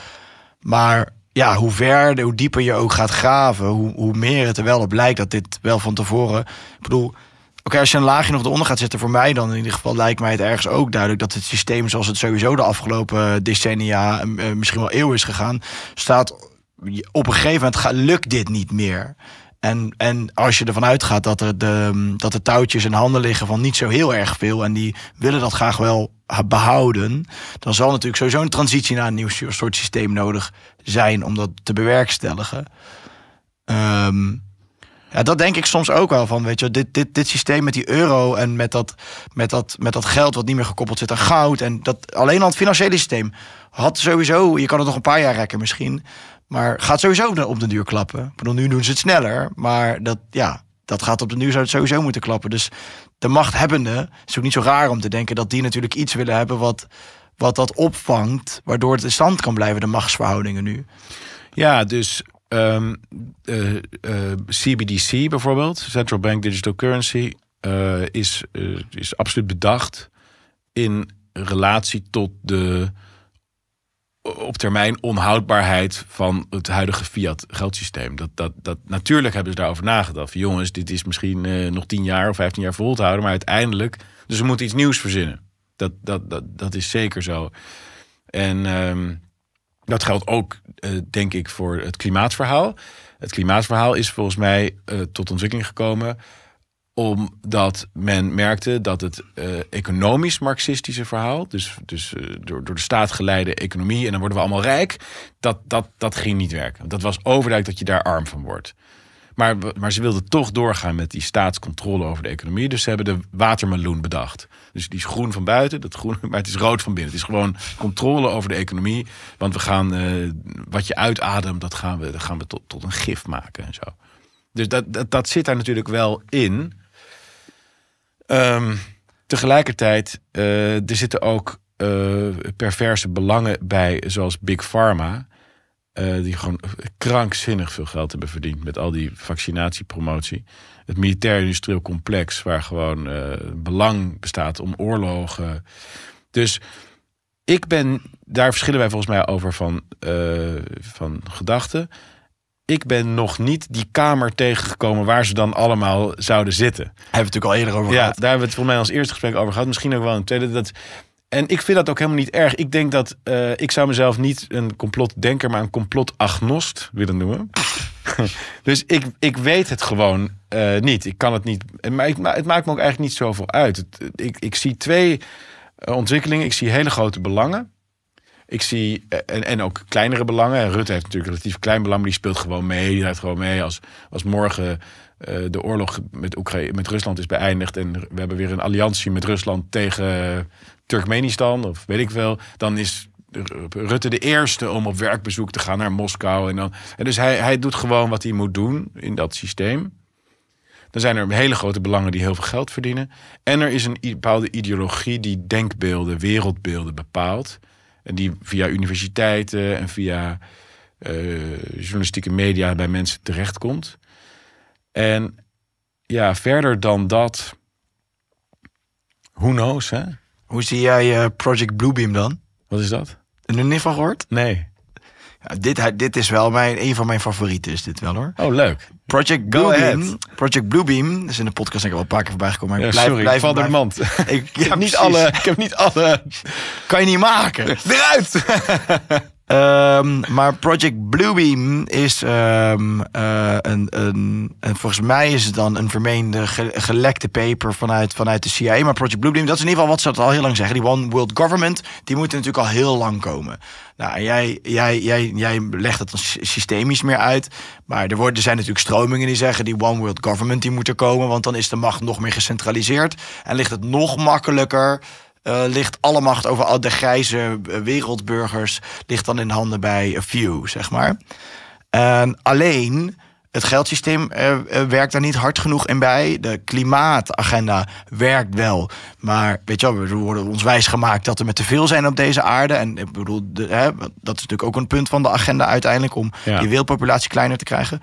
Maar ja, hoe ver, hoe dieper je ook gaat graven, hoe, hoe meer het er wel op lijkt dat dit wel van tevoren. Ik bedoel, oké, als je een laagje nog eronder gaat zetten, voor mij dan in ieder geval lijkt mij het ergens ook duidelijk dat het systeem zoals het sowieso de afgelopen decennia, eh, misschien wel eeuw is gegaan, staat op een gegeven moment lukt dit niet meer. En, en als je ervan uitgaat dat er, de, dat de touwtjes in handen liggen van niet zo heel erg veel. En die willen dat graag wel behouden. Dan zal natuurlijk sowieso een transitie naar een nieuw soort systeem nodig zijn om dat te bewerkstelligen. Um, ja, dat denk ik soms ook wel van. Weet je, dit, dit, dit systeem met die euro en met dat, met, dat, met dat geld wat niet meer gekoppeld zit aan goud. En dat alleen al het financiële systeem had sowieso, je kan het nog een paar jaar rekken misschien. Maar gaat sowieso op de duur klappen. Ik bedoel, nu doen ze het sneller. Maar dat, ja, dat gaat op de duur zou het sowieso moeten klappen. Dus de machthebbende is ook niet zo raar om te denken dat die natuurlijk iets willen hebben wat, wat dat opvangt. Waardoor het in stand kan blijven, de machtsverhoudingen nu. Ja, dus CBDC ehm, eh, eh, bijvoorbeeld, Central Bank Digital Currency, eh, is, is absoluut bedacht in relatie tot de op termijn onhoudbaarheid van het huidige fiat geldsysteem. Dat, dat, dat, natuurlijk hebben ze daarover nagedacht. jongens, dit is misschien eh, nog 10 jaar of 15 jaar vol te houden, maar uiteindelijk. Dus we moeten iets nieuws verzinnen. Dat, dat, dat, dat is zeker zo. En ehm, dat geldt ook, eh, denk ik, voor het klimaatverhaal. Het klimaatverhaal is volgens mij eh, tot ontwikkeling gekomen omdat men merkte dat het eh, economisch marxistische verhaal, dus, dus eh, door, door de staat geleide economie en dan worden we allemaal rijk, dat, dat, dat ging niet werken. Dat was overduidelijk dat je daar arm van wordt. Maar, maar ze wilden toch doorgaan met die staatscontrole over de economie. Dus ze hebben de watermeloen bedacht. Dus die is groen van buiten, dat groen, [laughs] maar het is rood van binnen. Het is gewoon controle over de economie. Want we gaan eh, wat je uitademt, dat gaan we, dat gaan we tot, tot een gif maken en zo. Dus dat, dat, dat zit daar natuurlijk wel in. Ehm, tegelijkertijd, uh, er zitten ook eh, perverse belangen bij, zoals Big Pharma. Eh, die gewoon krankzinnig veel geld hebben verdiend met al die vaccinatiepromotie. Het militair-industrieel complex, waar gewoon belang bestaat om oorlogen. Dus ik ben, daar verschillen wij volgens mij over van, van gedachten ik ben nog niet die kamer tegengekomen waar ze dan allemaal zouden zitten. Daar hebben we het natuurlijk al eerder over gehad. daar hebben we het voor mij als eerste gesprek over gehad. Misschien ook wel een tweede. Dat, en ik vind dat ook helemaal niet erg. Ik denk dat eh, ik zou mezelf niet een complotdenker, maar een complotagnost willen noemen. [laughs] dus ik, ik weet het gewoon eh, niet. Ik kan het niet. Maar het maakt me ook eigenlijk niet zoveel uit. ik, ik zie twee eh, ontwikkelingen. Ik zie hele grote belangen. Ik zie, eh, en, en ook kleinere belangen. Rutte heeft natuurlijk relatief klein belang, maar die speelt gewoon mee. Die rijdt gewoon mee. Als, als morgen eh, de oorlog met, Oekraïne, met Rusland is beëindigd en we hebben weer een alliantie met Rusland tegen Turkmenistan of weet ik wel, dan is Rutte de eerste om op werkbezoek te gaan naar Moskou. En dan, en dus hij, hij doet gewoon wat hij moet doen in dat systeem. Dan zijn er hele grote belangen die heel veel geld verdienen. En er is een bepaalde ideologie die denkbeelden, wereldbeelden bepaalt. En die via universiteiten en via eh, journalistieke media bij mensen terechtkomt. En ja, verder dan dat, who knows, hè? Hoe zie jij eh, Project Bluebeam dan? Wat is dat? Een unif van gehoord? Nee. Ja, dit, dit is wel mijn, een van mijn favorieten, is dit wel hoor. Oh, leuk. Project Bluebeam. Project Bluebeam. Dat is in de podcast denk ik al een paar keer voorbij gekomen. ik blijf, sorry, Van ik de mand. [laughs] Ik, heb niet alle, ik heb niet alle kan je niet maken. [laughs] Eruit! Um, [laughs] maar Project Bluebeam is ehm, eh, een, een, en volgens mij is het dan een vermeende gelekte paper vanuit, vanuit de CIA. Maar Project Bluebeam, dat is in ieder geval wat ze al heel lang zeggen. Die One World Government, die moet natuurlijk al heel lang komen. Nou, jij, jij, jij, jij legt het dan systemisch meer uit. Maar er, worden, zijn natuurlijk stromingen die zeggen... die One World Government die moet er komen... want dan is de macht nog meer gecentraliseerd... en ligt het nog makkelijker eh, ligt alle macht over al de grijze eh, wereldburgers ligt dan in handen bij a few, zeg maar. alleen het geldsysteem eh, werkt daar niet hard genoeg in bij. De klimaatagenda werkt wel. Maar weet je wel, we worden ons wijsgemaakt dat er met te veel zijn op deze aarde. En ik bedoel, hè, dat is natuurlijk ook een punt van de agenda uiteindelijk om je die wereldpopulatie kleiner te krijgen.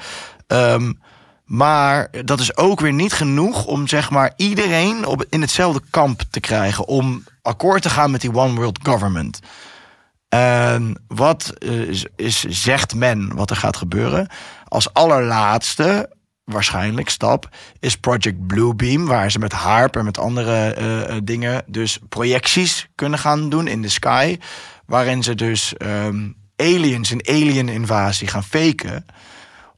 Um, maar dat is ook weer niet genoeg om zeg maar iedereen op, in hetzelfde kamp te krijgen. Om akkoord te gaan met die One World Government. En wat eh, is, is, zegt men wat er gaat gebeuren? Als allerlaatste, waarschijnlijk stap, is Project Bluebeam, waar ze met HARP en met andere eh, eh, dingen dus projecties kunnen gaan doen in de sky. Waarin ze dus um, aliens een alien invasie gaan faken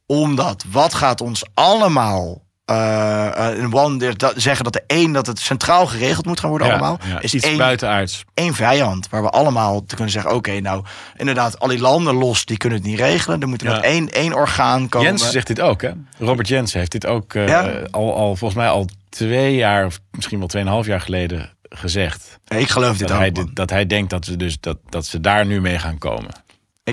omdat wat gaat ons allemaal uh, in One dat, zeggen dat de één dat het centraal geregeld moet gaan worden allemaal is iets buitenaards. Eén vijand waar we allemaal te kunnen zeggen: oké, nou inderdaad, al die landen los die kunnen het niet regelen. Er moet er ja. één, één orgaan komen. Jens zegt dit ook, hè? Robert Jensen heeft dit ook eh, al, al volgens mij al twee jaar of misschien wel tweeënhalf jaar geleden gezegd. Ik geloof dat dit ook. Hij, dat hij denkt dat, ze dus, dat, dat ze daar nu mee gaan komen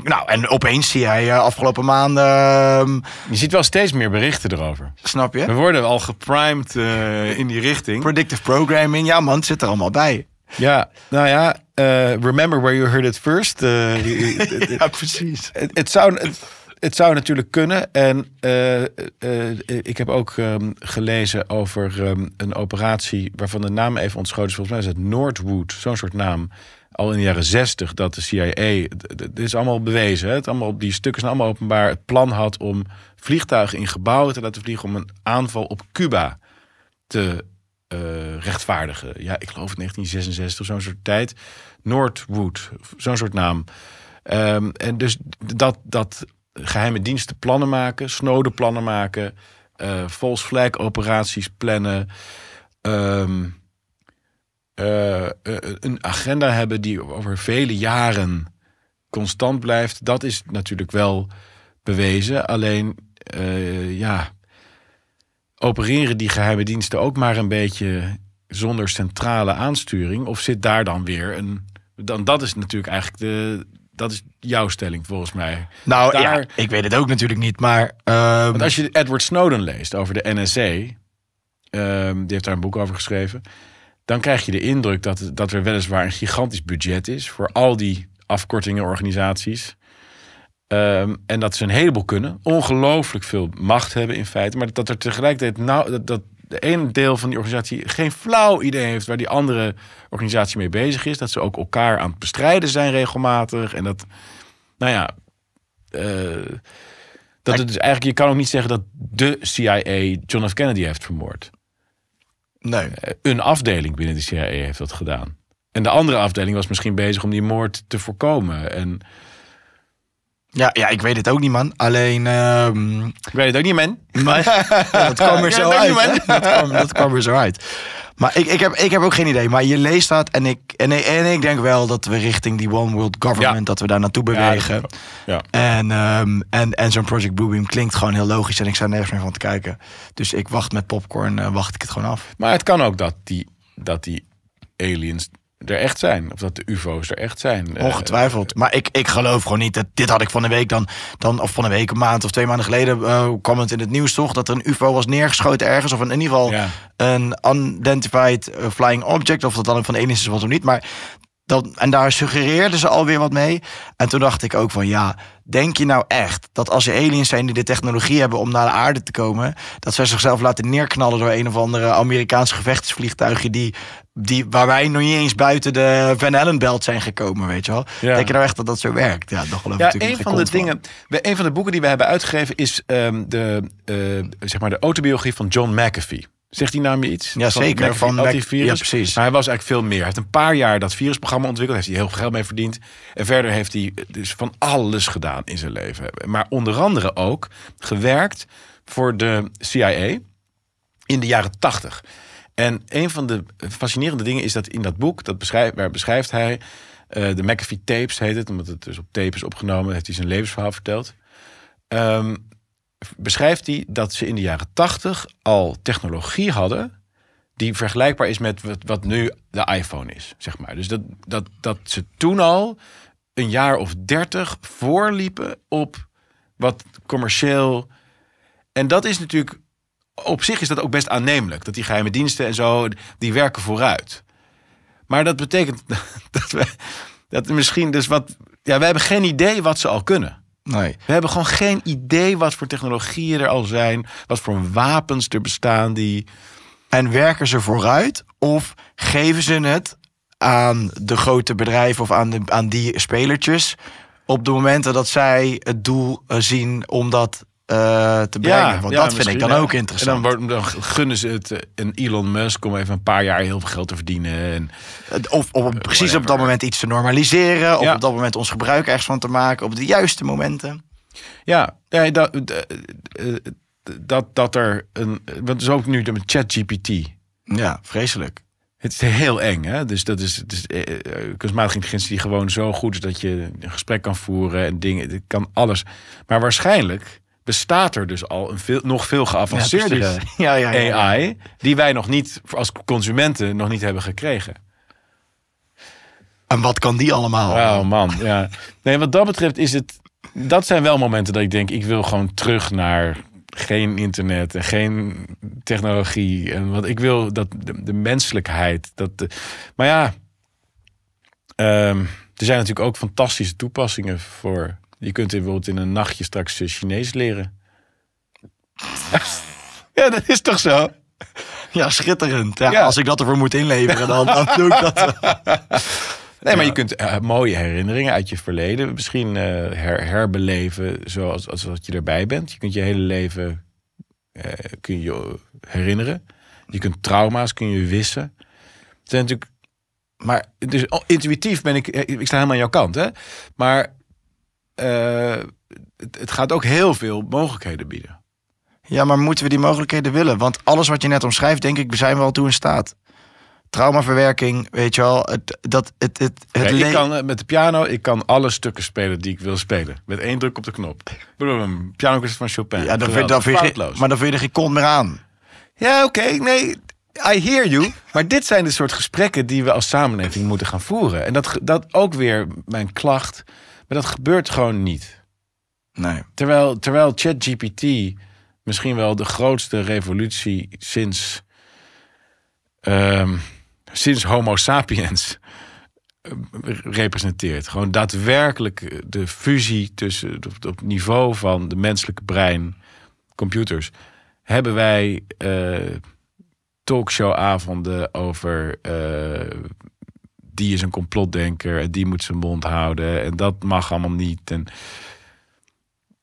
nou, en opeens zie jij eh, afgelopen maanden. Ehm, je ziet wel steeds meer berichten erover. Snap je? We worden al geprimed eh, in die richting. Predictive programming, ja man, het zit er allemaal bij. Ja, nou ja, eh, remember where you heard it first. [laughs] ja, precies. Het zou, het, zou natuurlijk kunnen. En ik heb ook ehm, gelezen over ehm, een operatie waarvan de naam even ontschoten is. Volgens mij is het Noordwood, zo'n soort naam al in de jaren zestig dat de CIA, dit is allemaal bewezen, het allemaal op die stukken zijn allemaal openbaar, het plan had om vliegtuigen in gebouwen te laten vliegen om een aanval op Cuba te eh, rechtvaardigen. Ja, ik geloof 1966 of zo'n soort tijd. Northwood, zo'n soort naam. Ehm, en dus dat, dat geheime diensten plannen maken, snode plannen maken, uh, false flag operaties plannen. Ehm, eh, eh, een agenda hebben die over vele jaren constant blijft, dat is natuurlijk wel bewezen. Alleen, eh, ja, opereren die geheime diensten ook maar een beetje zonder centrale aansturing? Of zit daar dan weer een. Dan, dat is natuurlijk eigenlijk de. Dat is jouw stelling volgens mij. Nou ja, ik weet het ook natuurlijk niet, maar. Ehm, Want als je Edward Snowden leest over de NSA. Ehm, die heeft daar een boek over geschreven dan krijg je de indruk dat, dat er weliswaar een gigantisch budget is voor al die afkortingen, organisaties. Ehm, en dat ze een heleboel kunnen. Ongelooflijk veel macht hebben in feite. Maar dat er tegelijkertijd nou, dat, dat de ene deel van die organisatie geen flauw idee heeft waar die andere organisatie mee bezig is. Dat ze ook elkaar aan het bestrijden zijn regelmatig. En dat, nou ja. Eh, dat het dus eigenlijk, je kan ook niet zeggen dat de CIA John F. Kennedy heeft vermoord. Nee. Eh, een afdeling binnen de CIA e heeft dat gedaan. En de andere afdeling was misschien bezig om die moord te voorkomen. En ja, ja, ik weet het ook niet, man. Alleen... Ehm, ik weet het ook niet, man. Maar, [laughs] dat kwam er zo uit. [laughs] dat, kwam, dat er zo uit. Maar ik, ik, heb, ik heb ook geen idee. Maar je leest dat en ik, en, en ik denk wel dat we richting die One World Government, dat we daar naartoe bewegen. Ja, ja. En, ehm, en, en zo'n Project Bluebeam klinkt gewoon heel logisch en ik sta nergens meer van te kijken. Dus ik wacht met popcorn, eh, wacht ik het gewoon af. Maar het kan ook dat die, dat die aliens er echt zijn. Of dat de UFO's er echt zijn. Eh, Ongetwijfeld. Maar ik, ik geloof gewoon niet dat. Dit had ik van een week dan. dan of van een week, een maand of twee maanden geleden. Uh, kwam het in het nieuws toch dat er een UFO was neergeschoten ergens. Of in ieder geval een unidentified eh, flying object. Of dat dan van de ene is of niet. Maar dat, en daar suggereerden ze alweer wat mee. En toen dacht ik ook van ja, denk je nou echt dat als er aliens zijn die de technologie hebben om naar de aarde te komen, dat ze zichzelf laten neerknallen door een of andere Amerikaanse gevechtsvliegtuigje die die, waar wij nog niet eens buiten de Van Allen belt zijn gekomen, weet je wel. Ja. Denk je nou echt dat dat zo werkt? Ja, nog wel ja, een van de dingen, een van de boeken die we hebben uitgegeven is ehm, de, uh, zeg maar de autobiografie van John McAfee. Zegt die naam je iets? Ja, van zeker. McAfee, van Ja, precies. Maar hij was eigenlijk veel meer. Hij heeft een paar jaar dat virusprogramma ontwikkeld. Heeft hij heel veel geld mee verdiend. En verder heeft hij dus van alles gedaan in zijn leven. Maar onder andere ook gewerkt voor de CIA in de jaren tachtig. En een van de fascinerende dingen is dat in dat boek, dat waar beschrijft hij uh, de McAfee tapes heet het, omdat het dus op tape is opgenomen, heeft hij zijn levensverhaal verteld. Ehm, beschrijft hij dat ze in de jaren tachtig al technologie hadden die vergelijkbaar is met wat, wat, nu de iPhone is, zeg maar. Dus dat, dat, dat ze toen al een jaar of dertig voorliepen op wat commercieel. En dat is natuurlijk op zich is dat ook best aannemelijk. Dat die geheime diensten en zo, die werken vooruit. Maar dat betekent [laughs] dat we dat misschien dus wat. Ja, we hebben geen idee wat ze al kunnen. Nee. We hebben gewoon geen idee wat voor technologieën er al zijn, wat voor wapens er bestaan die. En werken ze vooruit of geven ze het aan de grote bedrijven of aan, de, aan die spelertjes op de momenten dat zij het doel eh, zien om dat uh, te brengen. Ja, Want dat vind ik dan ook interessant. En dan, gunnen ze het een eh, Elon Musk om even een paar jaar heel veel geld te verdienen. En, eh, of om precies op dat moment iets te normaliseren. Of op dat moment ons gebruik ergens van te maken. Op de juiste momenten. Ja, dat, dat, dat er een. Want is ook nu de ChatGPT. Ja, vreselijk. Het is heel eng, hè? Dus dat is, dus, kunstmatige intelligentie die gewoon zo goed is dat je een gesprek kan voeren en dingen. kan alles. Maar waarschijnlijk bestaat er dus al een veel, nog veel geavanceerdere AI... die wij nog niet als consumenten nog niet hebben gekregen. En wat kan die allemaal? Oh man, ja. Nee, wat dat betreft is het... Dat zijn wel momenten dat ik denk, ik wil gewoon terug naar geen internet en geen technologie. En wat ik wil, dat de, menselijkheid. Dat maar ja, ehm, er zijn natuurlijk ook fantastische toepassingen voor je kunt bijvoorbeeld in een nachtje straks eh, Chinees leren. [laughs] ja, dat is toch zo? Ja, schitterend. Ja, Als ik dat ervoor moet inleveren, dan, doe ik dat. [laughs] Nee, maar je kunt eh, mooie herinneringen uit je verleden misschien eh, herbeleven zoals als je erbij bent. Je kunt je hele leven kun je herinneren. Je kunt trauma's kun je wissen. Het zijn natuurlijk, maar dus oh, intuïtief ben ik, ik sta helemaal aan jouw kant, hè? Maar eh, het, gaat ook heel veel mogelijkheden bieden. Ja, maar moeten we die mogelijkheden willen? Want alles wat je net omschrijft, denk ik, zijn we al toe in staat traumaverwerking, weet je wel. Het, dat, het, het, het ik kan eh, met de piano, ik kan alle stukken spelen die ik wil spelen. Met één druk op de knop. piano piano van Chopin. Ja, dan vind, dan vind je, maar dan vind je er geen kont meer aan. Ja, oké, nee, I hear you. Maar dit zijn de soort gesprekken die we als samenleving moeten gaan voeren. En dat, dat ook weer mijn klacht dat gebeurt gewoon niet. Nee. Terwijl, terwijl ChatGPT misschien wel de grootste revolutie sinds, ehm, sinds Homo sapiens eh, representeert. Gewoon daadwerkelijk de fusie tussen op niveau van de menselijke brein, computers, hebben wij eh, talkshowavonden over eh, die is een complotdenker en die moet zijn mond houden en dat mag allemaal niet. En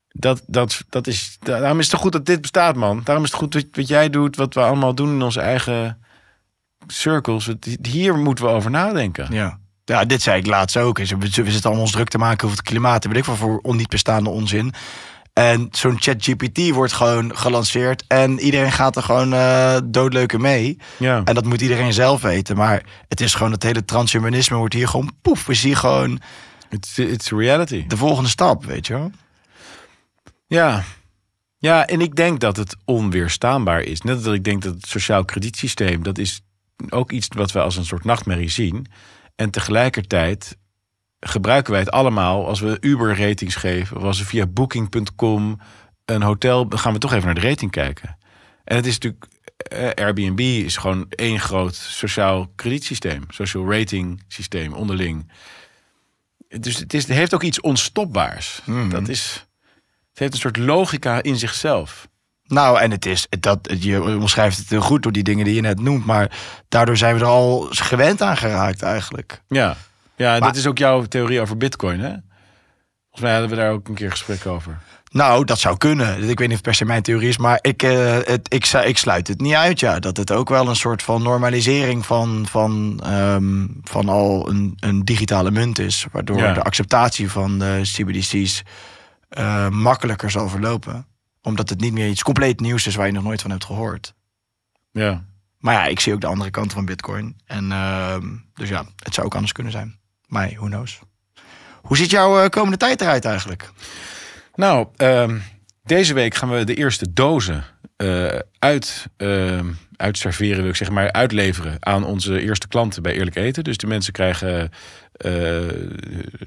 dat, dat, dat is, daarom is het goed dat dit bestaat, man. Daarom is het goed wat, jij doet, wat we allemaal doen in onze eigen circles. Hier moeten we over nadenken. Ja. Ja, dit zei ik laatst ook. We zitten al ons druk te maken over het klimaat. En weet ik wel voor onniet bestaande onzin. En zo'n ChatGPT wordt gewoon gelanceerd. En iedereen gaat er gewoon uh, mee. Ja. En dat moet iedereen zelf weten. Maar het is gewoon het hele transhumanisme wordt hier gewoon poef. We zien gewoon. It's, it's reality. De volgende stap, weet je wel. Ja. Ja, en ik denk dat het onweerstaanbaar is. Net als ik denk dat het sociaal kredietsysteem, dat is ook iets wat we als een soort nachtmerrie zien. En tegelijkertijd gebruiken wij het allemaal als we Uber-ratings geven. Of als we via booking.com een hotel. Dan gaan we toch even naar de rating kijken. En het is natuurlijk. Eh, Airbnb is gewoon één groot sociaal kredietsysteem. Social rating systeem onderling. Dus het, is, het heeft ook iets onstopbaars. Hmm. Dat is. Het heeft een soort logica in zichzelf. Nou, en het is dat je omschrijft het heel goed door die dingen die je net noemt, maar daardoor zijn we er al gewend aan geraakt eigenlijk. Ja. Ja, maar, dat is ook jouw theorie over bitcoin, hè? Volgens mij hadden we daar ook een keer gesprek over. Nou, dat zou kunnen. Ik weet niet of per se mijn theorie is, maar ik, uh, het, ik, ik, sluit het niet uit. Ja, dat het ook wel een soort van normalisering van, van, ehm, van al een, een digitale munt is. Waardoor de acceptatie van de CBDC's eh, makkelijker zal verlopen. Omdat het niet meer iets compleet nieuws is waar je nog nooit van hebt gehoord. Ja. Maar ja, ik zie ook de andere kant van Bitcoin. En ehm, dus ja, het zou ook anders kunnen zijn. Maar who knows. Hoe ziet jouw eh, komende tijd eruit eigenlijk? Nou, um deze week gaan we de eerste dozen eh, uit, uh, uitserveren, wil ik zeggen, maar, uitleveren aan onze eerste klanten bij Eerlijk Eten. Dus de mensen krijgen uh,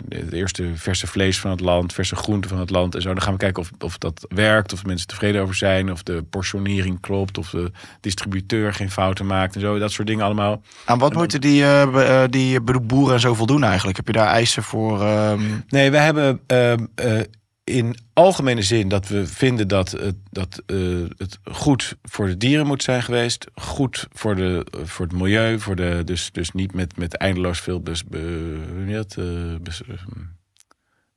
het eerste verse vlees van het land, verse groenten van het land en zo. Dan gaan we kijken of, of dat werkt, of mensen tevreden over zijn, of de portionering klopt, of de distributeur geen fouten maakt en zo. Dat soort dingen allemaal. Aan wat moeten die, uh, die boeren en zo voldoen eigenlijk? Heb je daar eisen voor? Ehm? Nee, we hebben in algemene zin dat we vinden dat, het, dat eh, het goed voor de dieren moet zijn geweest. Goed voor, de, eh, voor het milieu. Voor de, dus, dus niet met, met eindeloos veel. Dus, be, eh,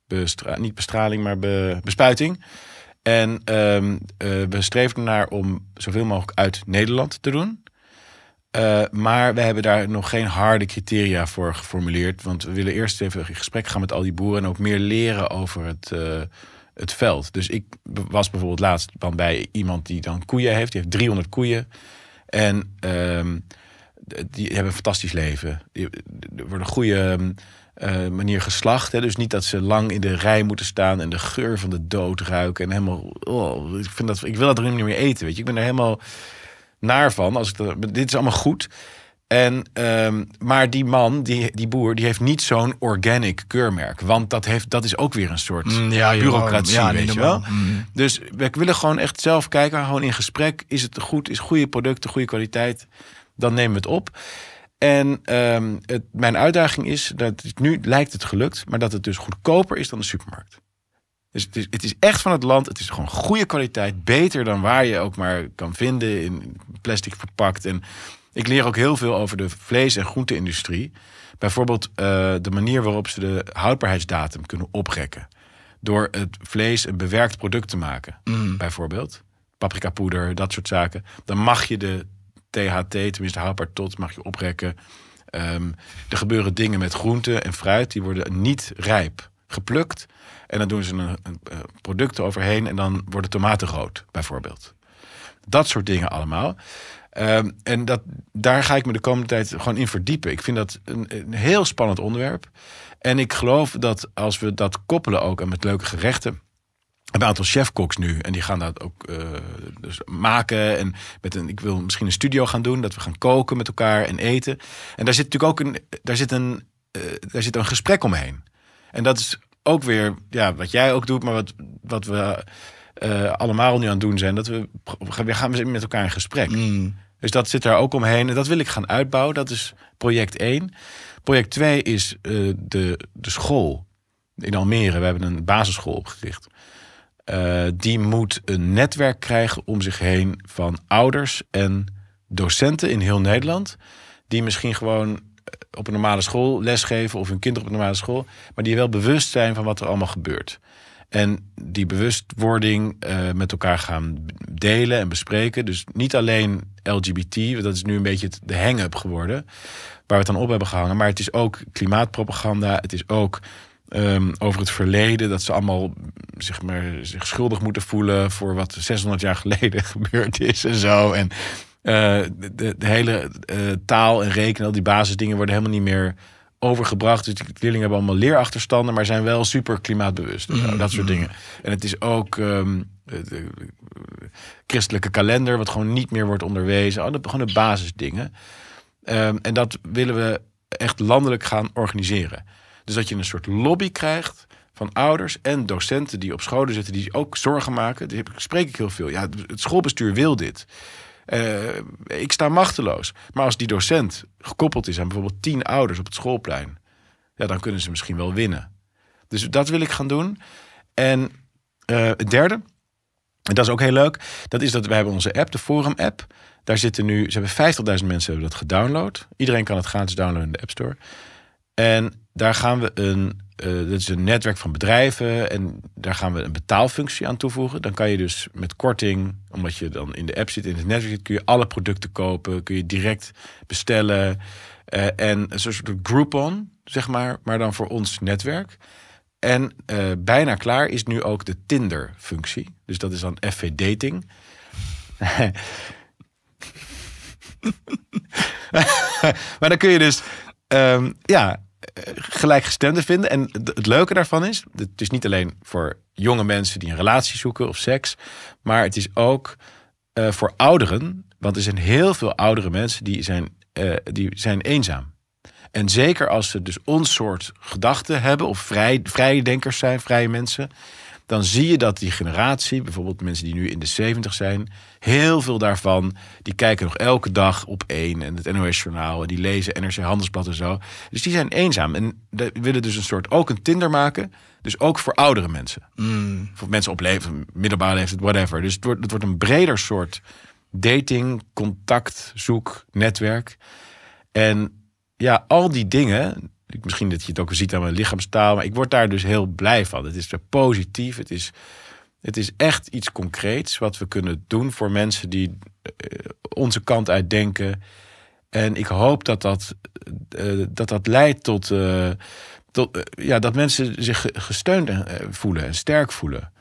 bes, niet bestraling, maar bespuiting. En ehm, we streven naar om zoveel mogelijk uit Nederland te doen. Eh, maar we hebben daar nog geen harde criteria voor geformuleerd. Want we willen eerst even in gesprek gaan met al die boeren en ook meer leren over het, eh, het veld. Dus ik was bijvoorbeeld laatst bij iemand die dan koeien heeft. Die heeft 300 koeien. En ehm, die hebben een fantastisch leven. er wordt een goede ehm, eh, manier geslacht. Hè? Dus niet dat ze lang in de rij moeten staan en de geur van de dood ruiken. En helemaal. Oh, ik, vind dat, ik wil dat er niet meer eten. Weet je, ik ben er helemaal naar van. Als ik dat, dit is allemaal goed. En, ehm, maar die man, die, die boer, die heeft niet zo'n organic keurmerk. Want dat, heeft, dat is ook weer een soort mm, bureaucratie, weet je wel. Mm. Dus we willen gewoon echt zelf kijken, gewoon in gesprek. Is het goed, is goede producten, goede kwaliteit? Dan nemen we het op. En ehm, het, mijn uitdaging is dat nu lijkt het gelukt, maar dat het dus goedkoper is dan de supermarkt. Dus het is, echt van het land. Het is gewoon goede kwaliteit. Beter dan waar je ook maar kan vinden. In plastic verpakt. En ik leer ook heel veel over de vlees- en groenteindustrie. Bijvoorbeeld eh, de manier waarop ze de houdbaarheidsdatum kunnen oprekken. Door het vlees een bewerkt product te maken. Mm. Bijvoorbeeld paprika poeder, dat soort zaken. Dan mag je de THT, tenminste houdbaar tot, mag je oprekken. Ehm, er gebeuren dingen met groenten en fruit. Die worden niet rijp geplukt. En dan doen ze een, een product overheen en dan worden tomaten rood, bijvoorbeeld. Dat soort dingen allemaal. Ehm, en dat, daar ga ik me de komende tijd gewoon in verdiepen. Ik vind dat een, een, heel spannend onderwerp. En ik geloof dat als we dat koppelen ook aan met leuke gerechten. Een aantal chefkoks nu. En die gaan dat ook eh, dus maken. En met een, ik wil misschien een studio gaan doen. Dat we gaan koken met elkaar en eten. En daar zit natuurlijk ook een, daar zit een, eh, daar zit een gesprek omheen. En dat is ook weer, ja, wat jij ook doet, maar wat, wat we eh, allemaal nu aan het doen zijn, dat we, we gaan met elkaar in gesprek. Mm. Dus dat zit daar ook omheen. En dat wil ik gaan uitbouwen. Dat is project 1. Project 2 is eh, de, de school in Almere. We hebben een basisschool opgericht. Eh, die moet een netwerk krijgen om zich heen van ouders en docenten in heel Nederland. Die misschien gewoon op een normale school lesgeven of hun kinderen op een normale school, maar die wel bewust zijn van wat er allemaal gebeurt. En die bewustwording eh, met elkaar gaan delen en bespreken. Dus niet alleen LGBT, dat is nu een beetje de hang-up geworden, waar we het dan op hebben gehangen. Maar het is ook klimaatpropaganda, het is ook ehm, over het verleden, dat ze allemaal zich maar, zich schuldig moeten voelen voor wat 600 jaar geleden [laughs] gebeurd is en zo. En eh, de, de, hele eh, taal en rekenen, al die basisdingen worden helemaal niet meer overgebracht. Dus die leerlingen hebben allemaal leerachterstanden, maar zijn wel super klimaatbewust. Mm, dat soort mm. dingen. En het is ook um, de, christelijke kalender, wat gewoon niet meer wordt onderwezen. Oh, de, gewoon de basisdingen. Ehm, en dat willen we echt landelijk gaan organiseren. Dus dat je een soort lobby krijgt van ouders en docenten die op scholen zitten, die ook zorgen maken. Die spreek ik heel veel. Ja, het schoolbestuur wil dit. Eh, ik sta machteloos. Maar als die docent gekoppeld is aan bijvoorbeeld tien ouders op het schoolplein, ja, dan kunnen ze misschien wel winnen. Dus dat wil ik gaan doen. En eh, het derde, en dat is ook heel leuk, dat is dat wij hebben onze app, de Forum app. Daar zitten nu, ze hebben 50.000 mensen hebben dat gedownload. Iedereen kan het gratis downloaden in de App Store. En daar gaan we een, uh, eh, dat is een netwerk van bedrijven en daar gaan we een betaalfunctie aan toevoegen. Dan kan je dus met korting, omdat je dan in de app zit, in het netwerk zit, kun je alle producten kopen, kun je direct bestellen. Eh, en een soort Groupon, zeg maar, maar dan voor ons netwerk. En eh, bijna klaar is nu ook de Tinder-functie. Dus dat is dan FV Dating. [laughs] maar dan kun je dus ehm, ja, eh, gelijkgestemden vinden. En het leuke daarvan is, het is niet alleen voor jonge mensen die een relatie zoeken of seks, maar het is ook eh, voor ouderen, want er zijn heel veel oudere mensen die zijn, eh, die zijn eenzaam. En zeker als ze dus ons soort gedachten hebben, of vrij, vrije denkers zijn, vrije mensen, dan zie je dat die generatie, bijvoorbeeld mensen die nu in de 70 zijn, heel veel daarvan, die kijken nog elke dag op één en het NOS-journaal, en die lezen NRC Handelsblad en zo. Dus die zijn eenzaam en willen dus een soort ook een Tinder maken, dus ook voor oudere mensen. Mm. Voor mensen op leven, middelbare leeftijd, whatever. Dus het wordt, het wordt een breder soort dating, contact, zoek, netwerk. En ja, al die dingen, Misschien dat je het ook ziet aan mijn lichaamstaal. Maar ik word daar dus heel blij van. Het is positief. Het is, het is echt iets concreets wat we kunnen doen voor mensen die eh, onze kant uit denken. En ik hoop dat dat, eh, dat, dat leidt tot, eh, tot ja, dat mensen zich gesteund voelen en sterk voelen.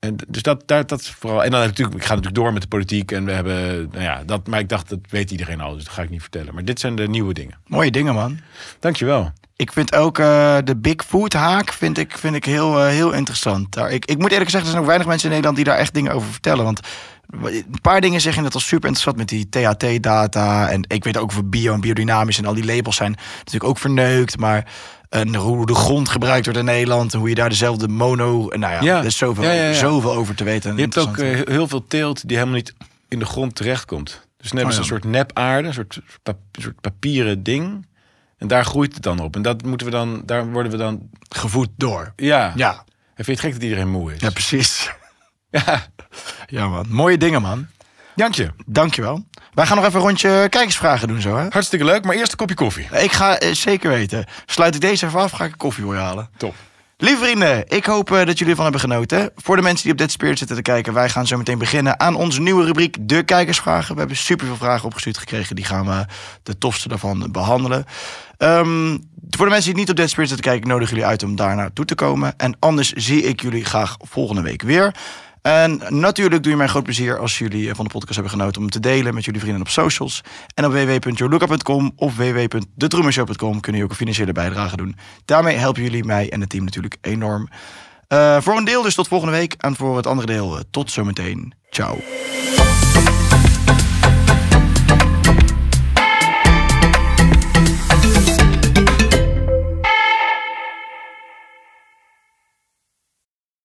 En dus dat, daar, dat vooral. En dan natuurlijk, ik ga natuurlijk door met de politiek. En we hebben, nou ja, dat. Maar ik dacht, dat weet iedereen al. Dus dat ga ik niet vertellen. Maar dit zijn de nieuwe dingen. Mooie dingen, man. Dankjewel. Ik vind ook eh, de Bigfoot haak vind ik, vind ik heel, eh, heel interessant. Daar, ik, ik moet eerlijk zeggen, er zijn ook weinig mensen in Nederland die daar echt dingen over vertellen. Want een paar dingen zeggen dat net al super interessant met die THT-data. En ik weet ook voor bio en biodynamisch en al die labels zijn natuurlijk ook verneukt. Maar en hoe de grond gebruikt wordt in Nederland. En hoe je daar dezelfde mono. Nou ja, er is zoveel, zoveel over te weten. Je hebt ook eh, heel veel teelt die helemaal niet in de grond terechtkomt. Dus nemen oh, een soort nep aarde, een soort, soort papieren ding. En daar groeit het dan op. En dat moeten we dan, daar worden we dan. Gevoed door. Ja. ja. En vind je het gek dat iedereen moe is? Ja, precies. Ja, ja, man. Mooie dingen, man. je dankjewel. Wij gaan nog even een rondje kijkersvragen doen zo, hè? Hartstikke leuk, maar eerst een kopje koffie. Ik ga eh, zeker weten. Sluit ik deze even af, ga ik een koffie voor je halen. Top. Lieve vrienden, ik hoop eh, dat jullie ervan hebben genoten. Voor de mensen die op Dead Spirit zitten te kijken, wij gaan zo meteen beginnen aan onze nieuwe rubriek De Kijkersvragen. We hebben superveel vragen opgestuurd gekregen, die gaan we de tofste daarvan behandelen. Ehm, voor de mensen die niet op Dead Spirit zitten te kijken, nodig jullie uit om daar naartoe te komen. En anders zie ik jullie graag volgende week weer. En natuurlijk doe je mij groot plezier als jullie eh, van de podcast hebben genoten om te delen met jullie vrienden op socials. En op www.yourlookup.com of www.detrummershow.com kunnen jullie ook een financiële bijdrage doen. Daarmee helpen jullie mij en het team natuurlijk enorm. Eh, voor een deel dus tot volgende week en voor het andere deel uh, tot zometeen. Ciao.